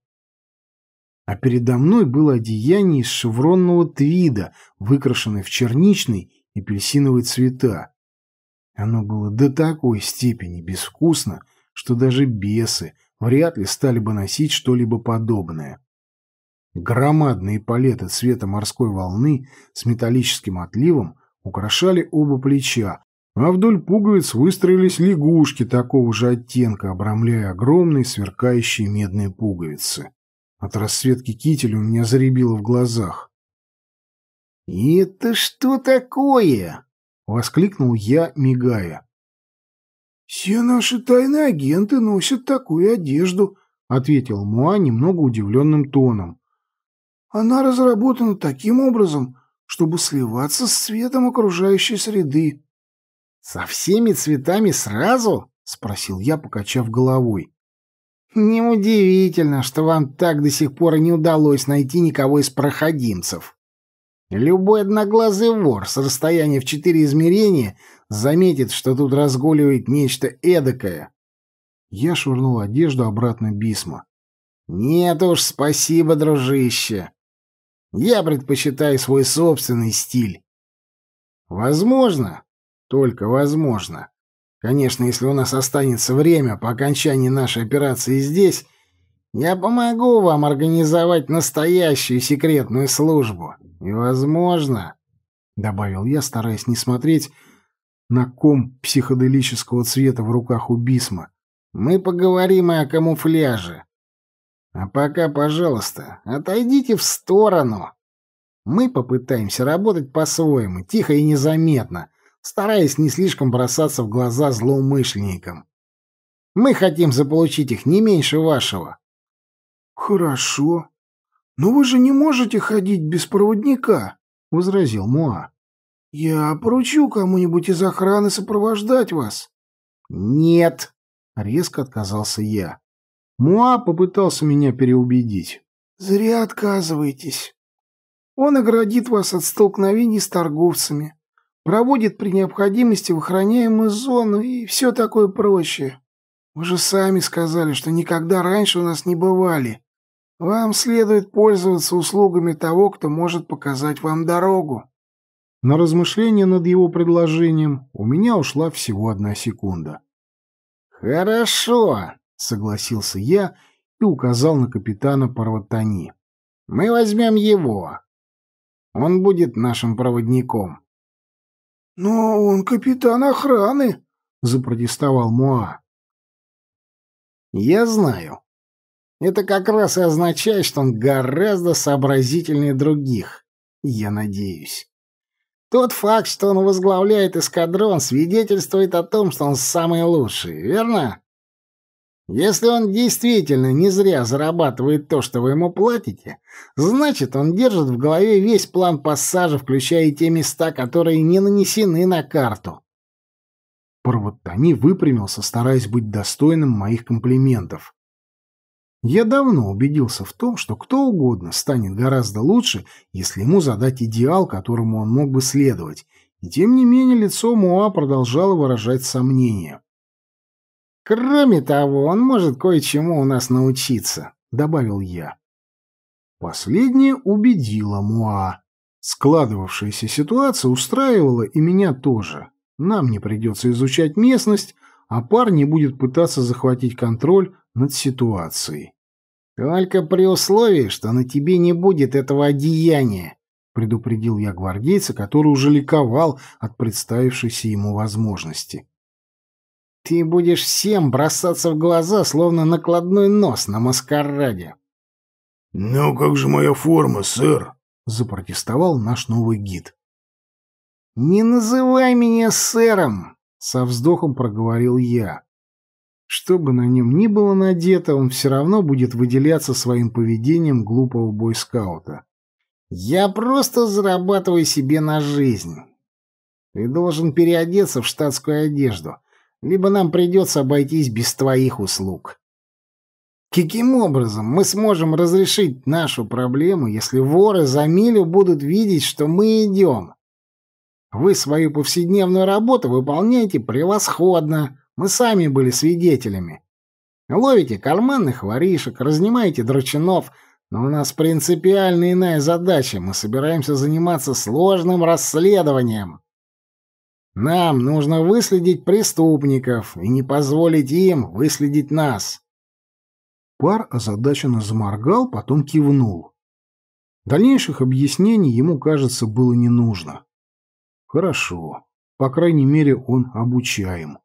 а передо мной было одеяние из шевронного твида, выкрашенное в черничный и апельсиновые цвета. Оно было до такой степени безвкусно, что даже бесы вряд ли стали бы носить что-либо подобное. Громадные палеты цвета морской волны с металлическим отливом украшали оба плеча, а вдоль пуговиц выстроились лягушки такого же оттенка, обрамляя огромные сверкающие медные пуговицы. От рассветки кителя у меня заребило в глазах. «Это что такое?» — воскликнул я, мигая. «Все наши тайные агенты носят такую одежду», — ответил Муа немного удивленным тоном. «Она разработана таким образом, чтобы сливаться с цветом окружающей среды». «Со всеми цветами сразу?» — спросил я, покачав головой. Неудивительно, что вам так до сих пор и не удалось найти никого из проходимцев. Любой одноглазый вор с расстояния в четыре измерения заметит, что тут разгуливает нечто эдакое. Я швырнул одежду обратно Бисма. Нет уж, спасибо, дружище. Я предпочитаю свой собственный стиль. Возможно, только возможно, Конечно, если у нас останется время по окончании нашей операции здесь, я помогу вам организовать настоящую секретную службу. И, возможно, — добавил я, стараясь не смотреть на ком психоделического цвета в руках у Бисма, — мы поговорим и о камуфляже. А пока, пожалуйста, отойдите в сторону. Мы попытаемся работать по-своему, тихо и незаметно, стараясь не слишком бросаться в глаза злоумышленникам. Мы хотим заполучить их не меньше вашего. Хорошо. Но вы же не можете ходить без проводника, возразил Муа. Я поручу кому-нибудь из охраны сопровождать вас. Нет, резко отказался я. Муа попытался меня переубедить. Зря отказываетесь. Он оградит вас от столкновений с торговцами, проводит при необходимости в охраняемую зону и все такое прочее. Вы же сами сказали, что никогда раньше у нас не бывали. Вам следует пользоваться услугами того, кто может показать вам дорогу». На размышление над его предложением у меня ушла всего одна секунда. «Хорошо», — согласился я и указал на капитана Парватани. «Мы возьмем его. Он будет нашим проводником». «Но он капитан охраны», — запротестовал Муа. «Я знаю. Это как раз и означает, что он гораздо сообразительнее других, я надеюсь. Тот факт, что он возглавляет эскадрон, свидетельствует о том, что он самый лучший, верно?» Если он действительно не зря зарабатывает то, что вы ему платите, значит, он держит в голове весь план пассажа, включая те места, которые не нанесены на карту. Парватани выпрямился, стараясь быть достойным моих комплиментов. Я давно убедился в том, что кто угодно станет гораздо лучше, если ему задать идеал, которому он мог бы следовать, и тем не менее лицо Муа продолжало выражать сомнения. Кроме того, он может кое-чему у нас научиться, добавил я. Последнее убедило Муа. Складывавшаяся ситуация устраивала и меня тоже. Нам не придется изучать местность, а парни будет пытаться захватить контроль над ситуацией. «Только при условии, что на тебе не будет этого одеяния», — предупредил я гвардейца, который уже ликовал от представившейся ему возможности. Ты будешь всем бросаться в глаза, словно накладной нос на маскараде. «Ну, как же моя форма, сэр?» — запротестовал наш новый гид. «Не называй меня сэром!» — со вздохом проговорил я. Что бы на нем ни было надето, он все равно будет выделяться своим поведением глупого бойскаута. «Я просто зарабатываю себе на жизнь. Ты должен переодеться в штатскую одежду, либо нам придется обойтись без твоих услуг. Каким образом мы сможем разрешить нашу проблему, если воры за милю будут видеть, что мы идем? Вы свою повседневную работу выполняете превосходно, мы сами были свидетелями. Ловите карманных воришек, разнимаете драчунов, но у нас принципиально иная задача, мы собираемся заниматься сложным расследованием. Нам нужно выследить преступников и не позволить им выследить нас. Пар озадаченно заморгал, потом кивнул. Дальнейших объяснений ему, кажется, было не нужно. Хорошо. По крайней мере, он обучаем.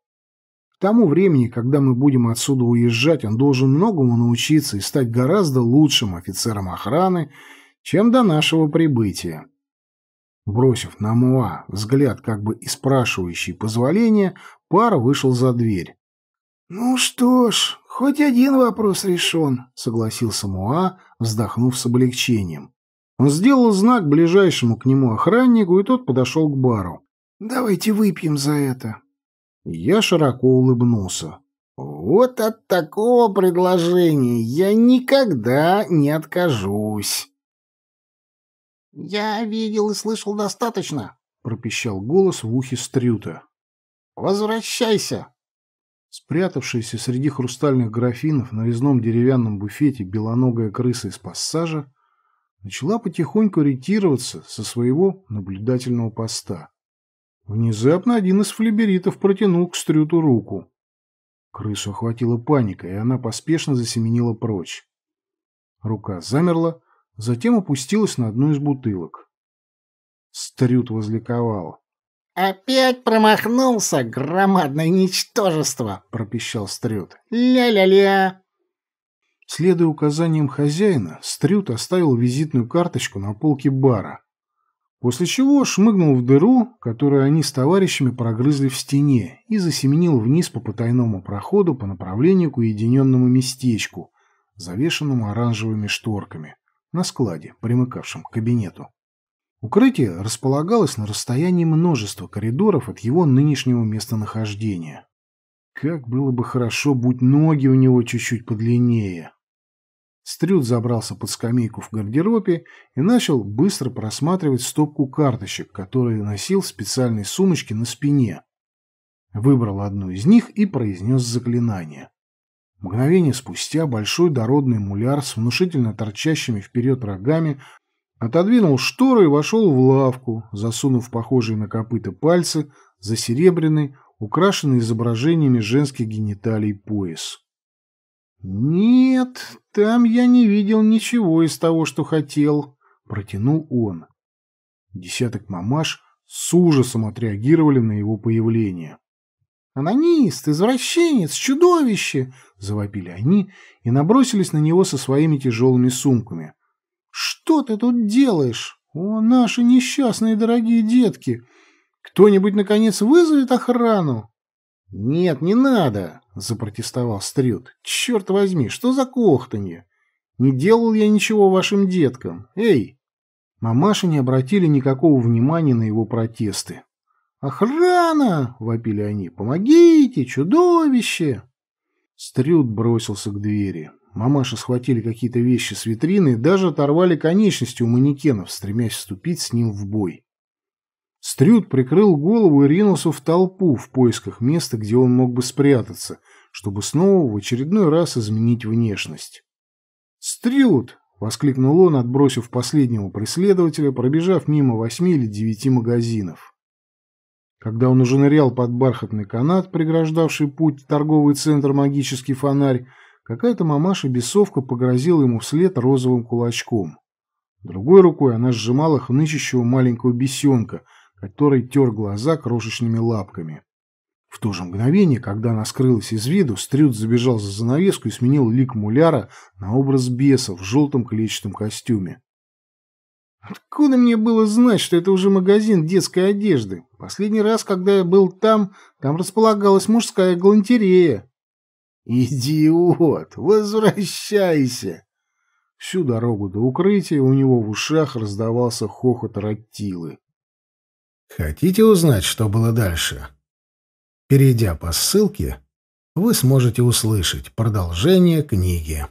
К тому времени, когда мы будем отсюда уезжать, он должен многому научиться и стать гораздо лучшим офицером охраны, чем до нашего прибытия. Бросив на Муа взгляд, как бы и спрашивающий позволения, пара вышел за дверь. «Ну что ж, хоть один вопрос решен», — согласился Муа, вздохнув с облегчением. Он сделал знак ближайшему к нему охраннику, и тот подошел к бару. «Давайте выпьем за это». Я широко улыбнулся. «Вот от такого предложения я никогда не откажусь». «Я видел и слышал достаточно», — пропищал голос в ухе Стрюта. «Возвращайся!» Спрятавшаяся среди хрустальных графинов на резном деревянном буфете белоногая крыса из пассажа начала потихоньку ретироваться со своего наблюдательного поста. Внезапно один из флеберитов протянул к Стрюту руку. Крысу охватила паника, и она поспешно засеменила прочь. Рука замерла, Затем опустилась на одну из бутылок. Стрют возликовал. «Опять промахнулся, громадное ничтожество!» — пропищал Стрют. «Ля-ля-ля!» Следуя указаниям хозяина, Стрют оставил визитную карточку на полке бара, после чего шмыгнул в дыру, которую они с товарищами прогрызли в стене, и засеменил вниз по потайному проходу по направлению к уединенному местечку, завешенному оранжевыми шторками на складе, примыкавшем к кабинету. Укрытие располагалось на расстоянии множества коридоров от его нынешнего местонахождения. Как было бы хорошо, будь ноги у него чуть-чуть подлиннее. Стрюд забрался под скамейку в гардеробе и начал быстро просматривать стопку карточек, которые носил в специальной сумочке на спине. Выбрал одну из них и произнес заклинание. Мгновение спустя большой дородный муляр с внушительно торчащими вперед рогами отодвинул шторы и вошел в лавку, засунув похожие на копыта пальцы за серебряный, украшенный изображениями женских гениталий пояс. «Нет, там я не видел ничего из того, что хотел», — протянул он. Десяток мамаш с ужасом отреагировали на его появление. «Анонист! Извращенец! Чудовище!» — завопили они и набросились на него со своими тяжелыми сумками. «Что ты тут делаешь? О, наши несчастные дорогие детки! Кто-нибудь, наконец, вызовет охрану?» «Нет, не надо!» — запротестовал Стрют. «Черт возьми, что за кохтанье? Не делал я ничего вашим деткам. Эй!» Мамаши не обратили никакого внимания на его протесты. «Охрана!» — вопили они. «Помогите! Чудовище!» Стрюд бросился к двери. Мамаши схватили какие-то вещи с витрины и даже оторвали конечности у манекенов, стремясь вступить с ним в бой. Стрюд прикрыл голову и ринулся в толпу в поисках места, где он мог бы спрятаться, чтобы снова в очередной раз изменить внешность. «Стрюд!» — воскликнул он, отбросив последнего преследователя, пробежав мимо восьми или девяти магазинов. Когда он уже нырял под бархатный канат, преграждавший путь в торговый центр «Магический фонарь», какая-то мамаша-бесовка погрозила ему вслед розовым кулачком. Другой рукой она сжимала хнычащего маленького бесенка, который тер глаза крошечными лапками. В то же мгновение, когда она скрылась из виду, Стрюд забежал за занавеску и сменил лик муляра на образ беса в желтом клетчатом костюме. Откуда мне было знать, что это уже магазин детской одежды? Последний раз, когда я был там, там располагалась мужская галантерея. Идиот, возвращайся. Всю дорогу до укрытия у него в ушах раздавался хохот ротилы. Хотите узнать, что было дальше? Перейдя по ссылке, вы сможете услышать продолжение книги.